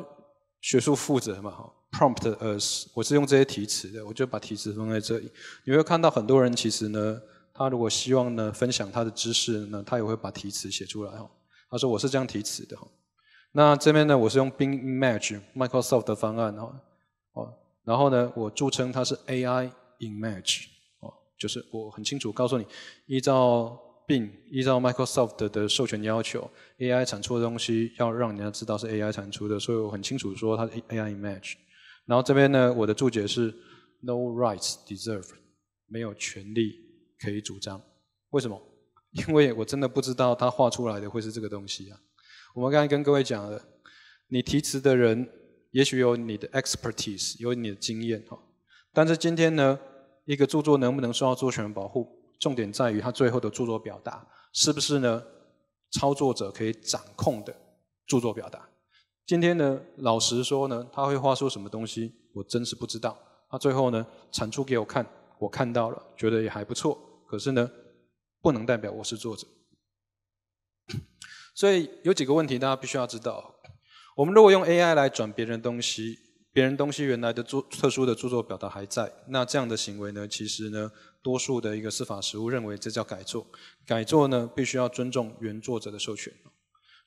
学术负责嘛哈。prompt us，我是用这些题词的，我就把题词放在这里。你会看到很多人其实呢，他如果希望呢分享他的知识呢，他也会把题词写出来哈。他说我是这样提词的哈。那这边呢，我是用 Bing Image Microsoft 的方案哦哦，然后呢，我注称它是 AI Image，哦，就是我很清楚告诉你，依照 Bing，依照 Microsoft 的的授权要求，AI 产出的东西要让人家知道是 AI 产出的，所以我很清楚说它是 AI Image。然后这边呢，我的注解是 “no rights deserve”，没有权利可以主张。为什么？因为我真的不知道他画出来的会是这个东西啊。我们刚才跟各位讲了，你提词的人也许有你的 expertise，有你的经验哈。但是今天呢，一个著作能不能受到著作权保护，重点在于他最后的著作表达是不是呢操作者可以掌控的著作表达。今天呢，老实说呢，他会画出什么东西，我真是不知道。他最后呢，产出给我看，我看到了，觉得也还不错。可是呢，不能代表我是作者。<coughs> 所以有几个问题大家必须要知道：我们如果用 AI 来转别人东西，别人东西原来的作特殊的著作表达还在，那这样的行为呢，其实呢，多数的一个司法实务认为这叫改作。改作呢，必须要尊重原作者的授权。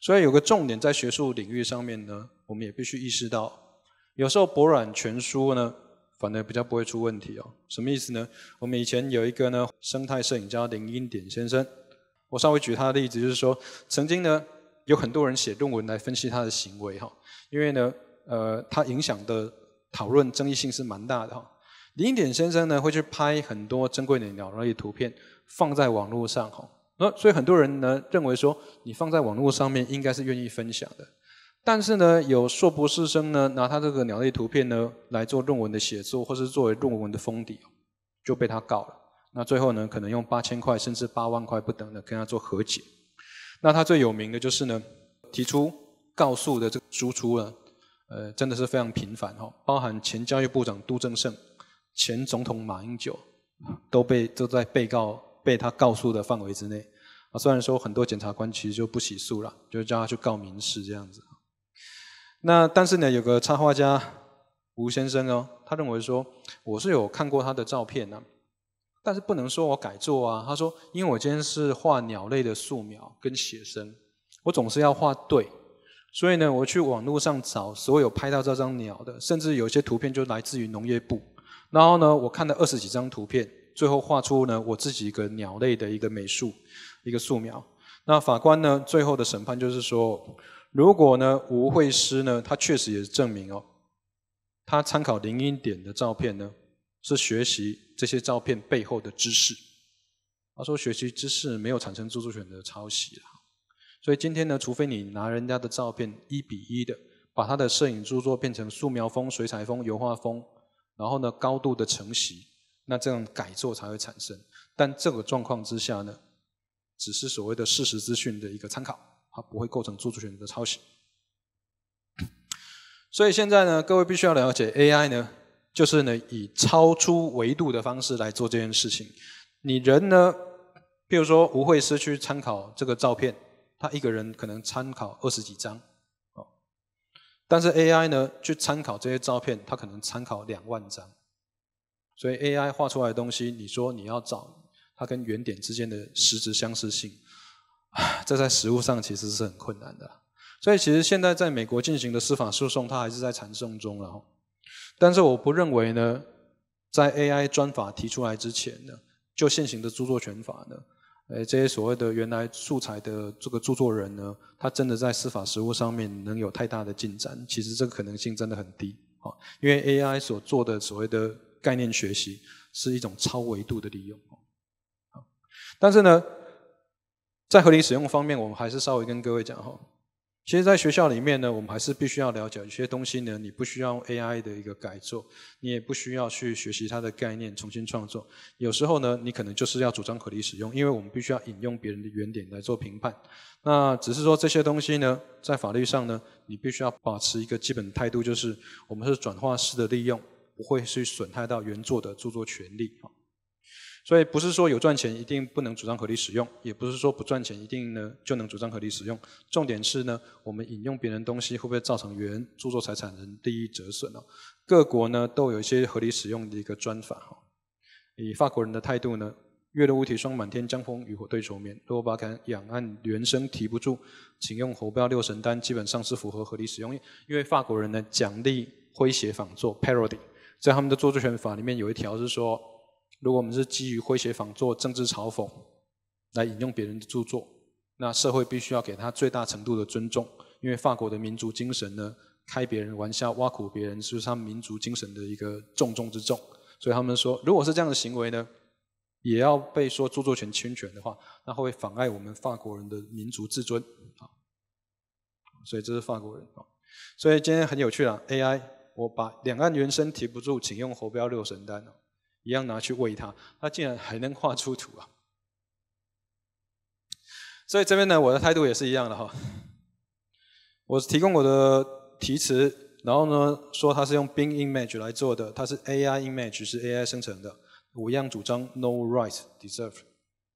所以有个重点在学术领域上面呢，我们也必须意识到，有时候博览全书呢，反而比较不会出问题哦。什么意思呢？我们以前有一个呢生态摄影家林荫典先生，我稍微举他的例子，就是说曾经呢有很多人写论文来分析他的行为哈，因为呢呃他影响的讨论争议性是蛮大的哈。林荫典先生呢会去拍很多珍贵的鸟类图片，放在网络上哈。所以很多人呢认为说，你放在网络上面应该是愿意分享的，但是呢，有硕博士生呢拿他这个鸟类图片呢来做论文的写作，或是作为论文的封底，就被他告了。那最后呢，可能用八千块甚至八万块不等的跟他做和解。那他最有名的就是呢，提出告诉的这个输出啊，呃，真的是非常频繁哈，包含前教育部长杜正胜、前总统马英九都被都在被告被他告诉的范围之内。啊，虽然说很多检察官其实就不起诉了，就叫他去告民事这样子。那但是呢，有个插画家吴先生哦，他认为说我是有看过他的照片呢，但是不能说我改作啊。他说，因为我今天是画鸟类的素描跟写生，我总是要画对，所以呢，我去网络上找所有拍到这张鸟的，甚至有些图片就来自于农业部。然后呢，我看了二十几张图片，最后画出呢我自己一个鸟类的一个美术。一个素描，那法官呢？最后的审判就是说，如果呢吴惠师呢，他确实也证明哦，他参考林荫点的照片呢，是学习这些照片背后的知识。他说学习知识没有产生著作权的抄袭，所以今天呢，除非你拿人家的照片一比一的，把他的摄影著作变成素描风、水彩风、油画风，然后呢高度的承袭，那这样改作才会产生。但这个状况之下呢？只是所谓的事实资讯的一个参考，它不会构成著作权人的抄袭。所以现在呢，各位必须要了解 AI 呢，就是呢以超出维度的方式来做这件事情。你人呢，譬如说不会失去参考这个照片，他一个人可能参考二十几张，哦。但是 AI 呢去参考这些照片，它可能参考两万张。所以 AI 画出来的东西，你说你要找？它跟原点之间的实质相似性，这在实物上其实是很困难的。所以，其实现在在美国进行的司法诉讼，它还是在缠讼中了。但是，我不认为呢，在 AI 专法提出来之前呢，就现行的著作权法呢，呃，这些所谓的原来素材的这个著作人呢，他真的在司法实务上面能有太大的进展，其实这个可能性真的很低。啊。因为 AI 所做的所谓的概念学习，是一种超维度的利用。但是呢，在合理使用方面，我们还是稍微跟各位讲哈。其实，在学校里面呢，我们还是必须要了解一些东西呢。你不需要 AI 的一个改作，你也不需要去学习它的概念重新创作。有时候呢，你可能就是要主张合理使用，因为我们必须要引用别人的原点来做评判。那只是说这些东西呢，在法律上呢，你必须要保持一个基本态度，就是我们是转化式的利用，不会去损害到原作的著作权力。所以不是说有赚钱一定不能主张合理使用，也不是说不赚钱一定呢就能主张合理使用。重点是呢，我们引用别人东西会不会造成原著作财产人利益折损呢？各国呢都有一些合理使用的一个专法哈。以法国人的态度呢，“月落乌啼霜满天，江枫渔火对愁眠。洛巴亲友岸猿声啼不住，请用猴标六神丹”，基本上是符合合理使用，因为法国人呢奖励诙谐仿作 parody，在他们的著作权法里面有一条是说。如果我们是基于诙谐仿作、政治嘲讽，来引用别人的著作，那社会必须要给他最大程度的尊重，因为法国的民族精神呢，开别人玩笑、挖苦别人，是他们民族精神的一个重中之重。所以他们说，如果是这样的行为呢，也要被说著作权侵权的话，那会妨碍我们法国人的民族自尊啊。所以这是法国人啊。所以今天很有趣了 a i 我把两岸猿声啼不住，请用猴标六神丹。一样拿去喂它，它竟然还能画出图啊！所以这边呢，我的态度也是一样的哈。我提供我的题词，然后呢说它是用 Bing Image 来做的，它是 AI Image，是 AI 生成的。我一样主张 No Right Deserve，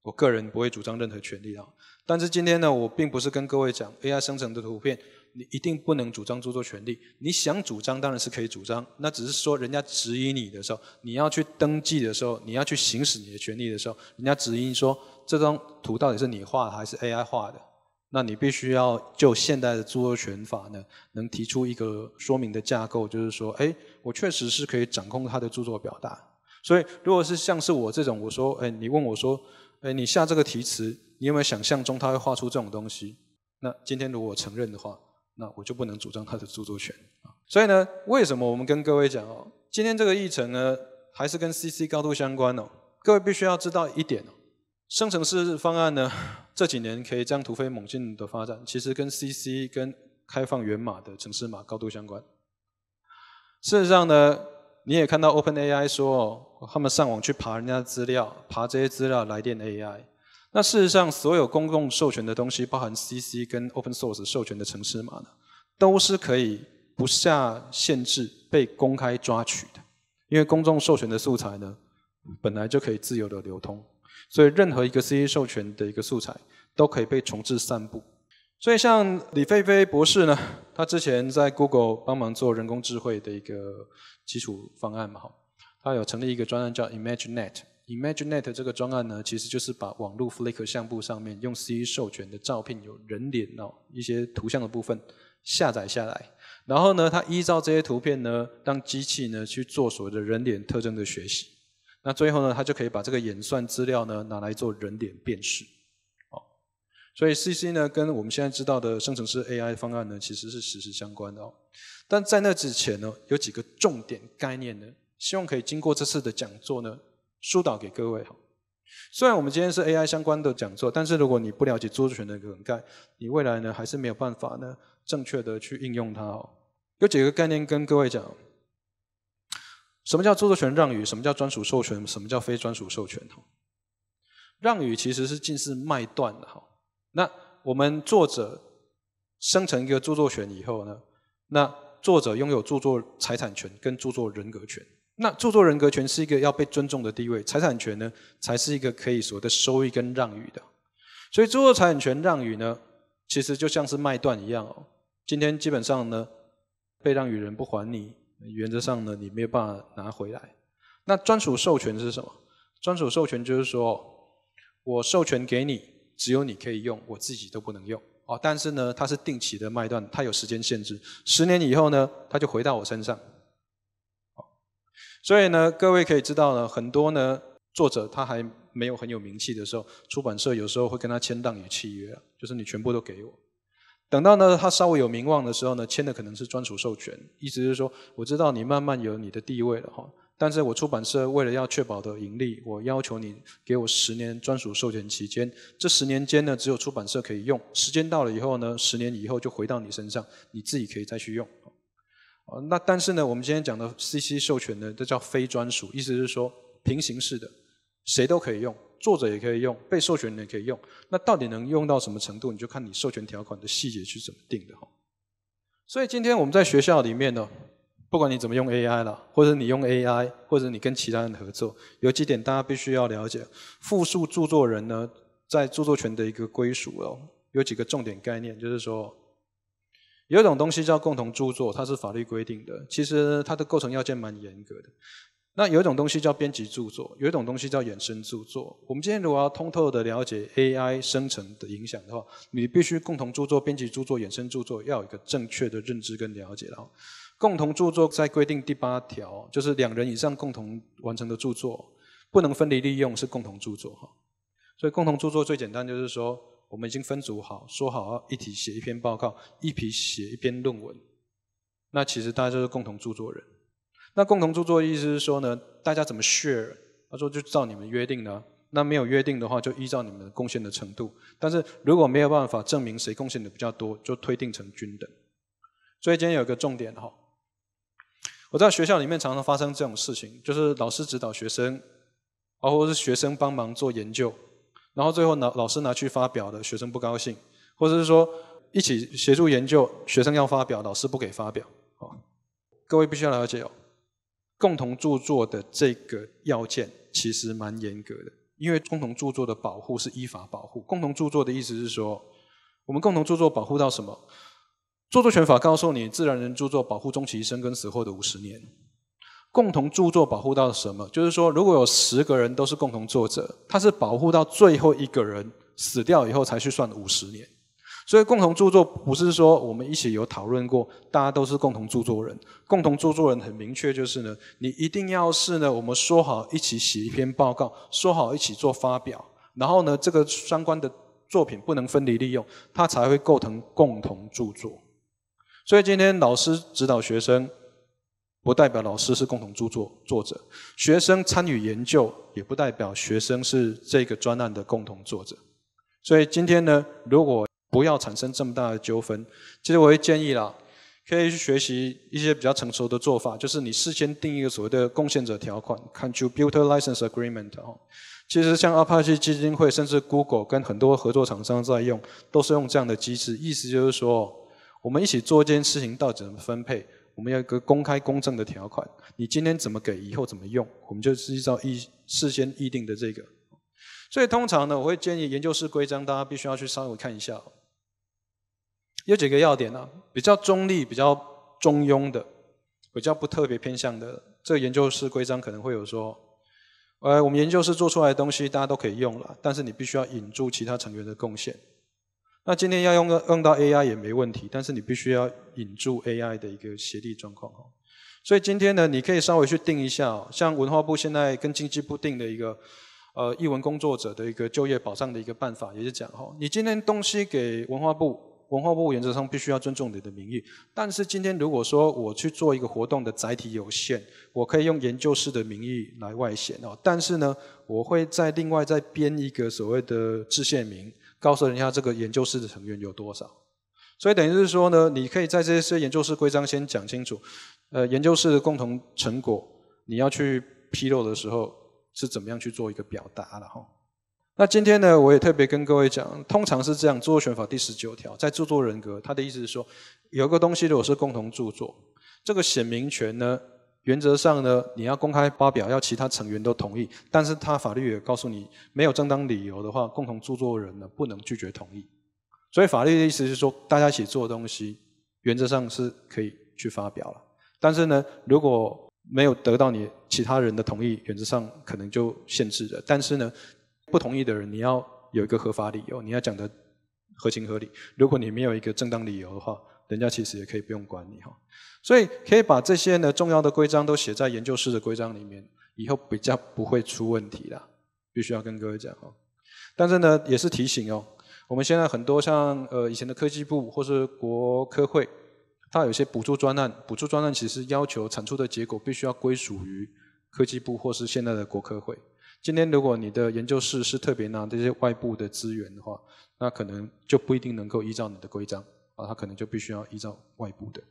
我个人不会主张任何权利啊。但是今天呢，我并不是跟各位讲 AI 生成的图片。你一定不能主张著作权利。你想主张当然是可以主张，那只是说人家质疑你的时候，你要去登记的时候，你要去行使你的权利的时候，人家质疑说这张图到底是你画的还是 AI 画的，那你必须要就现代的著作权法呢，能提出一个说明的架构，就是说，哎，我确实是可以掌控他的著作表达。所以，如果是像是我这种，我说，哎，你问我说，哎，你下这个题词，你有没有想象中他会画出这种东西？那今天如果我承认的话，那我就不能主张他的著作权啊，所以呢，为什么我们跟各位讲哦，今天这个议程呢，还是跟 CC 高度相关哦。各位必须要知道一点哦，生成式方案呢，<laughs> 这几年可以这样突飞猛进的发展，其实跟 CC 跟开放源码的城市码高度相关。事实上呢，你也看到 OpenAI 说哦，他们上网去爬人家资料，爬这些资料来练 AI。那事实上，所有公共授权的东西，包含 CC 跟 Open Source 授权的程式码呢，都是可以不下限制被公开抓取的。因为公众授权的素材呢，本来就可以自由的流通，所以任何一个 CC 授权的一个素材，都可以被重置散布。所以像李飞飞博士呢，他之前在 Google 帮忙做人工智慧的一个基础方案嘛，他有成立一个专案叫 ImageNet。i m a g i n a t e 这个专案呢，其实就是把网络 Flickr 相簿上面用 c 授权的照片，有人脸哦，一些图像的部分下载下来，然后呢，它依照这些图片呢，让机器呢去做所谓的人脸特征的学习，那最后呢，它就可以把这个演算资料呢拿来做人脸辨识，哦，所以 CC 呢，跟我们现在知道的生成式 AI 方案呢，其实是实时相关的，哦，但在那之前呢，有几个重点概念呢，希望可以经过这次的讲座呢。疏导给各位哈，虽然我们今天是 AI 相关的讲座，但是如果你不了解著作权的梗概，你未来呢还是没有办法呢正确的去应用它哦。有几个概念跟各位讲，什么叫著作权让与？什么叫专属授权？什么叫非专属授权？让与其实是近似卖断的哈。那我们作者生成一个著作权以后呢，那作者拥有著作财产权跟著作人格权。那著作人格权是一个要被尊重的地位，财产权呢才是一个可以所谓的收益跟让与的。所以著作财产权让与呢，其实就像是卖断一样。哦。今天基本上呢，被让与人不还你，原则上呢，你没有办法拿回来。那专属授权是什么？专属授权就是说我授权给你，只有你可以用，我自己都不能用。哦，但是呢，它是定期的卖断，它有时间限制，十年以后呢，它就回到我身上。所以呢，各位可以知道呢，很多呢作者他还没有很有名气的时候，出版社有时候会跟他签档与契约，就是你全部都给我。等到呢他稍微有名望的时候呢，签的可能是专属授权，意思是说我知道你慢慢有你的地位了哈，但是我出版社为了要确保的盈利，我要求你给我十年专属授权期间，这十年间呢只有出版社可以用，时间到了以后呢，十年以后就回到你身上，你自己可以再去用。哦，那但是呢，我们今天讲的 CC 授权呢，这叫非专属，意思是说平行式的，谁都可以用，作者也可以用，被授权人也可以用。那到底能用到什么程度，你就看你授权条款的细节去怎么定的。所以今天我们在学校里面呢，不管你怎么用 AI 了，或者你用 AI，或者你跟其他人合作，有几点大家必须要了解：复述著作人呢，在著作权的一个归属哦，有几个重点概念，就是说。有一种东西叫共同著作，它是法律规定的。其实它的构成要件蛮严格的。那有一种东西叫编辑著作，有一种东西叫衍生著作。我们今天如果要通透的了解 AI 生成的影响的话，你必须共同著作、编辑著作、衍生著作要有一个正确的认知跟了解。然后，共同著作在规定第八条，就是两人以上共同完成的著作不能分离利用是共同著作哈。所以，共同著作最简单就是说。我们已经分组好，说好要一起写一篇报告，一起写一篇论文。那其实大家就是共同著作人。那共同著作的意思是说呢，大家怎么 share？他说就照你们约定呢。那没有约定的话，就依照你们贡献的程度。但是如果没有办法证明谁贡献的比较多，就推定成均等。所以今天有一个重点哈，我在学校里面常常发生这种事情，就是老师指导学生，或者是学生帮忙做研究。然后最后拿老师拿去发表的学生不高兴，或者是说一起协助研究学生要发表老师不给发表啊，各位必须要了解哦，共同著作的这个要件其实蛮严格的，因为共同著作的保护是依法保护。共同著作的意思是说，我们共同著作保护到什么？著作权法告诉你，自然人著作保护终其一生跟死后的五十年。共同著作保护到什么？就是说，如果有十个人都是共同作者，他是保护到最后一个人死掉以后才去算五十年。所以，共同著作不是说我们一起有讨论过，大家都是共同著作人。共同著作人很明确，就是呢，你一定要是呢，我们说好一起写一篇报告，说好一起做发表，然后呢，这个相关的作品不能分离利用，它才会构成共同著作。所以，今天老师指导学生。不代表老师是共同著作作者，学生参与研究也不代表学生是这个专案的共同作者。所以今天呢，如果不要产生这么大的纠纷，其实我会建议啦，可以去学习一些比较成熟的做法，就是你事先定一个所谓的贡献者条款 （Contributor License Agreement） 哦。其实像 Apache 基金会甚至 Google 跟很多合作厂商在用，都是用这样的机制。意思就是说，我们一起做一件事情，到底怎么分配？我们要一个公开公正的条款，你今天怎么给，以后怎么用，我们就是依照预先议定的这个。所以通常呢，我会建议研究室规章大家必须要去稍微看一下，有几个要点呢，比较中立、比较中庸的，比较不特别偏向的，这个研究室规章可能会有说，呃，我们研究室做出来的东西大家都可以用了，但是你必须要引注其他成员的贡献。那今天要用用到 AI 也没问题，但是你必须要引住 AI 的一个协力状况哦。所以今天呢，你可以稍微去定一下哦，像文化部现在跟经济部定的一个呃译文工作者的一个就业保障的一个办法，也是讲哦，你今天东西给文化部，文化部原则上必须要尊重你的名誉，但是今天如果说我去做一个活动的载体有限，我可以用研究室的名义来外显哦，但是呢，我会再另外再编一个所谓的致谢名。告诉人家这个研究室的成员有多少，所以等于是说呢，你可以在这些研究室规章先讲清楚，呃，研究室的共同成果，你要去披露的时候是怎么样去做一个表达的哈。那今天呢，我也特别跟各位讲，通常是这样，作权法第十九条，在著作人格，他的意思是说，有个东西如果是共同著作，这个显明权呢。原则上呢，你要公开发表，要其他成员都同意。但是他法律也告诉你，没有正当理由的话，共同著作人呢不能拒绝同意。所以法律的意思是说，大家一起做的东西，原则上是可以去发表了。但是呢，如果没有得到你其他人的同意，原则上可能就限制了。但是呢，不同意的人你要有一个合法理由，你要讲的合情合理。如果你没有一个正当理由的话，人家其实也可以不用管你哈，所以可以把这些呢重要的规章都写在研究室的规章里面，以后比较不会出问题啦。必须要跟各位讲哦。但是呢也是提醒哦，我们现在很多像呃以前的科技部或是国科会，它有些补助专案，补助专案其实要求产出的结果必须要归属于科技部或是现在的国科会。今天如果你的研究室是特别拿这些外部的资源的话，那可能就不一定能够依照你的规章。啊，他可能就必须要依照外部的。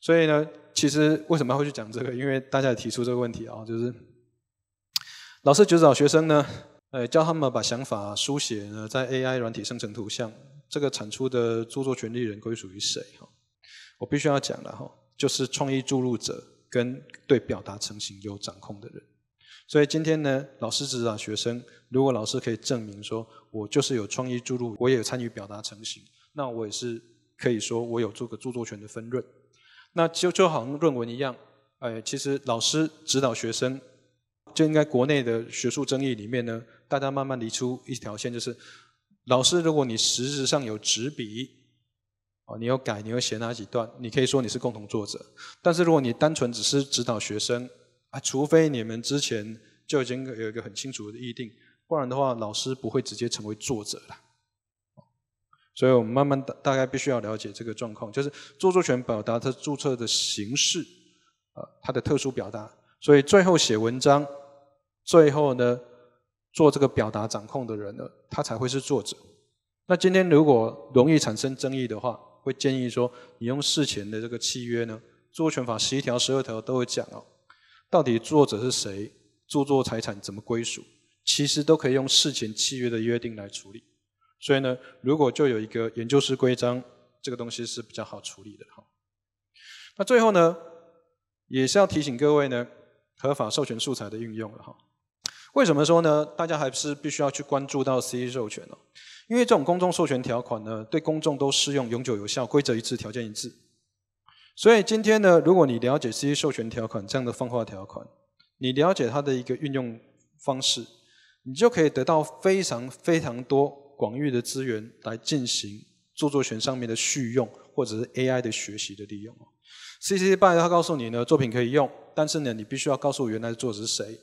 所以呢，其实为什么会去讲这个？因为大家也提出这个问题啊，就是老师指导学生呢，呃，教他们把想法书写呢，在 AI 软体生成图像，这个产出的著作权利人归属于谁？哈，我必须要讲了哈，就是创意注入者跟对表达成型有掌控的人。所以今天呢，老师指导学生，如果老师可以证明说我就是有创意注入，我也有参与表达成型，那我也是。可以说我有这个著作权的分润，那就就好像论文一样，哎，其实老师指导学生就应该国内的学术争议里面呢，大家慢慢理出一条线，就是老师如果你实质上有执笔，哦，你要改，你要写哪几段，你可以说你是共同作者，但是如果你单纯只是指导学生啊，除非你们之前就已经有一个很清楚的议定，不然的话，老师不会直接成为作者了。所以我们慢慢大大概必须要了解这个状况，就是著作权表达它注册的形式，呃，它的特殊表达。所以最后写文章，最后呢做这个表达掌控的人呢，他才会是作者。那今天如果容易产生争议的话，会建议说，你用事前的这个契约呢，著作权法十一条、十二条都会讲哦，到底作者是谁，著作财产怎么归属，其实都可以用事前契约的约定来处理。所以呢，如果就有一个研究室规章，这个东西是比较好处理的哈。那最后呢，也是要提醒各位呢，合法授权素材的运用了哈。为什么说呢？大家还是必须要去关注到 CC 授权哦，因为这种公众授权条款呢，对公众都适用，永久有效，规则一致，条件一致。所以今天呢，如果你了解 CC 授权条款这样的放化条款，你了解它的一个运用方式，你就可以得到非常非常多。广域的资源来进行著作权上面的续用，或者是 AI 的学习的利用。CC BY 它告诉你呢，作品可以用，但是呢，你必须要告诉我原来的作者是谁。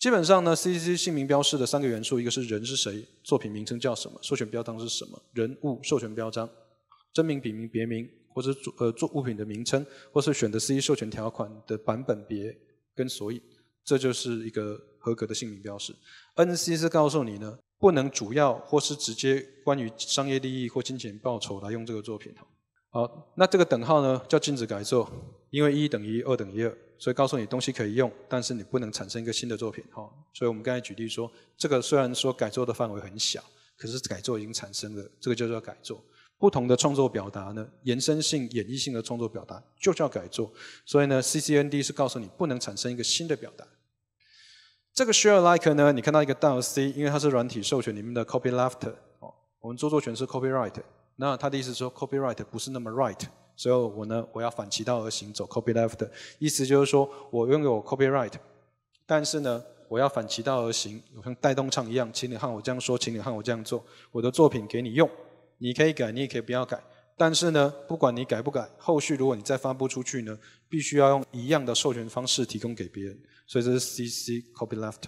基本上呢，CC 姓名标识的三个元素，一个是人是谁，作品名称叫什么，授权标章是什么，人物授权标章，真名、笔名、别名，或者呃作物品的名称，或是选择 C 授权条款的版本别跟索引，这就是一个合格的姓名标识。NC 是告诉你呢。不能主要或是直接关于商业利益或金钱报酬来用这个作品。好，那这个等号呢叫禁止改作，因为一等于一，二等于二，所以告诉你东西可以用，但是你不能产生一个新的作品。哈，所以我们刚才举例说，这个虽然说改作的范围很小，可是改作已经产生了，这个叫做改作。不同的创作表达呢，延伸性、演绎性的创作表达就叫改作。所以呢，CC n d 是告诉你不能产生一个新的表达。这个 share like 呢？你看到一个大 C，因为它是软体授权里面的 copy left。哦，我们著作权是 copyright。那他的意思是说 copyright 不是那么 right，所以我呢，我要反其道而行，走 copy left。意思就是说我拥有 copyright，但是呢，我要反其道而行，我像带动唱一样，请你看我这样说，请你看我这样做。我的作品给你用，你可以改，你也可以不要改。但是呢，不管你改不改，后续如果你再发布出去呢，必须要用一样的授权方式提供给别人。所以这是 CC Copy Left。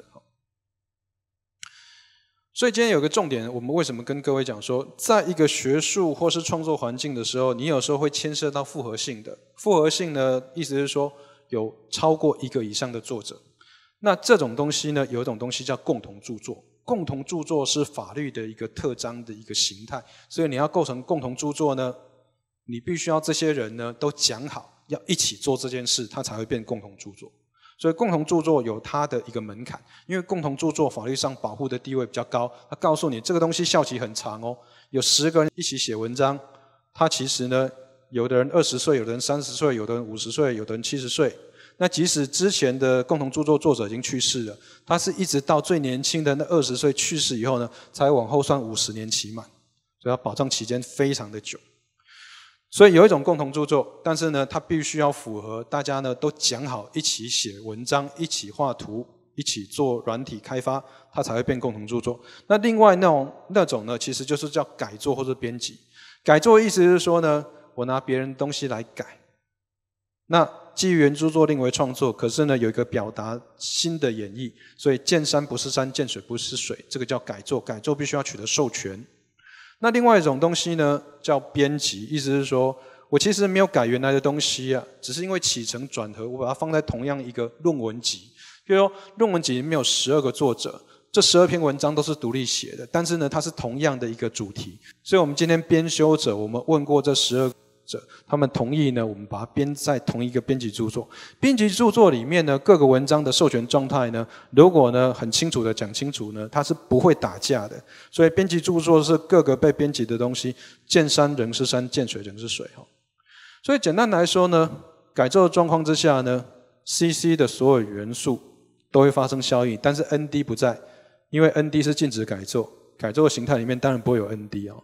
所以今天有个重点，我们为什么跟各位讲说，在一个学术或是创作环境的时候，你有时候会牵涉到复合性的。复合性呢，意思是说有超过一个以上的作者。那这种东西呢，有一种东西叫共同著作。共同著作是法律的一个特章的一个形态，所以你要构成共同著作呢，你必须要这些人呢都讲好，要一起做这件事，它才会变共同著作。所以共同著作有它的一个门槛，因为共同著作法律上保护的地位比较高，它告诉你这个东西效期很长哦。有十个人一起写文章，它其实呢，有的人二十岁，有的人三十岁，有的人五十岁，有的人七十岁。那即使之前的共同著作作者已经去世了，他是一直到最年轻的那二十岁去世以后呢，才往后算五十年期满，所以他保障期间非常的久。所以有一种共同著作，但是呢，它必须要符合大家呢都讲好，一起写文章，一起画图，一起做软体开发，它才会变共同著作。那另外那种那种呢，其实就是叫改作或者编辑。改作的意思是说呢，我拿别人东西来改。那基于原著作定为创作，可是呢有一个表达新的演绎，所以见山不是山，见水不是水，这个叫改作。改作必须要取得授权。那另外一种东西呢叫编辑，意思是说我其实没有改原来的东西啊，只是因为起承转合，我把它放在同样一个论文集。比如说论文集里面有十二个作者，这十二篇文章都是独立写的，但是呢它是同样的一个主题。所以我们今天编修者，我们问过这十二。者，他们同意呢，我们把它编在同一个编辑著作。编辑著作里面呢，各个文章的授权状态呢，如果呢很清楚的讲清楚呢，它是不会打架的。所以编辑著作是各个被编辑的东西，见山仍是山，见水仍是水哈。所以简单来说呢，改造的状况之下呢，CC 的所有元素都会发生效应，但是 ND 不在，因为 ND 是禁止改造，改造的形态里面当然不会有 ND 哦。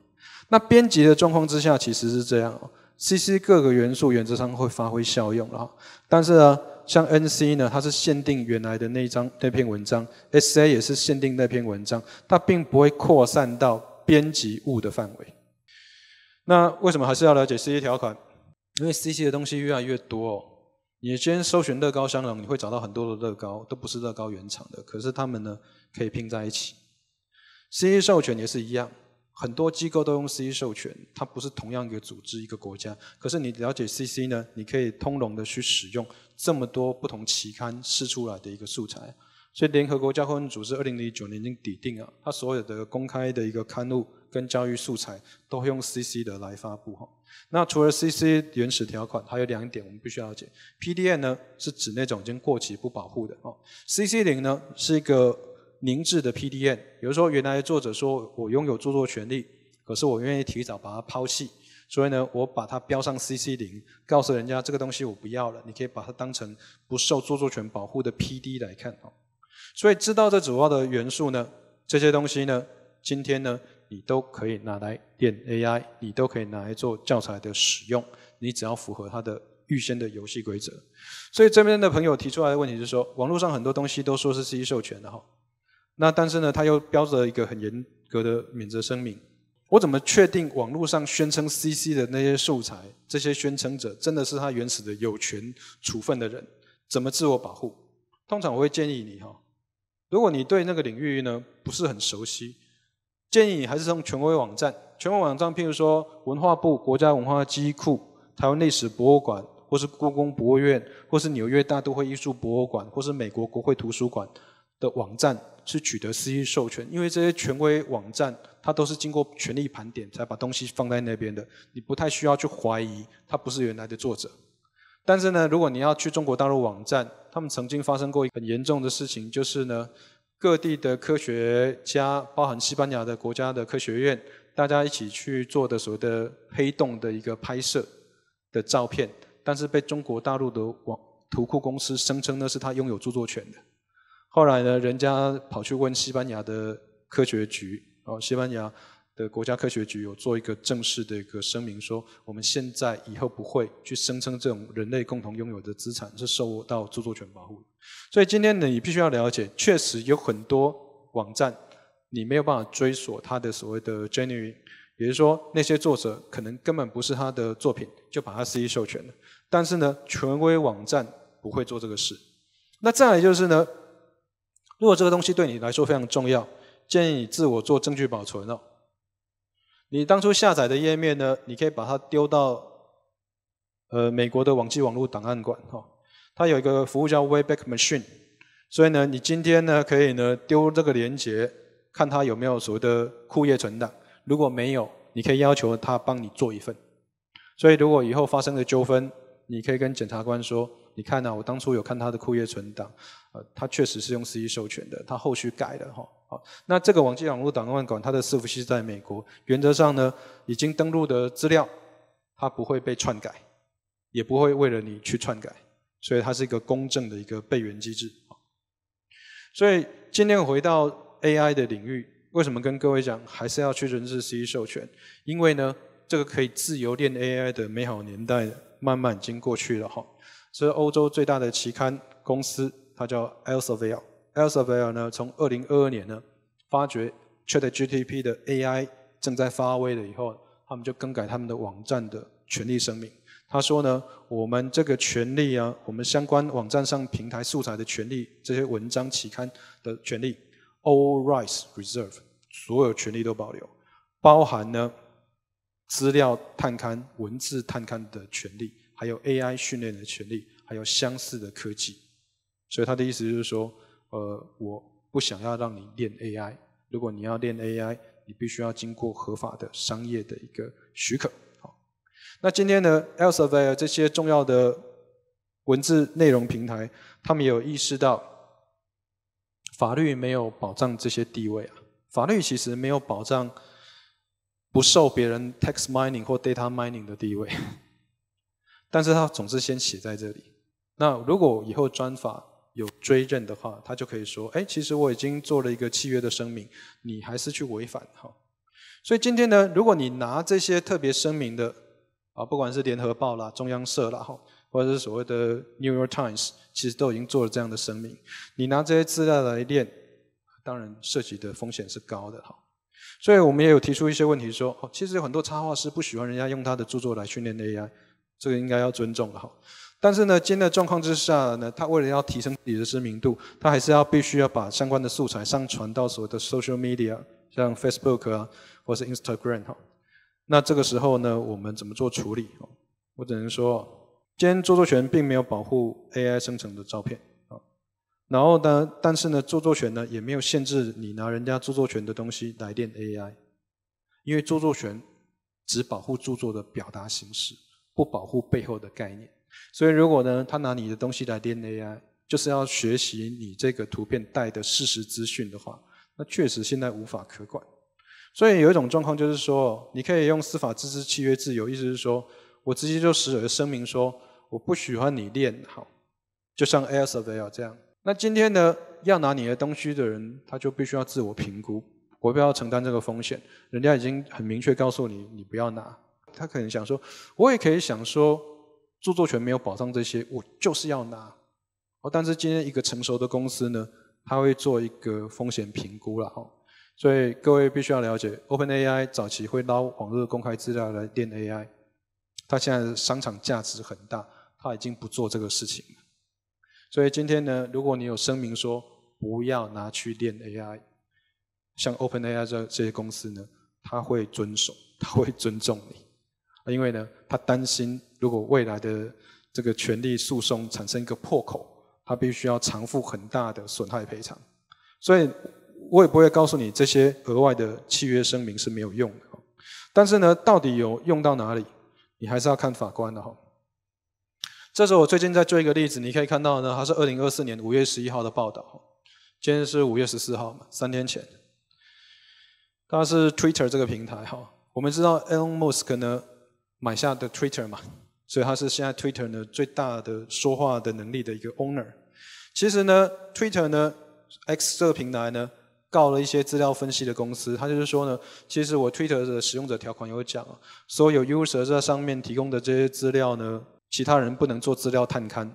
那编辑的状况之下其实是这样。CC 各个元素原则上会发挥效用，然后，但是呢，像 NC 呢，它是限定原来的那一张那篇文章，SA 也是限定那篇文章，它并不会扩散到编辑物的范围。那为什么还是要了解 CC 条款？因为 CC 的东西越来越多哦。你今天搜寻乐高相龙，你会找到很多的乐高，都不是乐高原厂的，可是他们呢，可以拼在一起。CC 授权也是一样。很多机构都用 c 授权，它不是同样一个组织、一个国家。可是你了解 CC 呢？你可以通融的去使用这么多不同期刊试出来的一个素材。所以联合国教科文组织二零零九年已经底定了，它所有的公开的一个刊物跟教育素材都会用 CC 的来发布哈。那除了 CC 原始条款，还有两点我们必须了解 p d n 呢是指那种已经过期不保护的哦；CC 零呢是一个。凝滞的 PDM，比如说原来作者说我拥有著作权利，可是我愿意提早把它抛弃，所以呢，我把它标上 CC 零，告诉人家这个东西我不要了，你可以把它当成不受著作权保护的 PD 来看哦。所以知道这主要的元素呢，这些东西呢，今天呢，你都可以拿来练 AI，你都可以拿来做教材的使用，你只要符合它的预先的游戏规则。所以这边的朋友提出来的问题就是说，网络上很多东西都说是 CC 授权的哈。那但是呢，它又标著一个很严格的免责声明。我怎么确定网络上宣称 CC 的那些素材，这些宣称者真的是他原始的有权处分的人？怎么自我保护？通常我会建议你哈，如果你对那个领域呢不是很熟悉，建议你还是从权威网站，权威网站譬如说文化部国家文化机库、台湾历史博物馆，或是故宫博物院，或是纽约大都会艺术博物馆，或是美国国会图书馆的网站。是取得私域授权，因为这些权威网站，它都是经过权力盘点才把东西放在那边的，你不太需要去怀疑它不是原来的作者。但是呢，如果你要去中国大陆网站，他们曾经发生过一个很严重的事情，就是呢，各地的科学家，包含西班牙的国家的科学院，大家一起去做的所谓的黑洞的一个拍摄的照片，但是被中国大陆的网图库公司声称呢是他拥有著作权的。后来呢，人家跑去问西班牙的科学局，哦，西班牙的国家科学局有做一个正式的一个声明，说我们现在以后不会去声称这种人类共同拥有的资产是受到著作权保护所以今天呢，你必须要了解，确实有很多网站你没有办法追索它的所谓的 genuine，也就是说那些作者可能根本不是他的作品，就把他肆意授权了。但是呢，权威网站不会做这个事。那再来就是呢。如果这个东西对你来说非常重要，建议你自我做证据保存哦。你当初下载的页面呢，你可以把它丢到呃美国的网际网络档案馆哦，它有一个服务叫 Wayback Machine，所以呢，你今天呢可以呢丢这个链接，看它有没有所谓的库页存档。如果没有，你可以要求他帮你做一份。所以如果以后发生了纠纷，你可以跟检察官说。你看呢？我当初有看他的库页存档，呃，他确实是用 C 授权的，他后续改了哈。好，那这个网际网络档案馆，它的伺服器是在美国，原则上呢，已经登录的资料，它不会被篡改，也不会为了你去篡改，所以它是一个公正的一个备援机制。所以今天回到 AI 的领域，为什么跟各位讲还是要去认制 C 授权？因为呢，这个可以自由练 AI 的美好年代慢慢已经过去了哈。是欧洲最大的期刊公司，它叫 Elsevier。Elsevier 呢，从2022年呢，发觉 ChatGPT 的 AI 正在发威了以后，他们就更改他们的网站的权利声明。他说呢，我们这个权利啊，我们相关网站上平台素材的权利，这些文章、期刊的权利，All rights reserved，所有权利都保留，包含呢资料探勘、文字探勘的权利。还有 AI 训练的权利，还有相似的科技，所以他的意思就是说，呃，我不想要让你练 AI。如果你要练 AI，你必须要经过合法的商业的一个许可。好，那今天呢，Elsevier 这些重要的文字内容平台，他们有意识到法律没有保障这些地位啊。法律其实没有保障不受别人 text mining 或 data mining 的地位。但是他总是先写在这里。那如果以后专法有追认的话，他就可以说：哎，其实我已经做了一个契约的声明，你还是去违反哈。所以今天呢，如果你拿这些特别声明的啊，不管是联合报啦、中央社啦，或者是所谓的《New York Times》，其实都已经做了这样的声明。你拿这些资料来练，当然涉及的风险是高的哈。所以我们也有提出一些问题说：哦，其实有很多插画师不喜欢人家用他的著作来训练 AI。这个应该要尊重的哈，但是呢，今天的状况之下呢，他为了要提升自己的知名度，他还是要必须要把相关的素材上传到所谓的 social media，像 Facebook 啊，或是 Instagram 哈。那这个时候呢，我们怎么做处理？我只能说，今天著作权并没有保护 AI 生成的照片啊。然后呢，但是呢，著作权呢也没有限制你拿人家著作权的东西来练 AI，因为著作权只保护著作的表达形式。不保护背后的概念，所以如果呢，他拿你的东西来练 AI，就是要学习你这个图片带的事实资讯的话，那确实现在无法可管。所以有一种状况就是说，你可以用司法自治、契约自由，意思是说我直接就实而声明说，我不喜欢你练，好，就像 Air s e r b 这样。那今天呢，要拿你的东西的人，他就必须要自我评估，我不要承担这个风险。人家已经很明确告诉你，你不要拿。他可能想说：“我也可以想说，著作权没有保障这些，我就是要拿。”哦，但是今天一个成熟的公司呢，他会做一个风险评估了哦。所以各位必须要了解，OpenAI 早期会捞网络公开资料来练 AI，它现在商场价值很大，它已经不做这个事情了。所以今天呢，如果你有声明说不要拿去练 AI，像 OpenAI 这这些公司呢，他会遵守，他会尊重你。因为呢，他担心如果未来的这个权利诉讼产生一个破口，他必须要偿付很大的损害赔偿，所以我也不会告诉你这些额外的契约声明是没有用的。但是呢，到底有用到哪里，你还是要看法官的哈。这是我最近在做一个例子，你可以看到呢，它是二零二四年五月十一号的报道，今天是五月十四号嘛，三天前。它是 Twitter 这个平台哈，我们知道 Elon Musk 呢。买下的 Twitter 嘛，所以他是现在 Twitter 呢最大的说话的能力的一个 Owner。其实呢，Twitter 呢，X 这个平台呢，告了一些资料分析的公司，他就是说呢，其实我 Twitter 的使用者条款有讲，所有 user 在上面提供的这些资料呢，其他人不能做资料探勘。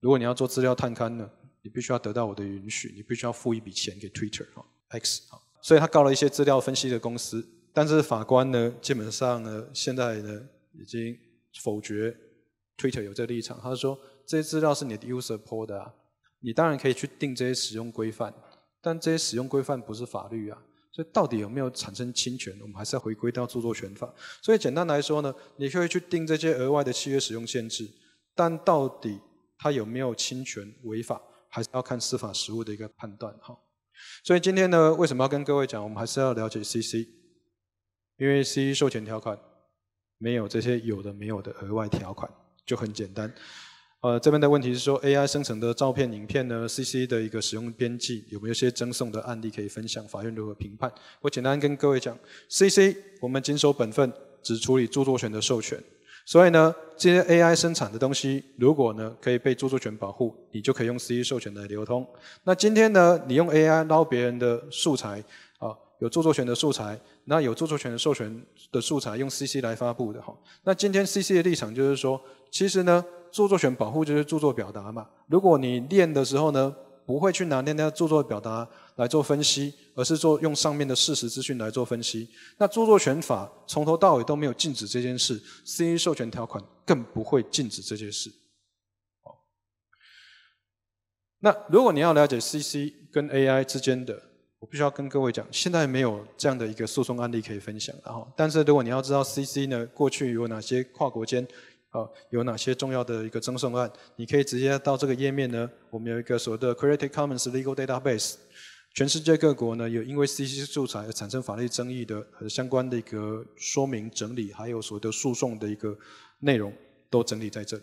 如果你要做资料探勘呢，你必须要得到我的允许，你必须要付一笔钱给 Twitter 啊，X 啊。所以他告了一些资料分析的公司。但是法官呢，基本上呢，现在呢已经否决 Twitter 有这个立场。他说，这些资料是你的 user pull 啊，你当然可以去定这些使用规范，但这些使用规范不是法律啊。所以到底有没有产生侵权，我们还是要回归到著作权法。所以简单来说呢，你可以去定这些额外的契约使用限制，但到底它有没有侵权违法，还是要看司法实务的一个判断哈。所以今天呢，为什么要跟各位讲？我们还是要了解 CC。因为 CC 授权条款没有这些有的没有的额外条款，就很简单。呃，这边的问题是说 AI 生成的照片、影片呢，CC 的一个使用编辑有没有些赠送的案例可以分享？法院如何评判？我简单跟各位讲，CC 我们谨守本分，只处理著作权的授权。所以呢，这些 AI 生产的东西，如果呢可以被著作权保护，你就可以用 CC 授权来流通。那今天呢，你用 AI 捞别人的素材。有著作权的素材，那有著作权的授权的素材用 CC 来发布的哈。那今天 CC 的立场就是说，其实呢，著作权保护就是著作表达嘛。如果你练的时候呢，不会去拿那那著作表达来做分析，而是做用上面的事实资讯来做分析。那著作权法从头到尾都没有禁止这件事，CC 授权条款更不会禁止这件事。那如果你要了解 CC 跟 AI 之间的。我必须要跟各位讲，现在没有这样的一个诉讼案例可以分享，然后，但是如果你要知道 CC 呢，过去有哪些跨国间，呃，有哪些重要的一个争讼案，你可以直接到这个页面呢，我们有一个所谓的 “Creative Commons Legal Database”，全世界各国呢有因为 CC 素材而产生法律争议的和相关的一个说明整理，还有所谓的诉讼的一个内容都整理在这里。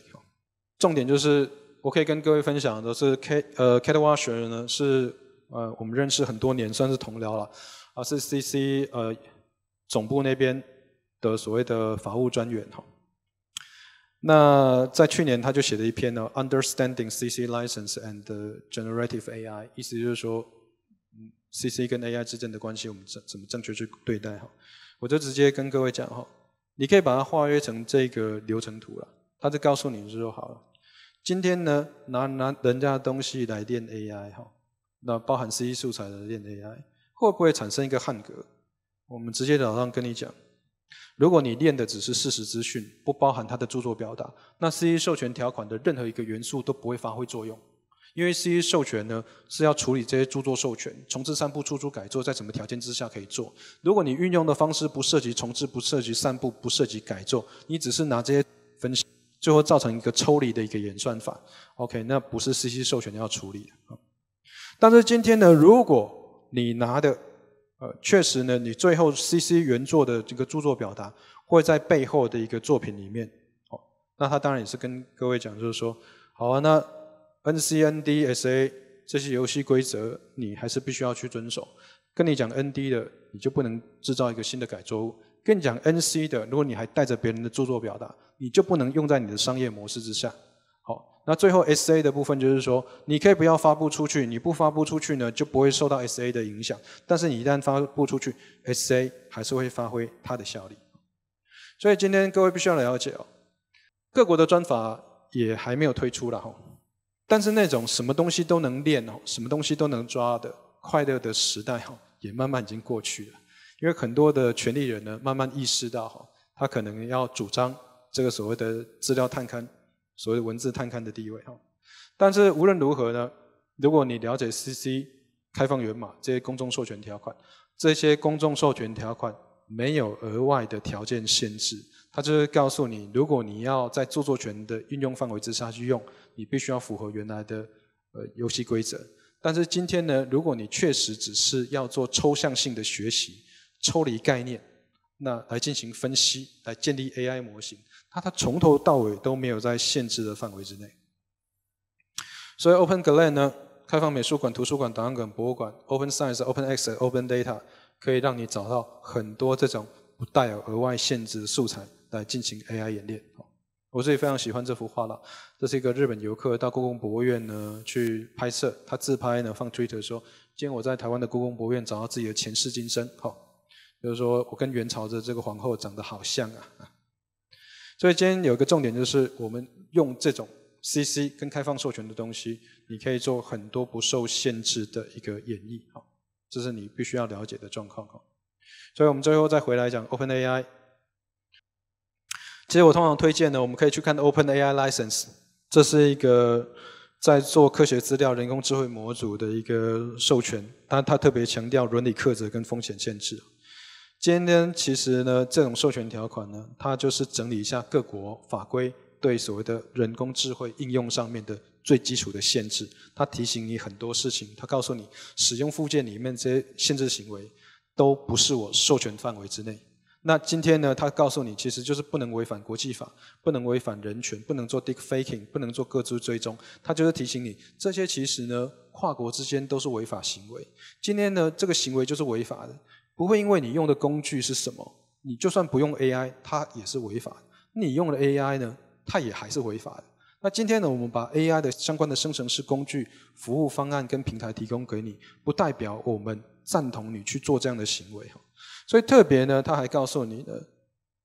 重点就是我可以跟各位分享的是 K 呃 c a t w a s h e r 呢是。呃，我们认识很多年，算是同僚了，啊，是 CC 呃总部那边的所谓的法务专员哈。那在去年他就写了一篇呢，Understanding CC License and Generative AI，意思就是说，CC 跟 AI 之间的关系，我们怎怎么正确去对待哈。我就直接跟各位讲哈，你可以把它化约成这个流程图了，他就告诉你是说好了，今天呢拿拿人家的东西来练 AI 哈。那包含 C E 素材的练 A I 会不会产生一个汉格？我们直接早上跟你讲，如果你练的只是事实资讯，不包含它的著作表达，那 C E 授权条款的任何一个元素都不会发挥作用，因为 C E 授权呢是要处理这些著作授权，重置、散布、出租、改作，在什么条件之下可以做。如果你运用的方式不涉及重置、不涉及散布、不涉及改作，你只是拿这些分析，最后造成一个抽离的一个演算法，OK，那不是 C E 授权要处理的。但是今天呢，如果你拿的，呃，确实呢，你最后 CC 原作的这个著作表达，会在背后的一个作品里面，哦，那他当然也是跟各位讲，就是说，好啊，那 NC、ND、SA 这些游戏规则，你还是必须要去遵守。跟你讲 ND 的，你就不能制造一个新的改作物；跟你讲 NC 的，如果你还带着别人的著作表达，你就不能用在你的商业模式之下。那最后 SA 的部分就是说，你可以不要发布出去，你不发布出去呢，就不会受到 SA 的影响。但是你一旦发布出去，SA 还是会发挥它的效力。所以今天各位必须要了解哦，各国的专法也还没有推出了吼。但是那种什么东西都能练哦，什么东西都能抓的快乐的时代吼，也慢慢已经过去了。因为很多的权利人呢，慢慢意识到哦，他可能要主张这个所谓的资料探勘。所谓文字探勘的地位哈，但是无论如何呢，如果你了解 CC 开放源码这些公众授权条款，这些公众授权条款没有额外的条件限制，它就是告诉你，如果你要在著作权的运用范围之下去用，你必须要符合原来的呃游戏规则。但是今天呢，如果你确实只是要做抽象性的学习，抽离概念，那来进行分析，来建立 AI 模型。它它从头到尾都没有在限制的范围之内，所以 Open g a l e n 呢，开放美术馆、图书馆、档案馆、博物馆，Open Science、Open e X、Open Data，可以让你找到很多这种不带有额外限制的素材来进行 AI 演练。我自己非常喜欢这幅画了，这是一个日本游客到故宫博物院呢去拍摄，他自拍呢放 Twitter 说：“今天我在台湾的故宫博物院找到自己的前世今生。”哈，就是说我跟元朝的这个皇后长得好像啊。所以今天有个重点就是，我们用这种 CC 跟开放授权的东西，你可以做很多不受限制的一个演绎，啊，这是你必须要了解的状况啊。所以我们最后再回来讲 OpenAI，其实我通常推荐呢，我们可以去看 OpenAI License，这是一个在做科学资料、人工智慧模组的一个授权，它它特别强调伦理克则跟风险限制。今天其实呢，这种授权条款呢，它就是整理一下各国法规对所谓的人工智慧应用上面的最基础的限制。它提醒你很多事情，它告诉你使用附件里面这些限制行为都不是我授权范围之内。那今天呢，它告诉你其实就是不能违反国际法，不能违反人权，不能做 Deep Faking，不能做各自追踪。它就是提醒你，这些其实呢，跨国之间都是违法行为。今天呢，这个行为就是违法的。不会因为你用的工具是什么，你就算不用 AI，它也是违法你用了 AI 呢，它也还是违法的。那今天呢，我们把 AI 的相关的生成式工具、服务方案跟平台提供给你，不代表我们赞同你去做这样的行为哈。所以特别呢，他还告诉你呢，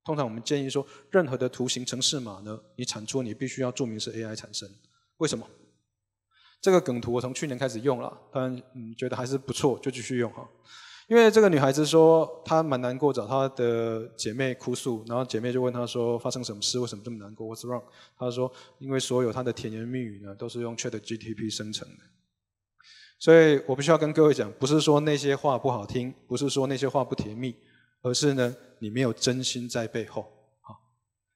通常我们建议说，任何的图形程式码呢，你产出你必须要注明是 AI 产生。为什么？这个梗图我从去年开始用了，当然嗯觉得还是不错，就继续用哈。因为这个女孩子说她蛮难过，找她的姐妹哭诉，然后姐妹就问她说发生什么事，为什么这么难过？What's wrong？她说因为所有她的甜言蜜语呢都是用 ChatGTP 生成的，所以我必须要跟各位讲，不是说那些话不好听，不是说那些话不甜蜜，而是呢你没有真心在背后啊，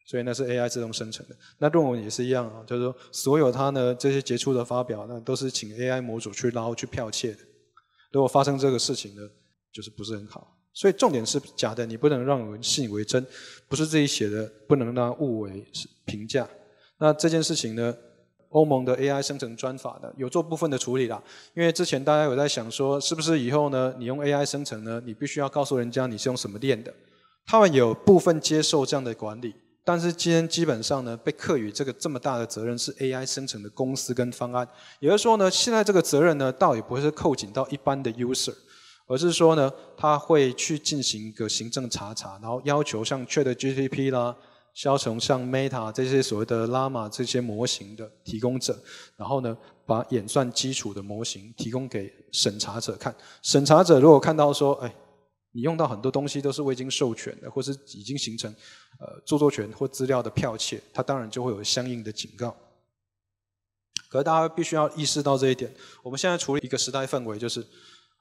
所以那是 AI 自动生成的。那论文也是一样啊，就是说所有他呢这些杰出的发表，呢，都是请 AI 模组去捞去剽窃的。如果发生这个事情呢？就是不是很好，所以重点是假的，你不能让人信以为真，不是自己写的，不能让误为评价。那这件事情呢，欧盟的 AI 生成专法呢，有做部分的处理啦。因为之前大家有在想说，是不是以后呢，你用 AI 生成呢，你必须要告诉人家你是用什么练的。他们有部分接受这样的管理，但是今天基本上呢，被课予这个这么大的责任是 AI 生成的公司跟方案。也就是说呢，现在这个责任呢，倒也不会是扣紧到一般的 user。而是说呢，他会去进行一个行政查查，然后要求像 ChatGPT 啦、肖从像 Meta 这些所谓的拉 a 这些模型的提供者，然后呢，把演算基础的模型提供给审查者看。审查者如果看到说，哎，你用到很多东西都是未经授权的，或是已经形成呃著作权或资料的剽窃，他当然就会有相应的警告。可是大家必须要意识到这一点。我们现在处理一个时代氛围，就是。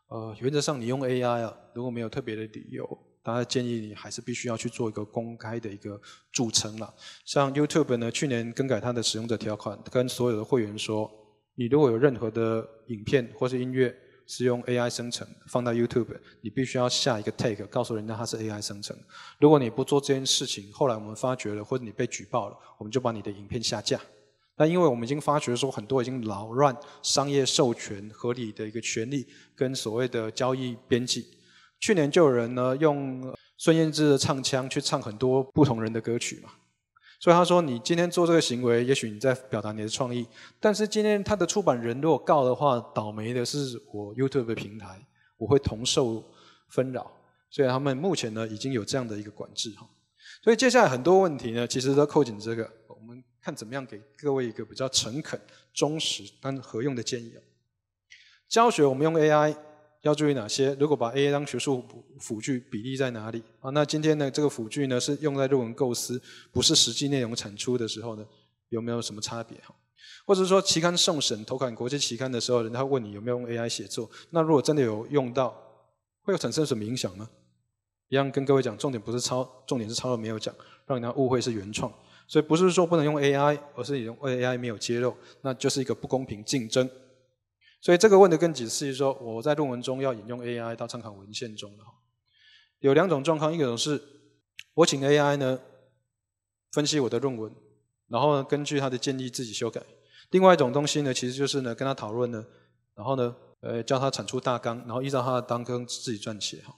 呃，原则上你用 AI 啊，如果没有特别的理由，大家建议你还是必须要去做一个公开的一个著称了。像 YouTube 呢，去年更改它的使用者条款，跟所有的会员说，你如果有任何的影片或是音乐是用 AI 生成，放到 YouTube，你必须要下一个 take，告诉人家它是 AI 生成。如果你不做这件事情，后来我们发觉了，或者你被举报了，我们就把你的影片下架。但因为我们已经发觉说很多已经扰乱商业授权合理的一个权利跟所谓的交易边际。去年就有人呢用孙燕姿的唱腔去唱很多不同人的歌曲嘛，所以他说你今天做这个行为，也许你在表达你的创意，但是今天他的出版人如果告的话，倒霉的是我 YouTube 的平台，我会同受纷扰，所以他们目前呢已经有这样的一个管制哈，所以接下来很多问题呢其实都扣紧这个。看怎么样给各位一个比较诚恳、忠实但合用的建议啊。教学我们用 AI 要注意哪些？如果把 AI 当学术辅具，比例在哪里啊？那今天呢，这个辅具呢是用在论文构思，不是实际内容产出的时候呢，有没有什么差别哈？或者是说期刊送审、投稿国际期刊的时候，人家问你有没有用 AI 写作？那如果真的有用到，会有产生什么影响吗？一样跟各位讲，重点不是抄，重点是抄了没有讲，让人家误会是原创。所以不是说不能用 AI，而是你用 AI 没有揭露，那就是一个不公平竞争。所以这个问的更紧的是说，我在论文中要引用 AI 到参考文献中了。有两种状况，一种是，我请 AI 呢分析我的论文，然后呢根据他的建议自己修改；另外一种东西呢，其实就是呢跟他讨论呢，然后呢呃叫他产出大纲，然后依照他的大纲自己撰写。哈，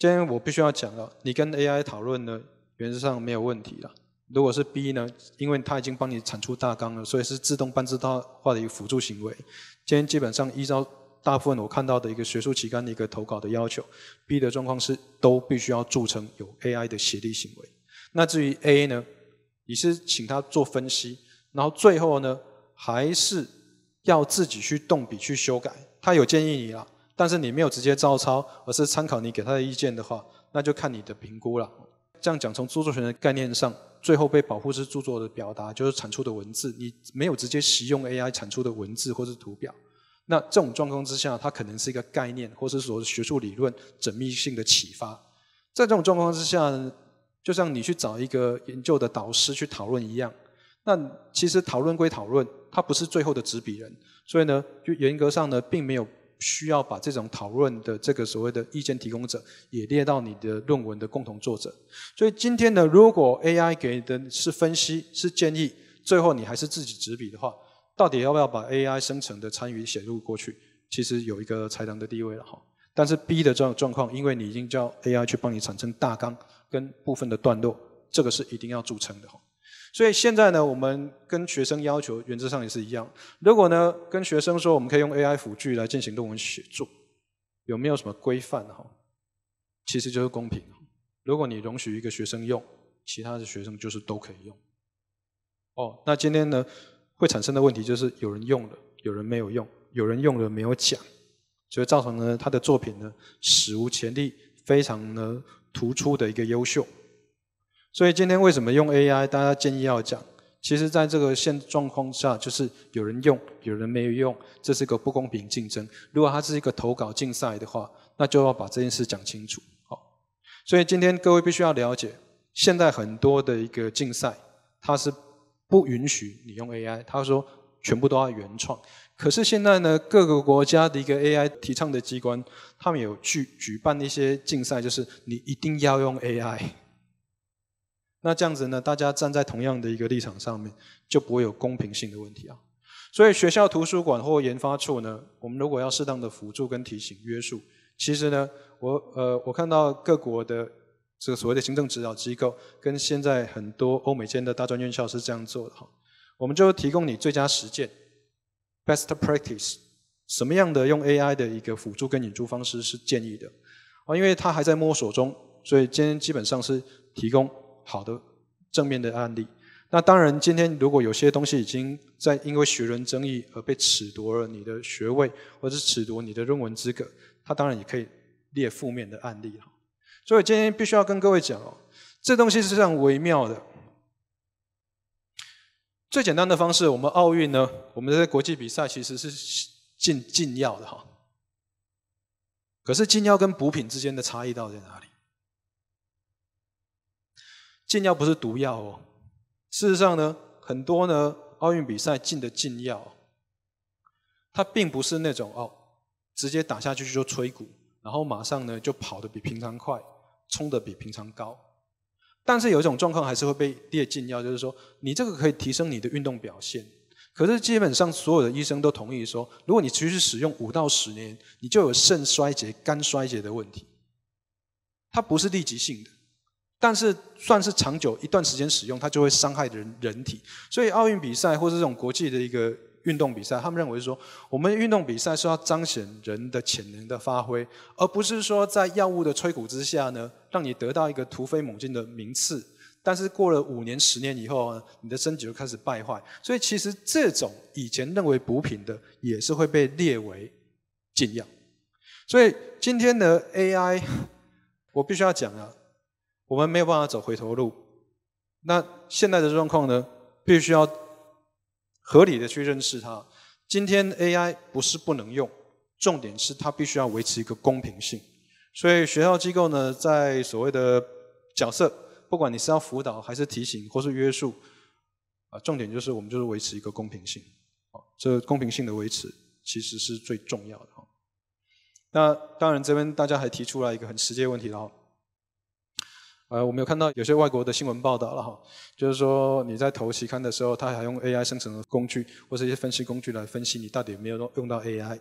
今天我必须要讲了，你跟 AI 讨论呢，原则上没有问题了。如果是 B 呢？因为它已经帮你产出大纲了，所以是自动半自动化的一个辅助行为。今天基本上依照大部分我看到的一个学术期刊的一个投稿的要求，B 的状况是都必须要铸成有 AI 的协力行为。那至于 A 呢？你是请他做分析，然后最后呢，还是要自己去动笔去修改。他有建议你啦，但是你没有直接照抄，而是参考你给他的意见的话，那就看你的评估了。这样讲，从著作权的概念上。最后被保护是著作的表达，就是产出的文字，你没有直接使用 AI 产出的文字或是图表。那这种状况之下，它可能是一个概念，或是说学术理论缜密性的启发。在这种状况之下，就像你去找一个研究的导师去讨论一样。那其实讨论归讨论，它不是最后的执笔人，所以呢，就严格上呢，并没有。需要把这种讨论的这个所谓的意见提供者也列到你的论文的共同作者。所以今天呢，如果 AI 给的是分析是建议，最后你还是自己执笔的话，到底要不要把 AI 生成的参与写入过去？其实有一个才能的地位了哈。但是 B 的状状况，因为你已经叫 AI 去帮你产生大纲跟部分的段落，这个是一定要组成的哈。所以现在呢，我们跟学生要求原则上也是一样。如果呢跟学生说我们可以用 AI 辅助来进行论文写作，有没有什么规范哈，其实就是公平。如果你容许一个学生用，其他的学生就是都可以用。哦，那今天呢会产生的问题就是有人用了，有人没有用，有人用了没有讲，所以造成呢他的作品呢史无前例，非常呢突出的一个优秀。所以今天为什么用 AI？大家建议要讲，其实在这个现状况下，就是有人用，有人没有用，这是个不公平竞争。如果它是一个投稿竞赛的话，那就要把这件事讲清楚。好，所以今天各位必须要了解，现在很多的一个竞赛，它是不允许你用 AI，他说全部都要原创。可是现在呢，各个国家的一个 AI 提倡的机关，他们有去举办一些竞赛，就是你一定要用 AI。那这样子呢？大家站在同样的一个立场上面，就不会有公平性的问题啊。所以学校图书馆或研发处呢，我们如果要适当的辅助跟提醒约束，其实呢，我呃，我看到各国的这个所谓的行政指导机构，跟现在很多欧美间的大专院校是这样做的哈。我们就提供你最佳实践 （best practice），什么样的用 AI 的一个辅助跟引出方式是建议的啊？因为它还在摸索中，所以今天基本上是提供。好的正面的案例，那当然，今天如果有些东西已经在因为学人争议而被褫夺了你的学位，或者是褫夺你的论文资格，它当然也可以列负面的案例了。所以今天必须要跟各位讲哦，这东西是非常微妙的。最简单的方式，我们奥运呢，我们些国际比赛其实是禁禁药的哈。可是禁药跟补品之间的差异到底在哪里？禁药不是毒药哦，事实上呢，很多呢奥运比赛禁的禁药，它并不是那种哦直接打下去就催鼓，然后马上呢就跑得比平常快，冲得比平常高。但是有一种状况还是会被列禁药，就是说你这个可以提升你的运动表现，可是基本上所有的医生都同意说，如果你持续使用五到十年，你就有肾衰竭、肝衰竭的问题。它不是立即性的。但是，算是长久一段时间使用，它就会伤害人人体。所以，奥运比赛或是这种国际的一个运动比赛，他们认为说，我们运动比赛是要彰显人的潜能的发挥，而不是说在药物的催谷之下呢，让你得到一个突飞猛进的名次。但是过了五年、十年以后，你的身体就开始败坏。所以，其实这种以前认为补品的，也是会被列为禁药。所以，今天的 AI，我必须要讲啊。我们没有办法走回头路。那现在的状况呢，必须要合理的去认识它。今天 AI 不是不能用，重点是它必须要维持一个公平性。所以学校机构呢，在所谓的角色，不管你是要辅导还是提醒或是约束，啊，重点就是我们就是维持一个公平性。啊，这公平性的维持其实是最重要的。那当然，这边大家还提出来一个很实际问题，了，呃，我们有看到有些外国的新闻报道了哈，就是说你在投期刊的时候，他还用 AI 生成的工具或是一些分析工具来分析你到底有没有用到 AI，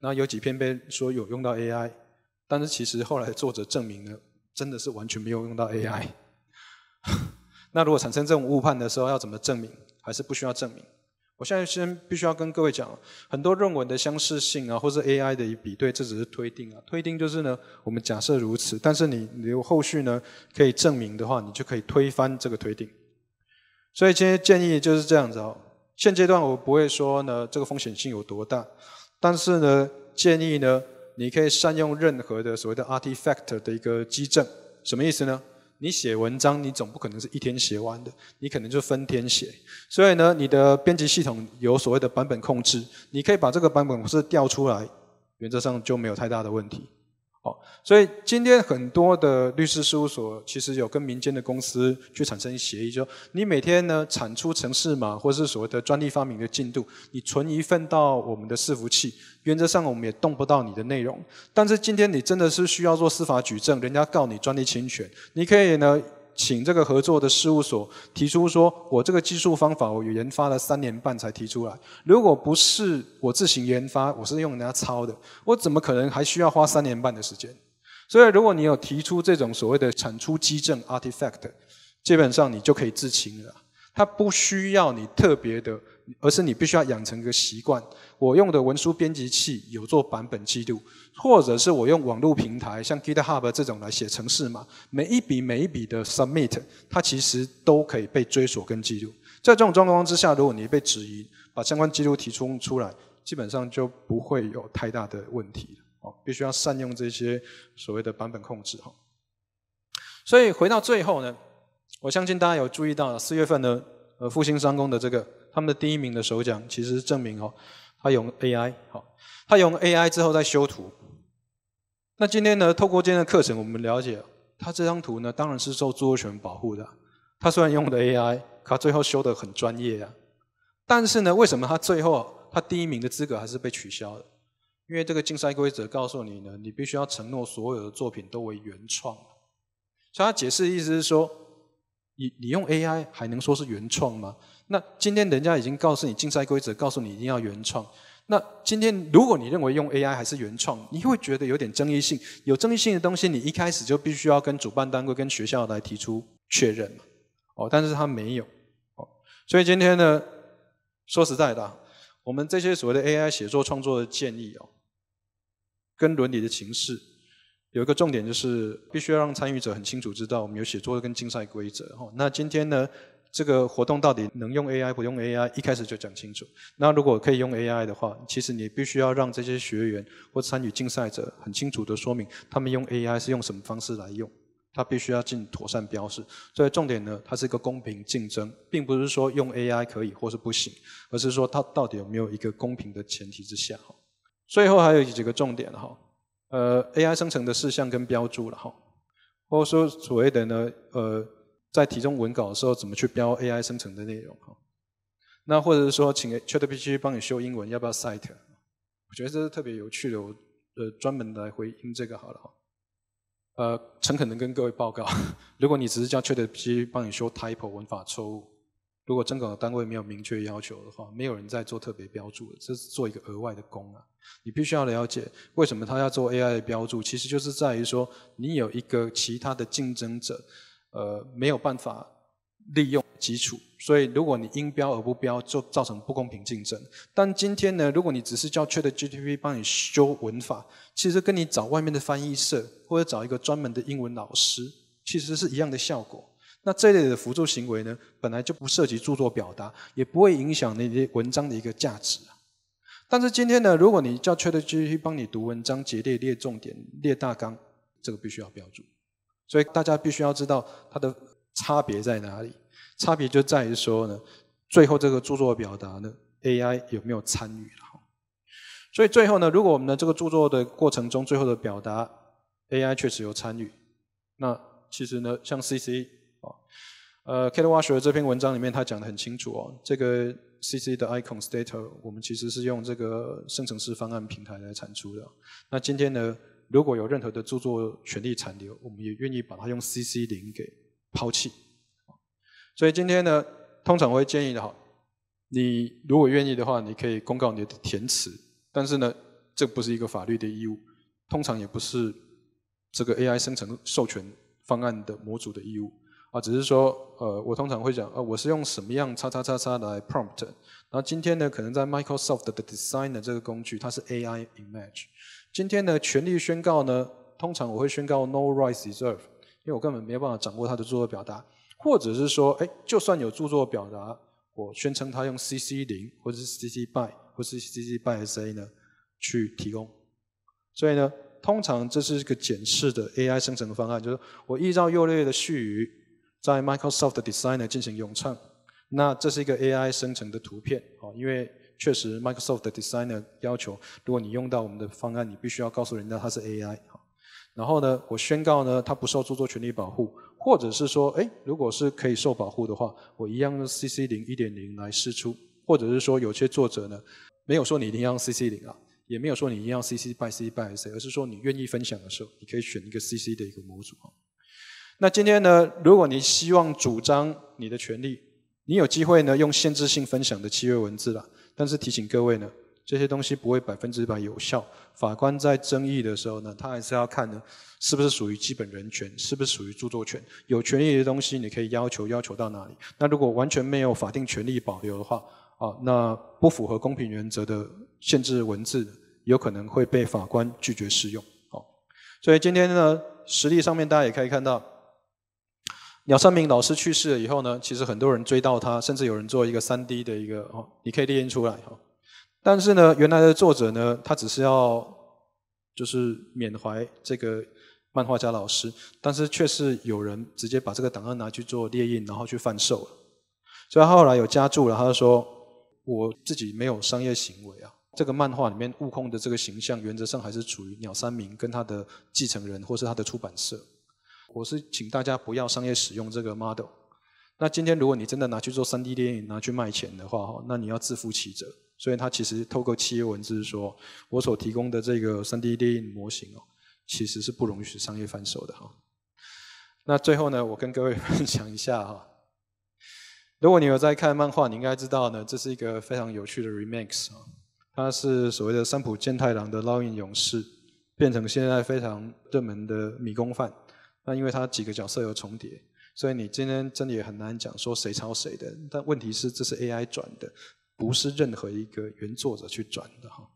然后有几篇被说有用到 AI，但是其实后来作者证明了真的是完全没有用到 AI。<laughs> 那如果产生这种误判的时候，要怎么证明？还是不需要证明？我现在先必须要跟各位讲，很多论文的相似性啊，或是 AI 的一比对，这只是推定啊。推定就是呢，我们假设如此，但是你你后续呢可以证明的话，你就可以推翻这个推定。所以这些建议就是这样子哦。现阶段我不会说呢这个风险性有多大，但是呢建议呢你可以善用任何的所谓的 artifact 的一个基证，什么意思呢？你写文章，你总不可能是一天写完的，你可能就分天写，所以呢，你的编辑系统有所谓的版本控制，你可以把这个版本是调出来，原则上就没有太大的问题。哦，所以今天很多的律师事务所其实有跟民间的公司去产生协议，就说你每天呢产出程式码或是所谓的专利发明的进度，你存一份到我们的伺服器，原则上我们也动不到你的内容。但是今天你真的是需要做司法举证，人家告你专利侵权，你可以呢。请这个合作的事务所提出说，我这个技术方法我研发了三年半才提出来。如果不是我自行研发，我是用人家抄的，我怎么可能还需要花三年半的时间？所以，如果你有提出这种所谓的产出基证 artifact，基本上你就可以自清了。它不需要你特别的，而是你必须要养成一个习惯。我用的文书编辑器有做版本记录。或者是我用网络平台，像 GitHub 这种来写程式码，每一笔每一笔的 submit，它其实都可以被追索跟记录。在这种状况之下，如果你被质疑，把相关记录提出出来，基本上就不会有太大的问题。哦，必须要善用这些所谓的版本控制哈。所以回到最后呢，我相信大家有注意到四月份的呃复兴三公的这个他们的第一名的首奖，其实证明哦，他用 AI 好，他用 AI 之后再修图。那今天呢？透过今天的课程，我们了解他这张图呢，当然是受著作权保护的。他虽然用的 AI，他最后修的很专业啊，但是呢，为什么他最后他第一名的资格还是被取消了？因为这个竞赛规则告诉你呢，你必须要承诺所有的作品都为原创。所以他解释的意思是说，你你用 AI 还能说是原创吗？那今天人家已经告诉你竞赛规则，告诉你一定要原创。那今天，如果你认为用 AI 还是原创，你会觉得有点争议性。有争议性的东西，你一开始就必须要跟主办单位、跟学校来提出确认嘛？哦，但是他没有。哦，所以今天呢，说实在的，我们这些所谓的 AI 写作创作的建议哦，跟伦理的情势有一个重点，就是必须要让参与者很清楚知道我们有写作跟竞赛规则。哦，那今天呢？这个活动到底能用 AI 不用 AI，一开始就讲清楚。那如果可以用 AI 的话，其实你必须要让这些学员或参与竞赛者很清楚的说明，他们用 AI 是用什么方式来用，他必须要尽妥善标示。所以重点呢，它是一个公平竞争，并不是说用 AI 可以或是不行，而是说它到底有没有一个公平的前提之下。最后还有几个重点哈，呃，AI 生成的事项跟标注了哈，或者说所谓的呢，呃。在提中文稿的时候，怎么去标 AI 生成的内容？哈，那或者是说，请 ChatGPT 帮你修英文，要不要 cite？我觉得这是特别有趣的，我呃专门来回应这个好了。哈，呃，诚恳的跟各位报告，<laughs> 如果你只是叫 ChatGPT 帮你修 typo 文法错误，如果征稿的单位没有明确要求的话，没有人在做特别标注，这是做一个额外的功啊。你必须要了解为什么他要做 AI 的标注，其实就是在于说，你有一个其他的竞争者。呃，没有办法利用基础，所以如果你因标而不标，就造成不公平竞争。但今天呢，如果你只是叫 ChatGPT 帮你修文法，其实跟你找外面的翻译社或者找一个专门的英文老师，其实是一样的效果。那这类的辅助行为呢，本来就不涉及著作表达，也不会影响你的文章的一个价值。但是今天呢，如果你叫 ChatGPT 帮你读文章、节列、列重点、列大纲，这个必须要标注。所以大家必须要知道它的差别在哪里，差别就在于说呢，最后这个著作表达呢，AI 有没有参与了？所以最后呢，如果我们的这个著作的过程中最后的表达，AI 确实有参与，那其实呢，像 CC 啊，呃，Kate w a s h e r 这篇文章里面他讲的很清楚哦，这个 CC 的 Icon State，我们其实是用这个生成式方案平台来产出的。那今天呢？如果有任何的著作权利残留，我们也愿意把它用 CC 零给抛弃。所以今天呢，通常会建议的哈，你如果愿意的话，你可以公告你的填词，但是呢，这不是一个法律的义务，通常也不是这个 AI 生成授权方案的模组的义务啊，只是说呃，我通常会讲啊，我是用什么样叉叉叉叉来 prompt，然后今天呢，可能在 Microsoft 的 Designer 这个工具，它是 AI Image。今天呢，权利宣告呢，通常我会宣告 No Rights Reserved，因为我根本没有办法掌握它的著作表达，或者是说，哎，就算有著作表达，我宣称它用 CC 零，或者是 CC BY，或是 CC BY-SA 呢去提供。所以呢，通常这是一个简式的 AI 生成的方案，就是我依照右列的序语，在 Microsoft Designer 进行咏唱，那这是一个 AI 生成的图片，哦，因为。确实，Microsoft 的 designer 要求，如果你用到我们的方案，你必须要告诉人家它是 AI。然后呢，我宣告呢，它不受著作权利保护，或者是说，哎，如果是可以受保护的话，我一样用 CC 零一点零来试出，或者是说，有些作者呢，没有说你一定要用 CC 零啊，也没有说你一定要 CC by C by C，而是说你愿意分享的时候，你可以选一个 CC 的一个模组啊。那今天呢，如果你希望主张你的权利。你有机会呢用限制性分享的契约文字了，但是提醒各位呢，这些东西不会百分之百有效。法官在争议的时候呢，他还是要看呢是不是属于基本人权，是不是属于著作权。有权利的东西你可以要求要求到哪里。那如果完全没有法定权利保留的话，啊，那不符合公平原则的限制文字，有可能会被法官拒绝适用。好，所以今天呢，实例上面大家也可以看到。鸟山明老师去世了以后呢，其实很多人追悼他，甚至有人做一个 3D 的一个哦，你可以列印出来哦。但是呢，原来的作者呢，他只是要就是缅怀这个漫画家老师，但是却是有人直接把这个档案拿去做列印，然后去贩售了。所以后来有加注了，他就说我自己没有商业行为啊。这个漫画里面悟空的这个形象，原则上还是处于鸟山明跟他的继承人，或是他的出版社。我是请大家不要商业使用这个 model。那今天如果你真的拿去做三 D 电影、拿去卖钱的话，哈，那你要自负其责。所以它其实透过企约文字说，我所提供的这个三 D 电影模型哦，其实是不容许商业翻手的哈。那最后呢，我跟各位 <laughs> 分享一下哈。如果你有在看漫画，你应该知道呢，这是一个非常有趣的 remix 啊。它是所谓的三浦健太郎的烙印勇士，变成现在非常热门的迷宫犯。那因为它几个角色有重叠，所以你今天真的也很难讲说谁抄谁的。但问题是，这是 AI 转的，不是任何一个原作者去转的哈。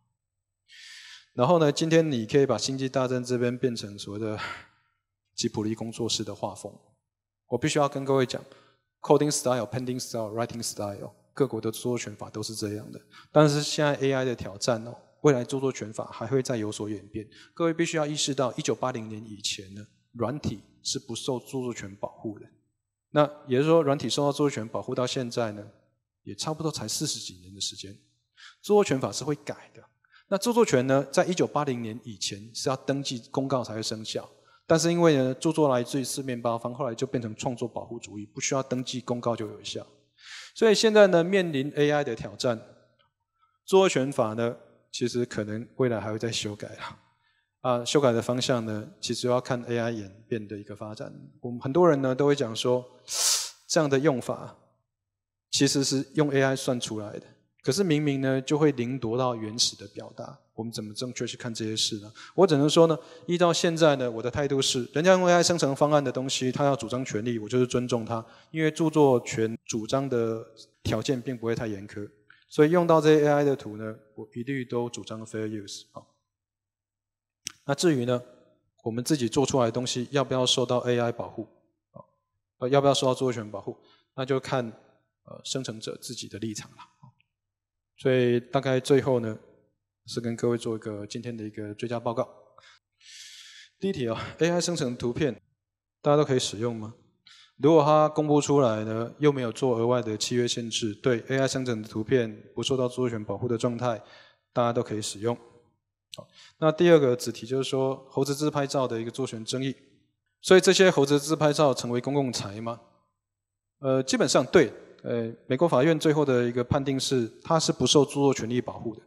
然后呢，今天你可以把《星际大战》这边变成所谓的吉普力工作室的画风。我必须要跟各位讲，coding style、pening style、writing style，各国的著作权法都是这样的。但是现在 AI 的挑战哦，未来著作权法还会再有所演变。各位必须要意识到，一九八零年以前呢。软体是不受著作权保护的，那也就是说，软体受到著作权保护到现在呢，也差不多才四十几年的时间。著作权法是会改的，那著作权呢，在一九八零年以前是要登记公告才会生效，但是因为呢，著作来自于四面八方，后来就变成创作保护主义，不需要登记公告就有效。所以现在呢，面临 AI 的挑战，著作权法呢，其实可能未来还会再修改啊。啊，修改的方向呢，其实要看 AI 演变的一个发展。我们很多人呢都会讲说，这样的用法其实是用 AI 算出来的，可是明明呢就会凌夺到原始的表达。我们怎么正确去看这些事呢？我只能说呢，依到现在呢，我的态度是，人家用 AI 生成方案的东西，他要主张权利，我就是尊重他，因为著作权主张的条件并不会太严苛，所以用到这些 AI 的图呢，我一律都主张 fair use 啊。那至于呢，我们自己做出来的东西要不要受到 AI 保护啊？呃，要不要受到著作权保护？那就看呃，生成者自己的立场了。所以大概最后呢，是跟各位做一个今天的一个最佳报告。第一题啊，AI 生成图片，大家都可以使用吗？如果它公布出来呢，又没有做额外的契约限制，对 AI 生成的图片不受到著作权保护的状态，大家都可以使用。好，那第二个子题就是说猴子自拍照的一个作权争议。所以这些猴子自拍照成为公共财吗？呃，基本上对。呃，美国法院最后的一个判定是，它是不受著作权利保护的。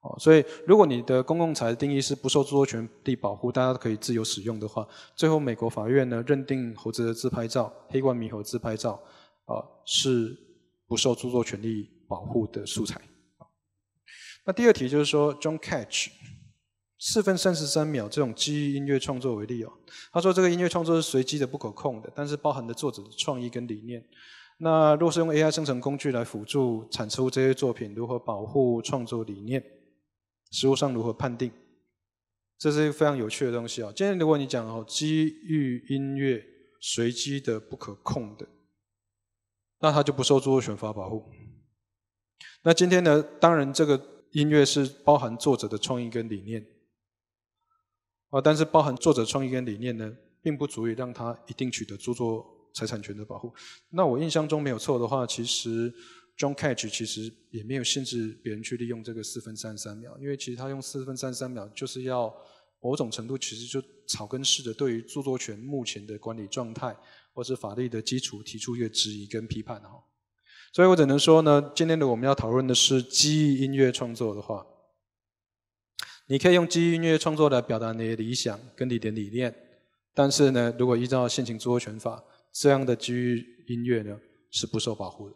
哦，所以如果你的公共财定义是不受著作权利保护，大家可以自由使用的话，最后美国法院呢认定猴子的自拍照、黑冠猕猴自拍照啊是不受著作权利保护的素材。那第二题就是说，John Cage，四分三十三秒这种机于音乐创作为例哦，他说这个音乐创作是随机的、不可控的，但是包含了作者的创意跟理念。那若是用 AI 生成工具来辅助产出这些作品，如何保护创作理念？实物上如何判定？这是一个非常有趣的东西啊。今天如果你讲哦，机遇音乐随机的、不可控的，那它就不受著作权法保护。那今天呢，当然这个。音乐是包含作者的创意跟理念，啊，但是包含作者创意跟理念呢，并不足以让他一定取得著作财产权的保护。那我印象中没有错的话，其实 John Cage 其实也没有限制别人去利用这个四分三十三秒，因为其实他用四分三十三秒就是要某种程度其实就草根式的对于著作权目前的管理状态或是法律的基础提出一个质疑跟批判哈。所以我只能说呢，今天的我们要讨论的是基于音乐创作的话，你可以用基于音乐创作来表达你的理想跟你的理念，但是呢，如果依照现行著作权法，这样的基于音乐呢是不受保护的。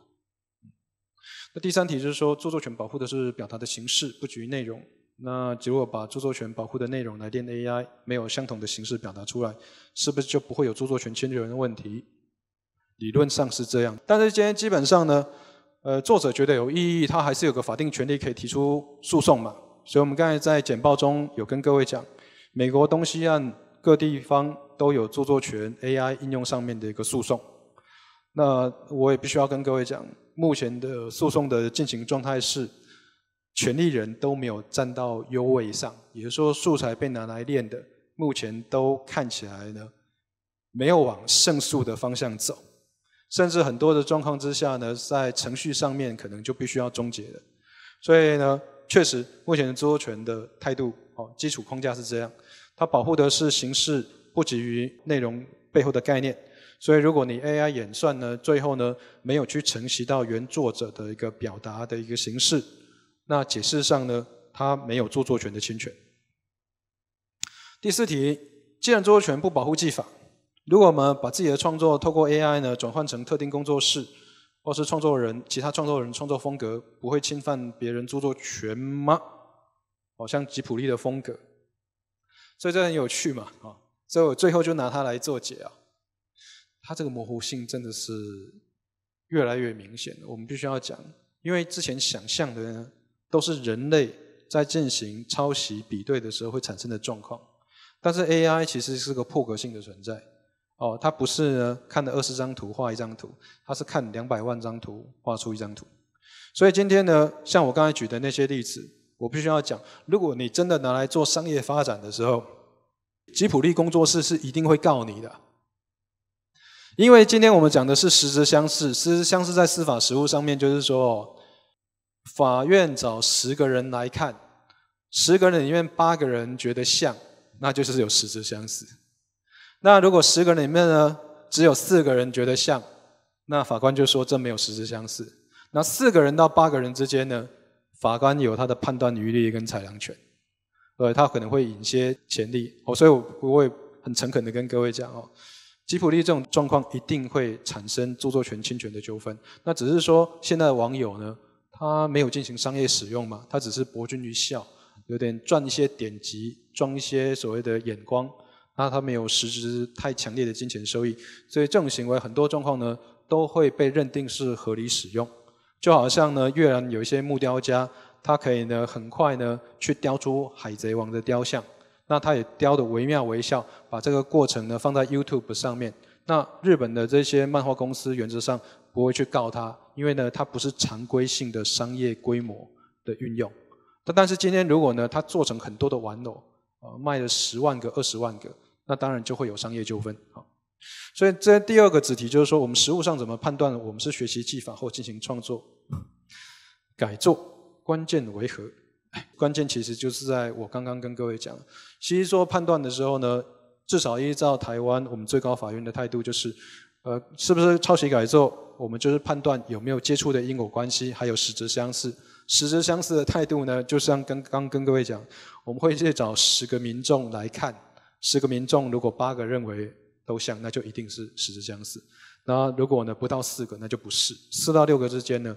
那第三题就是说，著作权保护的是表达的形式，不局于内容。那如果把著作权保护的内容来练 AI，没有相同的形式表达出来，是不是就不会有著作权侵权的问题？理论上是这样，但是今天基本上呢，呃，作者觉得有异议，他还是有个法定权利可以提出诉讼嘛。所以我们刚才在简报中有跟各位讲，美国东西岸各地方都有著作权 AI 应用上面的一个诉讼。那我也必须要跟各位讲，目前的诉讼的进行状态是，权利人都没有占到优位上，也就是说，素材被拿来练的，目前都看起来呢，没有往胜诉的方向走。甚至很多的状况之下呢，在程序上面可能就必须要终结了。所以呢，确实目前的著作权的态度，哦，基础框架是这样，它保护的是形式，不急于内容背后的概念。所以如果你 AI 演算呢，最后呢没有去承袭到原作者的一个表达的一个形式，那解释上呢，它没有著作权的侵权。第四题，既然著作权不保护技法。如果我们把自己的创作透过 AI 呢转换成特定工作室，或是创作人其他创作人创作风格，不会侵犯别人著作权吗？好像吉普力的风格，所以这很有趣嘛啊！所以我最后就拿它来做解啊。它这个模糊性真的是越来越明显。我们必须要讲，因为之前想象的呢，都是人类在进行抄袭比对的时候会产生的状况，但是 AI 其实是个破格性的存在。哦，他不是呢，看了二十张图画一张图，他是看两百万张图画出一张图。所以今天呢，像我刚才举的那些例子，我必须要讲，如果你真的拿来做商业发展的时候，吉普力工作室是一定会告你的。因为今天我们讲的是十之相似，十之相似在司法实务上面就是说，法院找十个人来看，十个人里面八个人觉得像，那就是有十之相似。那如果十个人里面呢，只有四个人觉得像，那法官就说这没有实质相似。那四个人到八个人之间呢，法官有他的判断余地跟裁量权，呃，他可能会引些潜力。哦，所以我不会很诚恳的跟各位讲哦，吉普力这种状况一定会产生著作权侵权的纠纷。那只是说现在网友呢，他没有进行商业使用嘛，他只是博君一笑，有点赚一些点击，装一些所谓的眼光。那他没有实质太强烈的金钱收益，所以这种行为很多状况呢都会被认定是合理使用，就好像呢，越南有一些木雕家，他可以呢很快呢去雕出海贼王的雕像，那他也雕的惟妙惟肖，把这个过程呢放在 YouTube 上面，那日本的这些漫画公司原则上不会去告他，因为呢他不是常规性的商业规模的运用，但但是今天如果呢他做成很多的玩偶，呃卖了十万个二十万个。那当然就会有商业纠纷，好，所以这第二个子题就是说，我们实务上怎么判断我们是学习技法后进行创作、改作？关键为何？关键其实就是在我刚刚跟各位讲，其实做判断的时候呢，至少依照台湾我们最高法院的态度，就是，呃，是不是抄袭改作？我们就是判断有没有接触的因果关系，还有实质相似。实质相似的态度呢，就像刚刚跟各位讲，我们会去找十个民众来看。十个民众如果八个认为都像，那就一定是十质相似。那如果呢不到四个，那就不是。四到六个之间呢，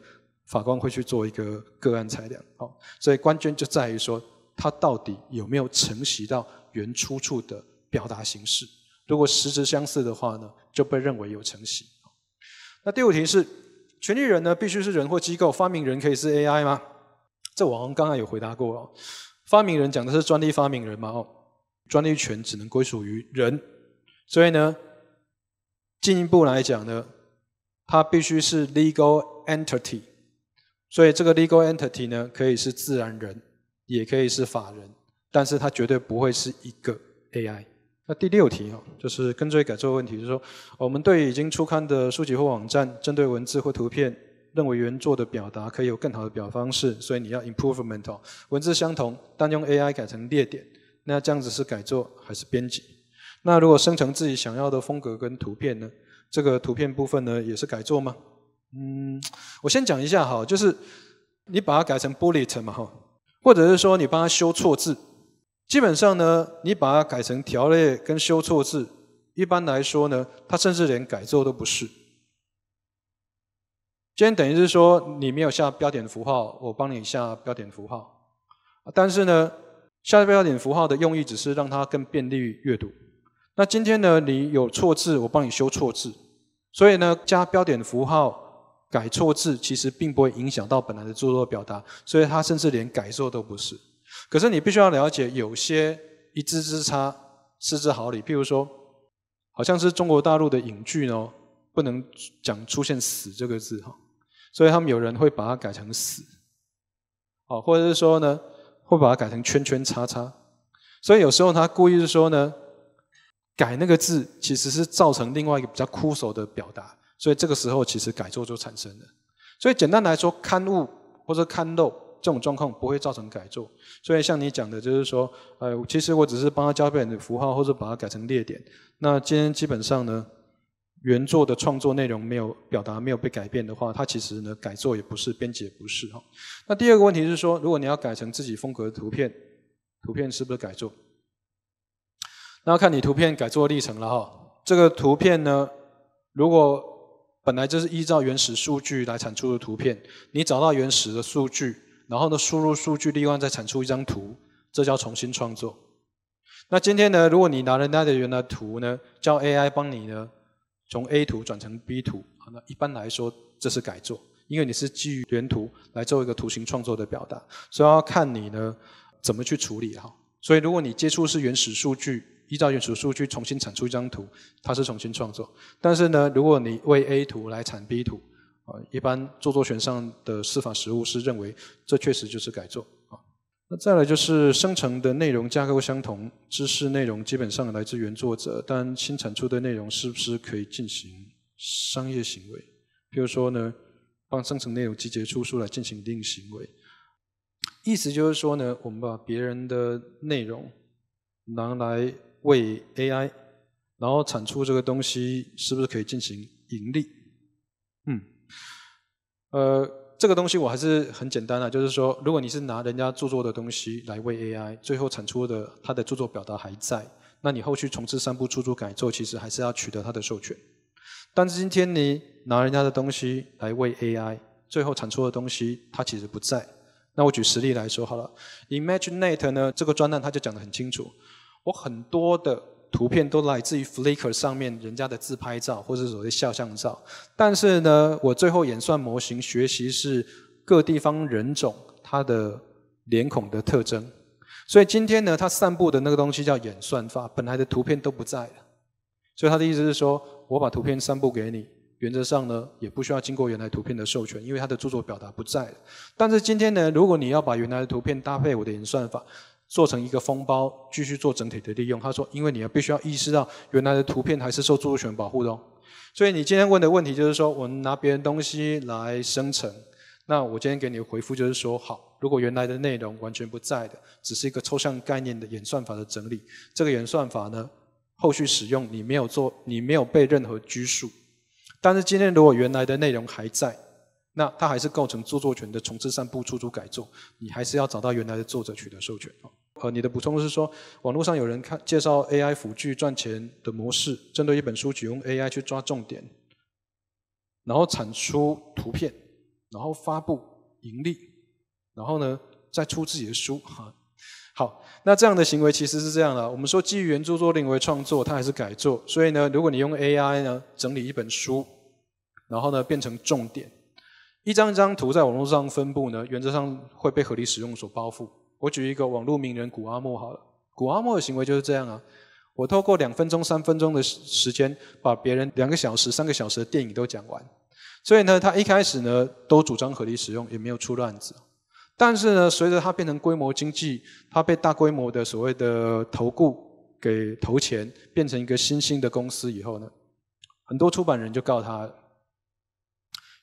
法官会去做一个个案裁量。好，所以关键就在于说，它到底有没有承袭到原出处的表达形式。如果实质相似的话呢，就被认为有承袭。那第五题是，权利人呢必须是人或机构，发明人可以是 AI 吗？这王刚刚有回答过哦，发明人讲的是专利发明人嘛，哦。专利权只能归属于人，所以呢，进一步来讲呢，它必须是 legal entity。所以这个 legal entity 呢，可以是自然人，也可以是法人，但是它绝对不会是一个 AI。那第六题啊，就是跟追改错问题，就是说，我们对已经出刊的书籍或网站，针对文字或图片，认为原作的表达可以有更好的表达方式，所以你要 improvement 哦，文字相同，但用 AI 改成列点。那这样子是改作还是编辑？那如果生成自己想要的风格跟图片呢？这个图片部分呢，也是改作吗？嗯，我先讲一下哈，就是你把它改成 bullet 嘛哈，或者是说你帮他修错字。基本上呢，你把它改成条列跟修错字，一般来说呢，它甚至连改作都不是。今天等于是说你没有下标点符号，我帮你下标点符号，但是呢？加标点符号的用意只是让它更便利阅读。那今天呢，你有错字，我帮你修错字。所以呢，加标点符号改错字，其实并不会影响到本来的著作表达。所以它甚至连改错都不是。可是你必须要了解，有些一字之差，失之毫厘。譬如说，好像是中国大陆的影剧呢，不能讲出现“死”这个字哈，所以他们有人会把它改成“死”。哦，或者是说呢？会把它改成圈圈叉叉，所以有时候他故意是说呢，改那个字其实是造成另外一个比较枯手的表达，所以这个时候其实改作就产生了。所以简单来说，刊物或者刊漏这种状况不会造成改作，所以像你讲的就是说，呃，其实我只是帮他交配点符号或者把它改成列点。那今天基本上呢。原作的创作内容没有表达，没有被改变的话，它其实呢改作也不是，编辑也不是哈。那第二个问题是说，如果你要改成自己风格的图片，图片是不是改作？那要看你图片改作历程了哈。这个图片呢，如果本来就是依照原始数据来产出的图片，你找到原始的数据，然后呢输入数据，另外再产出一张图，这叫重新创作。那今天呢，如果你拿了那的原来图呢，叫 AI 帮你呢？从 A 图转成 B 图，啊，那一般来说这是改作，因为你是基于原图来做一个图形创作的表达，所以要看你呢怎么去处理哈。所以如果你接触是原始数据，依照原始数据重新产出一张图，它是重新创作。但是呢，如果你为 A 图来产 B 图，啊，一般著作权上的司法实务是认为这确实就是改作。那再来就是生成的内容架构相同，知识内容基本上来自原作者，但新产出的内容是不是可以进行商业行为？比如说呢，帮生成内容集结出书来进行一定行为，意思就是说呢，我们把别人的内容拿来为 AI，然后产出这个东西是不是可以进行盈利？嗯，呃。这个东西我还是很简单啊，就是说，如果你是拿人家著作的东西来喂 AI，最后产出的它的著作表达还在，那你后续重事三部著作改作，其实还是要取得它的授权。但是今天你拿人家的东西来喂 AI，最后产出的东西它其实不在。那我举实例来说好了，ImagineNet 呢，这个专栏它就讲的很清楚，我很多的。图片都来自于 Flickr 上面人家的自拍照或者所谓肖像照，但是呢，我最后演算模型学习是各地方人种他的脸孔的特征，所以今天呢，他散布的那个东西叫演算法，本来的图片都不在了，所以他的意思是说我把图片散布给你，原则上呢也不需要经过原来图片的授权，因为他的著作表达不在。了。但是今天呢，如果你要把原来的图片搭配我的演算法。做成一个封包，继续做整体的利用。他说：“因为你要必须要意识到，原来的图片还是受著作权保护的哦。所以你今天问的问题就是说，我们拿别人东西来生成。那我今天给你的回复就是说，好，如果原来的内容完全不在的，只是一个抽象概念的演算法的整理，这个演算法呢，后续使用你没有做，你没有被任何拘束。但是今天如果原来的内容还在，那它还是构成著作权的重置散布、出租、改作，你还是要找到原来的作者取得授权哦。”呃，你的补充是说，网络上有人看介绍 AI 辅助赚钱的模式，针对一本书只用 AI 去抓重点，然后产出图片，然后发布盈利，然后呢再出自己的书哈。好，那这样的行为其实是这样的。我们说基于原著作定为创作，它还是改作，所以呢，如果你用 AI 呢整理一本书，然后呢变成重点，一张一张图在网络上分布呢，原则上会被合理使用所包覆。我举一个网络名人古阿莫好了，古阿莫的行为就是这样啊。我透过两分钟、三分钟的时间，把别人两个小时、三个小时的电影都讲完。所以呢，他一开始呢，都主张合理使用，也没有出乱子。但是呢，随着他变成规模经济，他被大规模的所谓的投顾给投钱，变成一个新兴的公司以后呢，很多出版人就告他，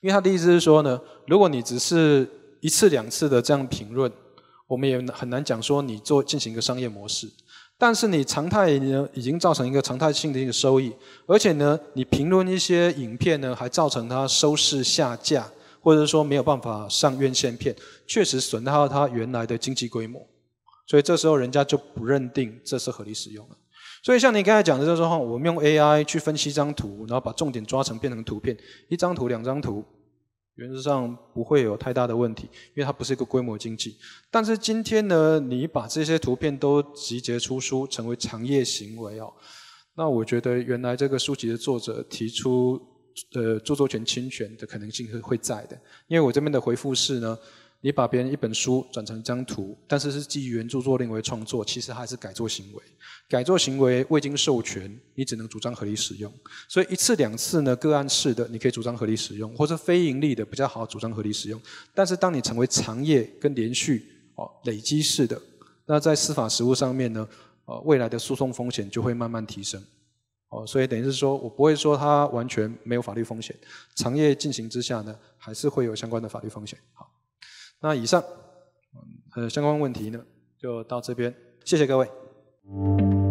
因为他的意思是说呢，如果你只是一次两次的这样评论，我们也很难讲说你做进行一个商业模式，但是你常态呢已经造成一个常态性的一个收益，而且呢你评论一些影片呢还造成它收视下架，或者说没有办法上院线片，确实损害了它原来的经济规模，所以这时候人家就不认定这是合理使用了。所以像你刚才讲的这种话，我们用 AI 去分析一张图，然后把重点抓成变成图片，一张图两张图。原则上不会有太大的问题，因为它不是一个规模经济。但是今天呢，你把这些图片都集结出书，成为长业行为哦，那我觉得原来这个书籍的作者提出呃著作权侵权的可能性是会在的。因为我这边的回复是呢。你把别人一本书转成一张图，但是是基于原著作另为创作，其实还是改作行为。改作行为未经授权，你只能主张合理使用。所以一次两次呢，个案式的你可以主张合理使用，或者非盈利的比较好主张合理使用。但是当你成为长业跟连续哦累积式的，那在司法实务上面呢，呃未来的诉讼风险就会慢慢提升。哦，所以等于是说我不会说它完全没有法律风险，长业进行之下呢，还是会有相关的法律风险。好。那以上呃相关问题呢，就到这边，谢谢各位。